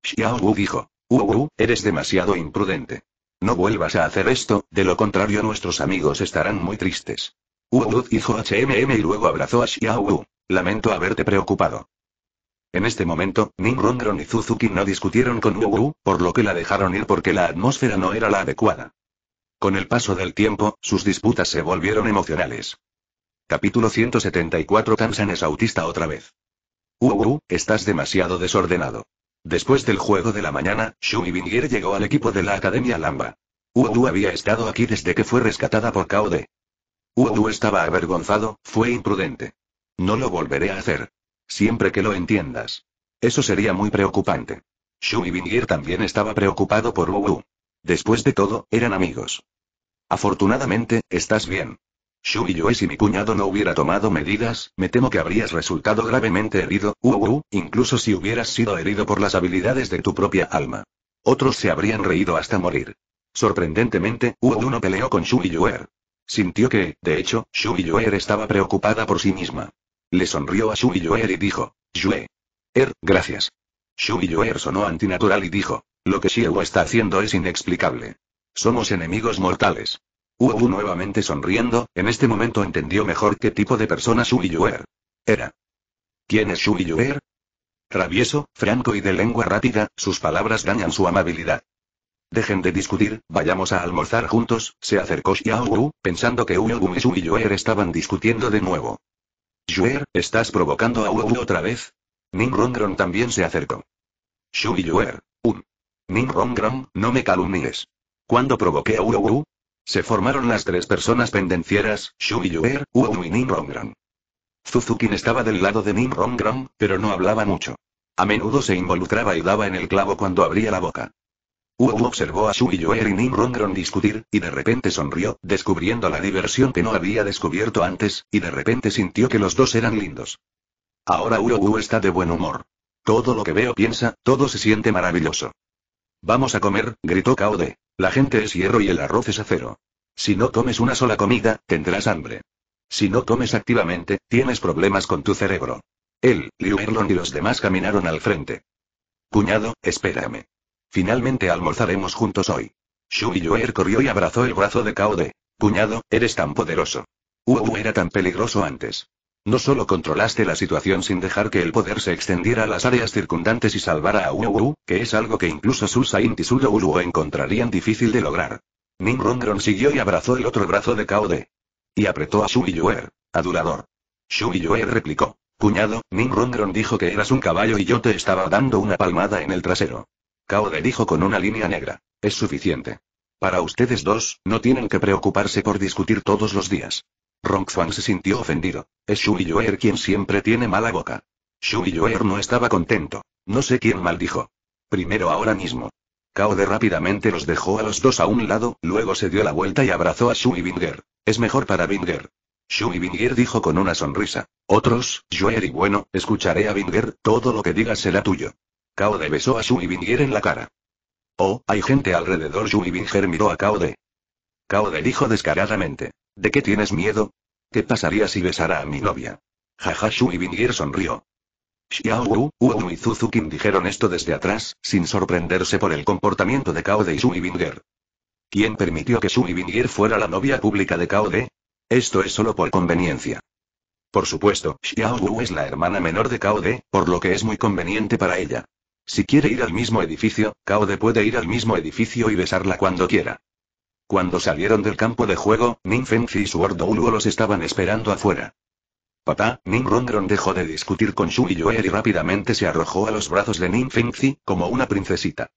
Xiao Wu dijo. Wu, eres demasiado imprudente. No vuelvas a hacer esto, de lo contrario nuestros amigos estarán muy tristes. Wu dijo HMM y luego abrazó a Xiao Wu. Lamento haberte preocupado. En este momento, Ning Rongron y Suzuki no discutieron con Wu, por lo que la dejaron ir porque la atmósfera no era la adecuada. Con el paso del tiempo, sus disputas se volvieron emocionales. Capítulo 174 Tamsan es autista otra vez. Uh, uh, uh, estás demasiado desordenado. Después del juego de la mañana, Shumi Bingier llegó al equipo de la Academia Lamba. Wu uh, había estado aquí desde que fue rescatada por Kaode. Wu estaba avergonzado, fue imprudente. No lo volveré a hacer. Siempre que lo entiendas. Eso sería muy preocupante. Shumi Bingier también estaba preocupado por Wu. Después de todo, eran amigos. Afortunadamente, estás bien. Shu Yue si mi cuñado no hubiera tomado medidas, me temo que habrías resultado gravemente herido, uh, incluso si hubieras sido herido por las habilidades de tu propia alma. Otros se habrían reído hasta morir. Sorprendentemente, uh, no peleó con Shu Sintió que, de hecho, Shu estaba preocupada por sí misma. Le sonrió a Shu y Yue y dijo, Yue. Er, gracias. Shu sonó antinatural y dijo, lo que Xiu está haciendo es inexplicable. Somos enemigos mortales. Wu nuevamente sonriendo, en este momento entendió mejor qué tipo de persona Shui era. ¿Quién es Shui Yuer? franco y de lengua rápida, sus palabras dañan su amabilidad. Dejen de discutir, vayamos a almorzar juntos, se acercó Xiao pensando que Wu y Shui estaban discutiendo de nuevo. Yuer, ¿estás provocando a Wu otra vez? Ning también se acercó. Shui un. Ning no me calumnies. ¿Cuándo provoqué a Wu? Se formaron las tres personas pendencieras, Shu Yuer, y Nim Suzuki estaba del lado de Nim pero no hablaba mucho. A menudo se involucraba y daba en el clavo cuando abría la boca. Wu observó a y Yuer y Nim discutir, y de repente sonrió, descubriendo la diversión que no había descubierto antes, y de repente sintió que los dos eran lindos. Ahora Wu está de buen humor. Todo lo que veo piensa, todo se siente maravilloso. Vamos a comer, gritó Kaode. La gente es hierro y el arroz es acero. Si no comes una sola comida, tendrás hambre. Si no comes activamente, tienes problemas con tu cerebro. Él, Liu Erlon y los demás caminaron al frente. Cuñado, espérame. Finalmente almorzaremos juntos hoy. Shu Yuer corrió y abrazó el brazo de Kaode. Cuñado, eres tan poderoso. Wu era tan peligroso antes. No solo controlaste la situación sin dejar que el poder se extendiera a las áreas circundantes y salvara a Uwu, que es algo que incluso Sul-Saint y Sudowulu encontrarían difícil de lograr. Rongrong siguió y abrazó el otro brazo de Kaode. Y apretó a Shu adulador. Shu Yuer replicó. Cuñado, Rongrong dijo que eras un caballo y yo te estaba dando una palmada en el trasero. Kaode dijo con una línea negra. Es suficiente. Para ustedes dos, no tienen que preocuparse por discutir todos los días. Rongzuan se sintió ofendido. Es Shui Yuer quien siempre tiene mala boca. Shui Yuer no estaba contento. No sé quién maldijo. Primero ahora mismo. De rápidamente los dejó a los dos a un lado, luego se dio la vuelta y abrazó a Shui Binger. Es mejor para Binger. Shui Binger dijo con una sonrisa. Otros, Yuer y bueno, escucharé a Binger, todo lo que digas será tuyo. De besó a Shui Binger en la cara. Oh, hay gente alrededor. Shui Binger miró a Kaode. De dijo descaradamente. ¿De qué tienes miedo? ¿Qué pasaría si besara a mi novia? Jaja y Bingir sonrió. Xiao Wu, Wu y Zuzukin dijeron esto desde atrás, sin sorprenderse por el comportamiento de Kao de y y Binger. ¿Quién permitió que Su y Binger fuera la novia pública de Kao de? Esto es solo por conveniencia. Por supuesto, Xiao Wu es la hermana menor de Kao de, por lo que es muy conveniente para ella. Si quiere ir al mismo edificio, Kao de puede ir al mismo edificio y besarla cuando quiera. Cuando salieron del campo de juego, Ning y su ordo los estaban esperando afuera. Papá, Ning Rongrong dejó de discutir con Shu y y rápidamente se arrojó a los brazos de Ning Fengzi como una princesita.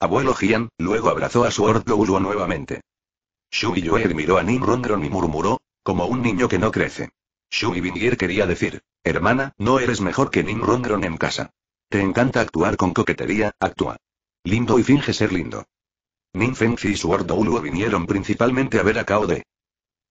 Abuelo Jian, luego abrazó a su ordo nuevamente. Shu y miró a Ning Rongrong y murmuró, como un niño que no crece. Shu y quería decir, hermana, no eres mejor que Ning Rongrong en casa. Te encanta actuar con coquetería, actúa. Lindo y finge ser lindo. Nin Fengzi y Suor Douluo vinieron principalmente a ver a Kaode.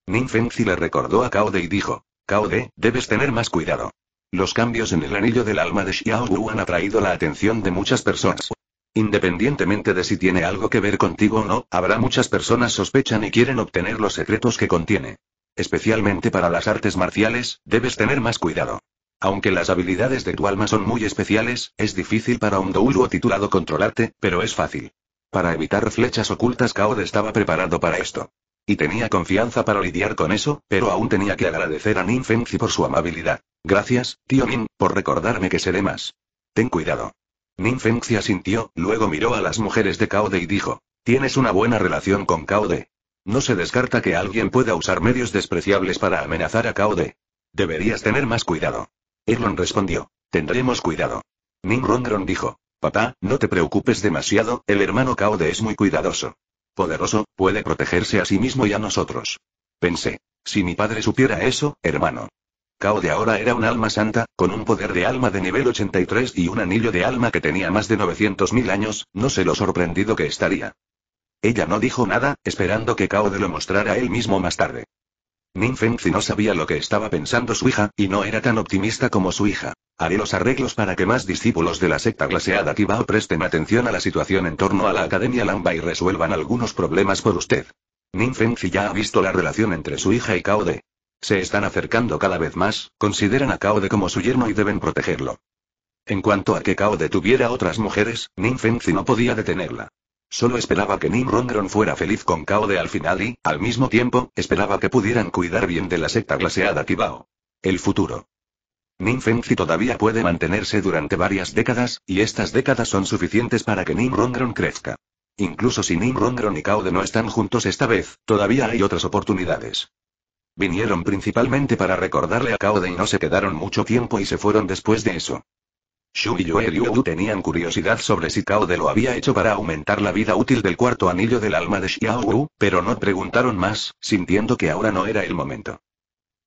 De. le recordó a Kaode De y dijo: Kaode, De, debes tener más cuidado. Los cambios en el anillo del alma de Xiao Wu han atraído la atención de muchas personas. Independientemente de si tiene algo que ver contigo o no, habrá muchas personas sospechan y quieren obtener los secretos que contiene. Especialmente para las artes marciales, debes tener más cuidado. Aunque las habilidades de tu alma son muy especiales, es difícil para un douluo titulado controlarte, pero es fácil. Para evitar flechas ocultas, Kaode estaba preparado para esto. Y tenía confianza para lidiar con eso, pero aún tenía que agradecer a Nin por su amabilidad. Gracias, tío Nin, por recordarme que seré más. Ten cuidado. Nin asintió, luego miró a las mujeres de Kaode y dijo: Tienes una buena relación con Kaode. No se descarta que alguien pueda usar medios despreciables para amenazar a Kaode. Deberías tener más cuidado. Erlon respondió: Tendremos cuidado. Nin dijo: Papá, no te preocupes demasiado, el hermano Kaode es muy cuidadoso. Poderoso, puede protegerse a sí mismo y a nosotros. Pensé. Si mi padre supiera eso, hermano. Kaode ahora era un alma santa, con un poder de alma de nivel 83 y un anillo de alma que tenía más de 900.000 años, no sé lo sorprendido que estaría. Ella no dijo nada, esperando que Kaode lo mostrara él mismo más tarde. Min Fengzi no sabía lo que estaba pensando su hija, y no era tan optimista como su hija. Haré los arreglos para que más discípulos de la secta glaseada Tibao presten atención a la situación en torno a la Academia Lamba y resuelvan algunos problemas por usted. Ning Fengzi ya ha visto la relación entre su hija y De. Se están acercando cada vez más, consideran a De como su yerno y deben protegerlo. En cuanto a que Kaode tuviera otras mujeres, Ning Fengzi no podía detenerla. Solo esperaba que Nim Rondron fuera feliz con Kaode al final y, al mismo tiempo, esperaba que pudieran cuidar bien de la secta glaseada Kibao. El futuro. Nim todavía puede mantenerse durante varias décadas, y estas décadas son suficientes para que Nim Rondron crezca. Incluso si Nim Rondron y Kaode no están juntos esta vez, todavía hay otras oportunidades. Vinieron principalmente para recordarle a Kaode y no se quedaron mucho tiempo y se fueron después de eso. Shu y Yue tenían curiosidad sobre si Cao De lo había hecho para aumentar la vida útil del cuarto anillo del alma de Xiao Wu, pero no preguntaron más, sintiendo que ahora no era el momento.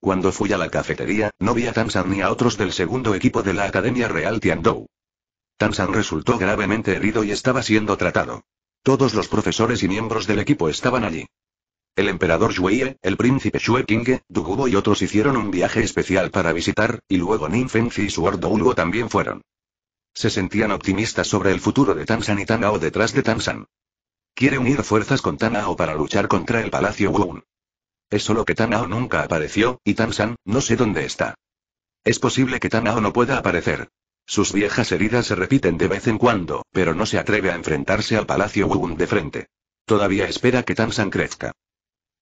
Cuando fui a la cafetería, no vi a Tansan ni a otros del segundo equipo de la Academia Real Tiandou. Tansan resultó gravemente herido y estaba siendo tratado. Todos los profesores y miembros del equipo estaban allí. El emperador Xueye, el príncipe Xue King, Dugubo y otros hicieron un viaje especial para visitar, y luego Xi y su Douluo también fueron. Se sentían optimistas sobre el futuro de Tansan y Tanao detrás de Tansan. Quiere unir fuerzas con Tanao para luchar contra el Palacio Wun. Es solo que Tanao nunca apareció, y Tansan, no sé dónde está. Es posible que Tanao no pueda aparecer. Sus viejas heridas se repiten de vez en cuando, pero no se atreve a enfrentarse al Palacio Wun de frente. Todavía espera que Tansan crezca.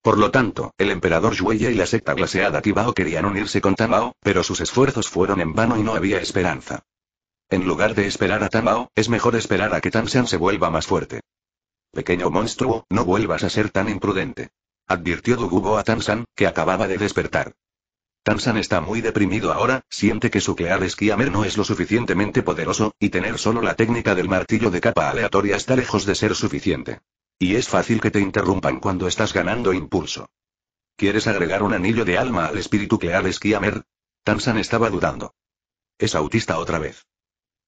Por lo tanto, el emperador Yueya y la secta glaseada Tibao querían unirse con Tanao, pero sus esfuerzos fueron en vano y no había esperanza. En lugar de esperar a Tamao, es mejor esperar a que Tansan se vuelva más fuerte. Pequeño monstruo, no vuelvas a ser tan imprudente. Advirtió Dugubo a Tansan, que acababa de despertar. Tansan está muy deprimido ahora, siente que su Clear Esquiamer no es lo suficientemente poderoso, y tener solo la técnica del martillo de capa aleatoria está lejos de ser suficiente. Y es fácil que te interrumpan cuando estás ganando impulso. ¿Quieres agregar un anillo de alma al espíritu Clear Esquiamer? Tansan estaba dudando. Es autista otra vez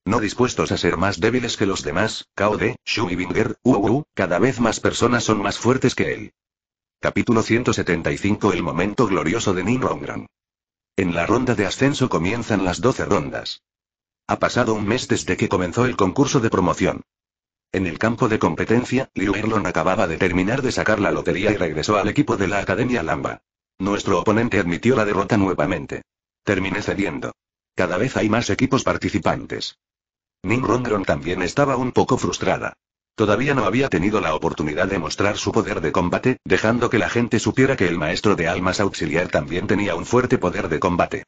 no dispuestos a ser más débiles que los demás, K.O.D., Shu y Binger, cada vez más personas son más fuertes que él. Capítulo 175 El momento glorioso de Nin Rongran. En la ronda de ascenso comienzan las 12 rondas. Ha pasado un mes desde que comenzó el concurso de promoción. En el campo de competencia, Liu Erlon acababa de terminar de sacar la lotería y regresó al equipo de la Academia Lamba. Nuestro oponente admitió la derrota nuevamente. Terminé cediendo. Cada vez hay más equipos participantes. Ning también estaba un poco frustrada. Todavía no había tenido la oportunidad de mostrar su poder de combate, dejando que la gente supiera que el maestro de almas auxiliar también tenía un fuerte poder de combate.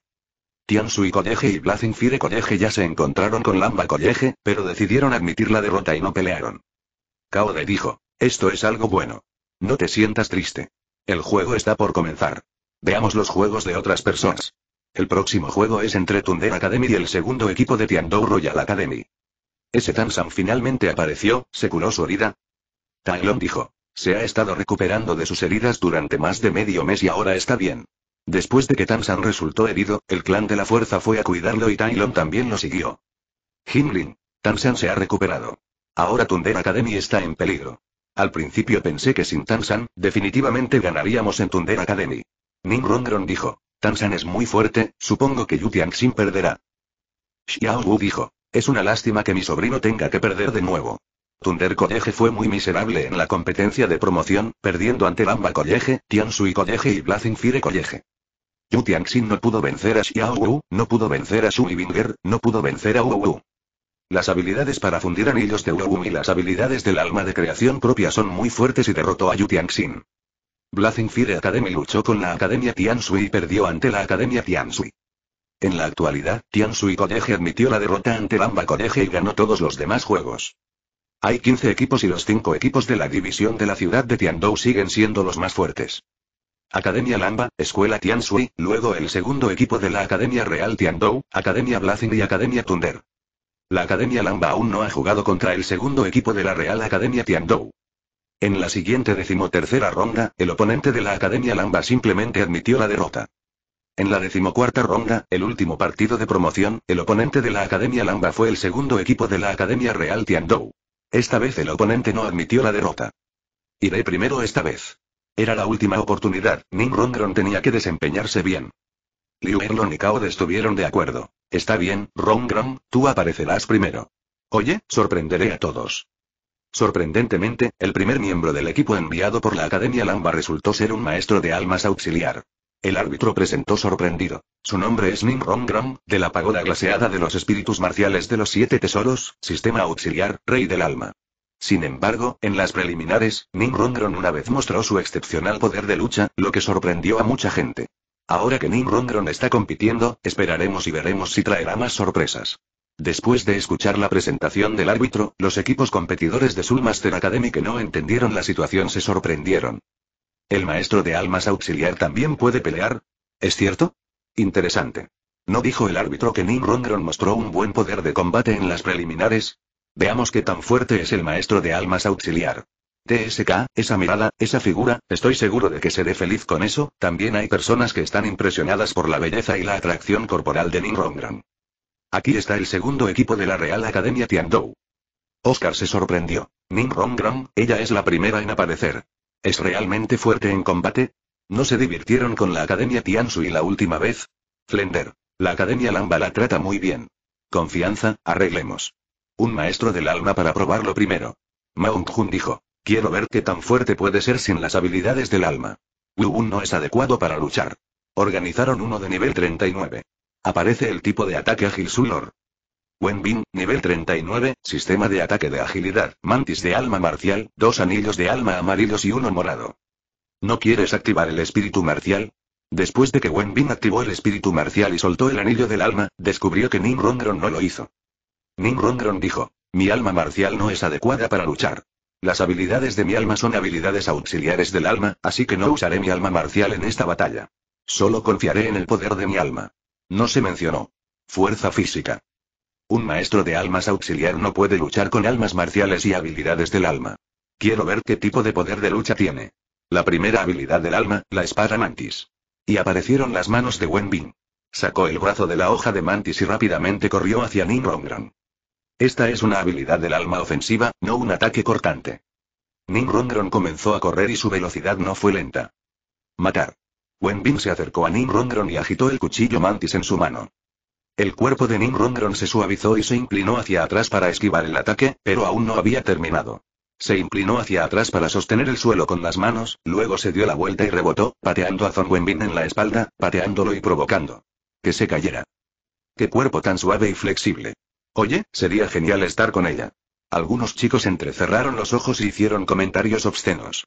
Tiansui Koyeje y Blazing Fire College ya se encontraron con Lamba Koyeje, pero decidieron admitir la derrota y no pelearon. Kaode dijo, esto es algo bueno. No te sientas triste. El juego está por comenzar. Veamos los juegos de otras personas. El próximo juego es entre Thunder Academy y el segundo equipo de Tiandou Royal Academy. Ese Tansan finalmente apareció, se curó su herida. Tailon dijo. Se ha estado recuperando de sus heridas durante más de medio mes y ahora está bien. Después de que Tansan resultó herido, el clan de la fuerza fue a cuidarlo y Tailon también lo siguió. Himlin. Tansan se ha recuperado. Ahora Thunder Academy está en peligro. Al principio pensé que sin Tansan, definitivamente ganaríamos en Thunder Academy. Rongron dijo. Tarzan es muy fuerte, supongo que Yu Tianxin perderá. Xiao Wu dijo. Es una lástima que mi sobrino tenga que perder de nuevo. Thunder College fue muy miserable en la competencia de promoción, perdiendo ante Bamba College, Sui College y Blazing Fire College. Yu Tianxin no pudo vencer a Xiao Wu, no pudo vencer a su no pudo vencer a Wu Wu. Las habilidades para fundir anillos de Wu y las habilidades del alma de creación propia son muy fuertes y derrotó a Yu Tianxin. Blazing Fire Academy luchó con la Academia Tianzui y perdió ante la Academia Tianzui. En la actualidad, Tianzui College admitió la derrota ante Lamba College y ganó todos los demás juegos. Hay 15 equipos y los 5 equipos de la división de la ciudad de Tiandou siguen siendo los más fuertes. Academia Lamba, Escuela Tianzui, luego el segundo equipo de la Academia Real Tiandou, Academia Blazing y Academia Thunder. La Academia Lamba aún no ha jugado contra el segundo equipo de la Real Academia Tiandou. En la siguiente decimotercera ronda, el oponente de la Academia Lamba simplemente admitió la derrota. En la decimocuarta ronda, el último partido de promoción, el oponente de la Academia Lamba fue el segundo equipo de la Academia Real Tiandou. Esta vez el oponente no admitió la derrota. Iré primero esta vez. Era la última oportunidad, Ning Rongrong tenía que desempeñarse bien. Liu Erlon y Kaod estuvieron de acuerdo. Está bien, Rongrong, tú aparecerás primero. Oye, sorprenderé a todos. Sorprendentemente, el primer miembro del equipo enviado por la Academia Lamba resultó ser un maestro de almas auxiliar. El árbitro presentó sorprendido. Su nombre es Ning Rongron, de la pagoda glaseada de los espíritus marciales de los siete tesoros, sistema auxiliar, rey del alma. Sin embargo, en las preliminares, Rongron una vez mostró su excepcional poder de lucha, lo que sorprendió a mucha gente. Ahora que Rongron está compitiendo, esperaremos y veremos si traerá más sorpresas. Después de escuchar la presentación del árbitro, los equipos competidores de Master Academy que no entendieron la situación se sorprendieron. ¿El maestro de almas auxiliar también puede pelear? ¿Es cierto? Interesante. ¿No dijo el árbitro que ning mostró un buen poder de combate en las preliminares? Veamos qué tan fuerte es el maestro de almas auxiliar. TSK, esa mirada, esa figura, estoy seguro de que seré feliz con eso, también hay personas que están impresionadas por la belleza y la atracción corporal de ning Aquí está el segundo equipo de la Real Academia Tiandou. Oscar se sorprendió. Ning Rongrong, ella es la primera en aparecer. ¿Es realmente fuerte en combate? ¿No se divirtieron con la Academia Tiansu y la última vez? Flender. La Academia Lamba la trata muy bien. Confianza, arreglemos. Un maestro del alma para probarlo primero. Maung Jun dijo. Quiero ver qué tan fuerte puede ser sin las habilidades del alma. Wu no es adecuado para luchar. Organizaron uno de nivel 39. Aparece el tipo de ataque ágil Sulor. Wenbin, nivel 39, sistema de ataque de agilidad, mantis de alma marcial, dos anillos de alma amarillos y uno morado. ¿No quieres activar el espíritu marcial? Después de que Wenbin activó el espíritu marcial y soltó el anillo del alma, descubrió que Ning no lo hizo. Ning dijo, mi alma marcial no es adecuada para luchar. Las habilidades de mi alma son habilidades auxiliares del alma, así que no usaré mi alma marcial en esta batalla. Solo confiaré en el poder de mi alma. No se mencionó. Fuerza física. Un maestro de almas auxiliar no puede luchar con almas marciales y habilidades del alma. Quiero ver qué tipo de poder de lucha tiene. La primera habilidad del alma, la espada mantis. Y aparecieron las manos de Wen Bing. Sacó el brazo de la hoja de mantis y rápidamente corrió hacia Ning Rongrong. Esta es una habilidad del alma ofensiva, no un ataque cortante. Ning Rongron comenzó a correr y su velocidad no fue lenta. Matar. Wenbin se acercó a Rongrong y agitó el cuchillo mantis en su mano. El cuerpo de Rongrong se suavizó y se inclinó hacia atrás para esquivar el ataque, pero aún no había terminado. Se inclinó hacia atrás para sostener el suelo con las manos, luego se dio la vuelta y rebotó, pateando a Zon Wenbin en la espalda, pateándolo y provocando. Que se cayera. Qué cuerpo tan suave y flexible. Oye, sería genial estar con ella. Algunos chicos entrecerraron los ojos y hicieron comentarios obscenos.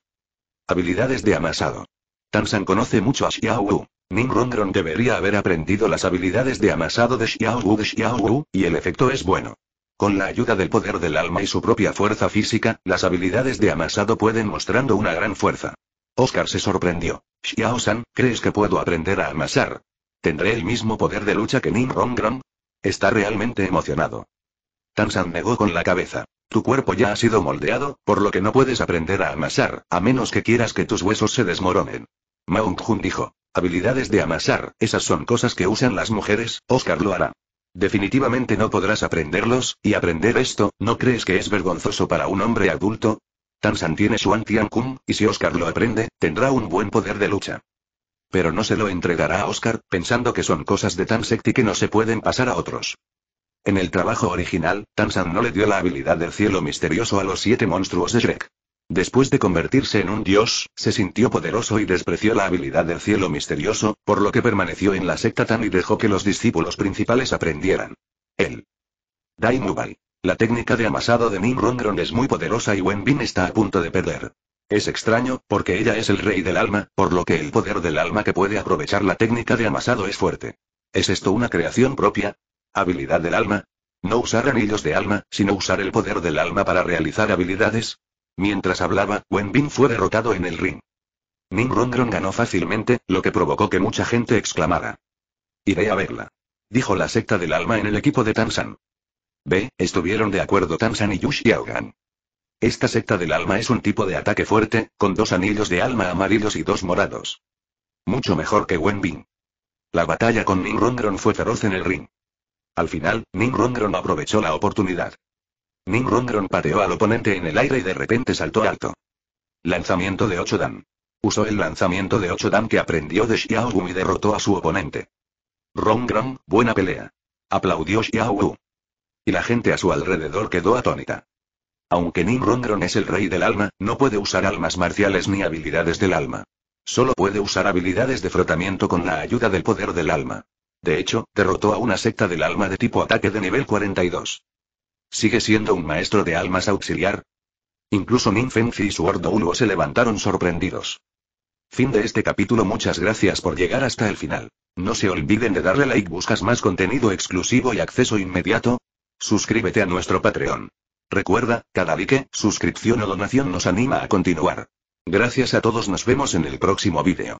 Habilidades de amasado. Tansan conoce mucho a Xiao Wu. Ning Rongron debería haber aprendido las habilidades de amasado de Xiao Wu de Xiao Wu, y el efecto es bueno. Con la ayuda del poder del alma y su propia fuerza física, las habilidades de amasado pueden mostrando una gran fuerza. Oscar se sorprendió. Xiao-san, ¿crees que puedo aprender a amasar? ¿Tendré el mismo poder de lucha que Ning Rongron? Está realmente emocionado. Tansan negó con la cabeza. Tu cuerpo ya ha sido moldeado, por lo que no puedes aprender a amasar, a menos que quieras que tus huesos se desmoronen. Mount Jun dijo. Habilidades de amasar, esas son cosas que usan las mujeres, Oscar lo hará. Definitivamente no podrás aprenderlos, y aprender esto, ¿no crees que es vergonzoso para un hombre adulto? Tansan tiene su Antian y si Oscar lo aprende, tendrá un buen poder de lucha. Pero no se lo entregará a Oscar, pensando que son cosas de tan secti que no se pueden pasar a otros. En el trabajo original, Tansan no le dio la habilidad del cielo misterioso a los siete monstruos de Shrek. Después de convertirse en un dios, se sintió poderoso y despreció la habilidad del cielo misterioso, por lo que permaneció en la secta Tan y dejó que los discípulos principales aprendieran. El Daimubai. La técnica de amasado de Rongron es muy poderosa y Wenbin está a punto de perder. Es extraño, porque ella es el rey del alma, por lo que el poder del alma que puede aprovechar la técnica de amasado es fuerte. ¿Es esto una creación propia? ¿Habilidad del alma? No usar anillos de alma, sino usar el poder del alma para realizar habilidades. Mientras hablaba, Wen Bin fue derrotado en el ring. Ning Rongrong ganó fácilmente, lo que provocó que mucha gente exclamara. Iré a verla. Dijo la secta del alma en el equipo de Tansan. B. Estuvieron de acuerdo Tansan y Yu Esta secta del alma es un tipo de ataque fuerte, con dos anillos de alma amarillos y dos morados. Mucho mejor que Wen Bin. La batalla con Ning Rongrong fue feroz en el ring. Al final, Ning Rongrong aprovechó la oportunidad. Ning Rongrong pateó al oponente en el aire y de repente saltó alto. Lanzamiento de 8 dan. Usó el lanzamiento de 8 dan que aprendió de Xiao Wu y derrotó a su oponente. Rongrong, buena pelea. Aplaudió Xiao Wu. Y la gente a su alrededor quedó atónita. Aunque Ning Rongrong es el rey del alma, no puede usar almas marciales ni habilidades del alma. Solo puede usar habilidades de frotamiento con la ayuda del poder del alma. De hecho, derrotó a una secta del alma de tipo ataque de nivel 42. ¿Sigue siendo un maestro de almas auxiliar? Incluso Min y su Ordo se levantaron sorprendidos. Fin de este capítulo Muchas gracias por llegar hasta el final. No se olviden de darle like Buscas más contenido exclusivo y acceso inmediato. Suscríbete a nuestro Patreon. Recuerda, cada like, suscripción o donación nos anima a continuar. Gracias a todos nos vemos en el próximo vídeo.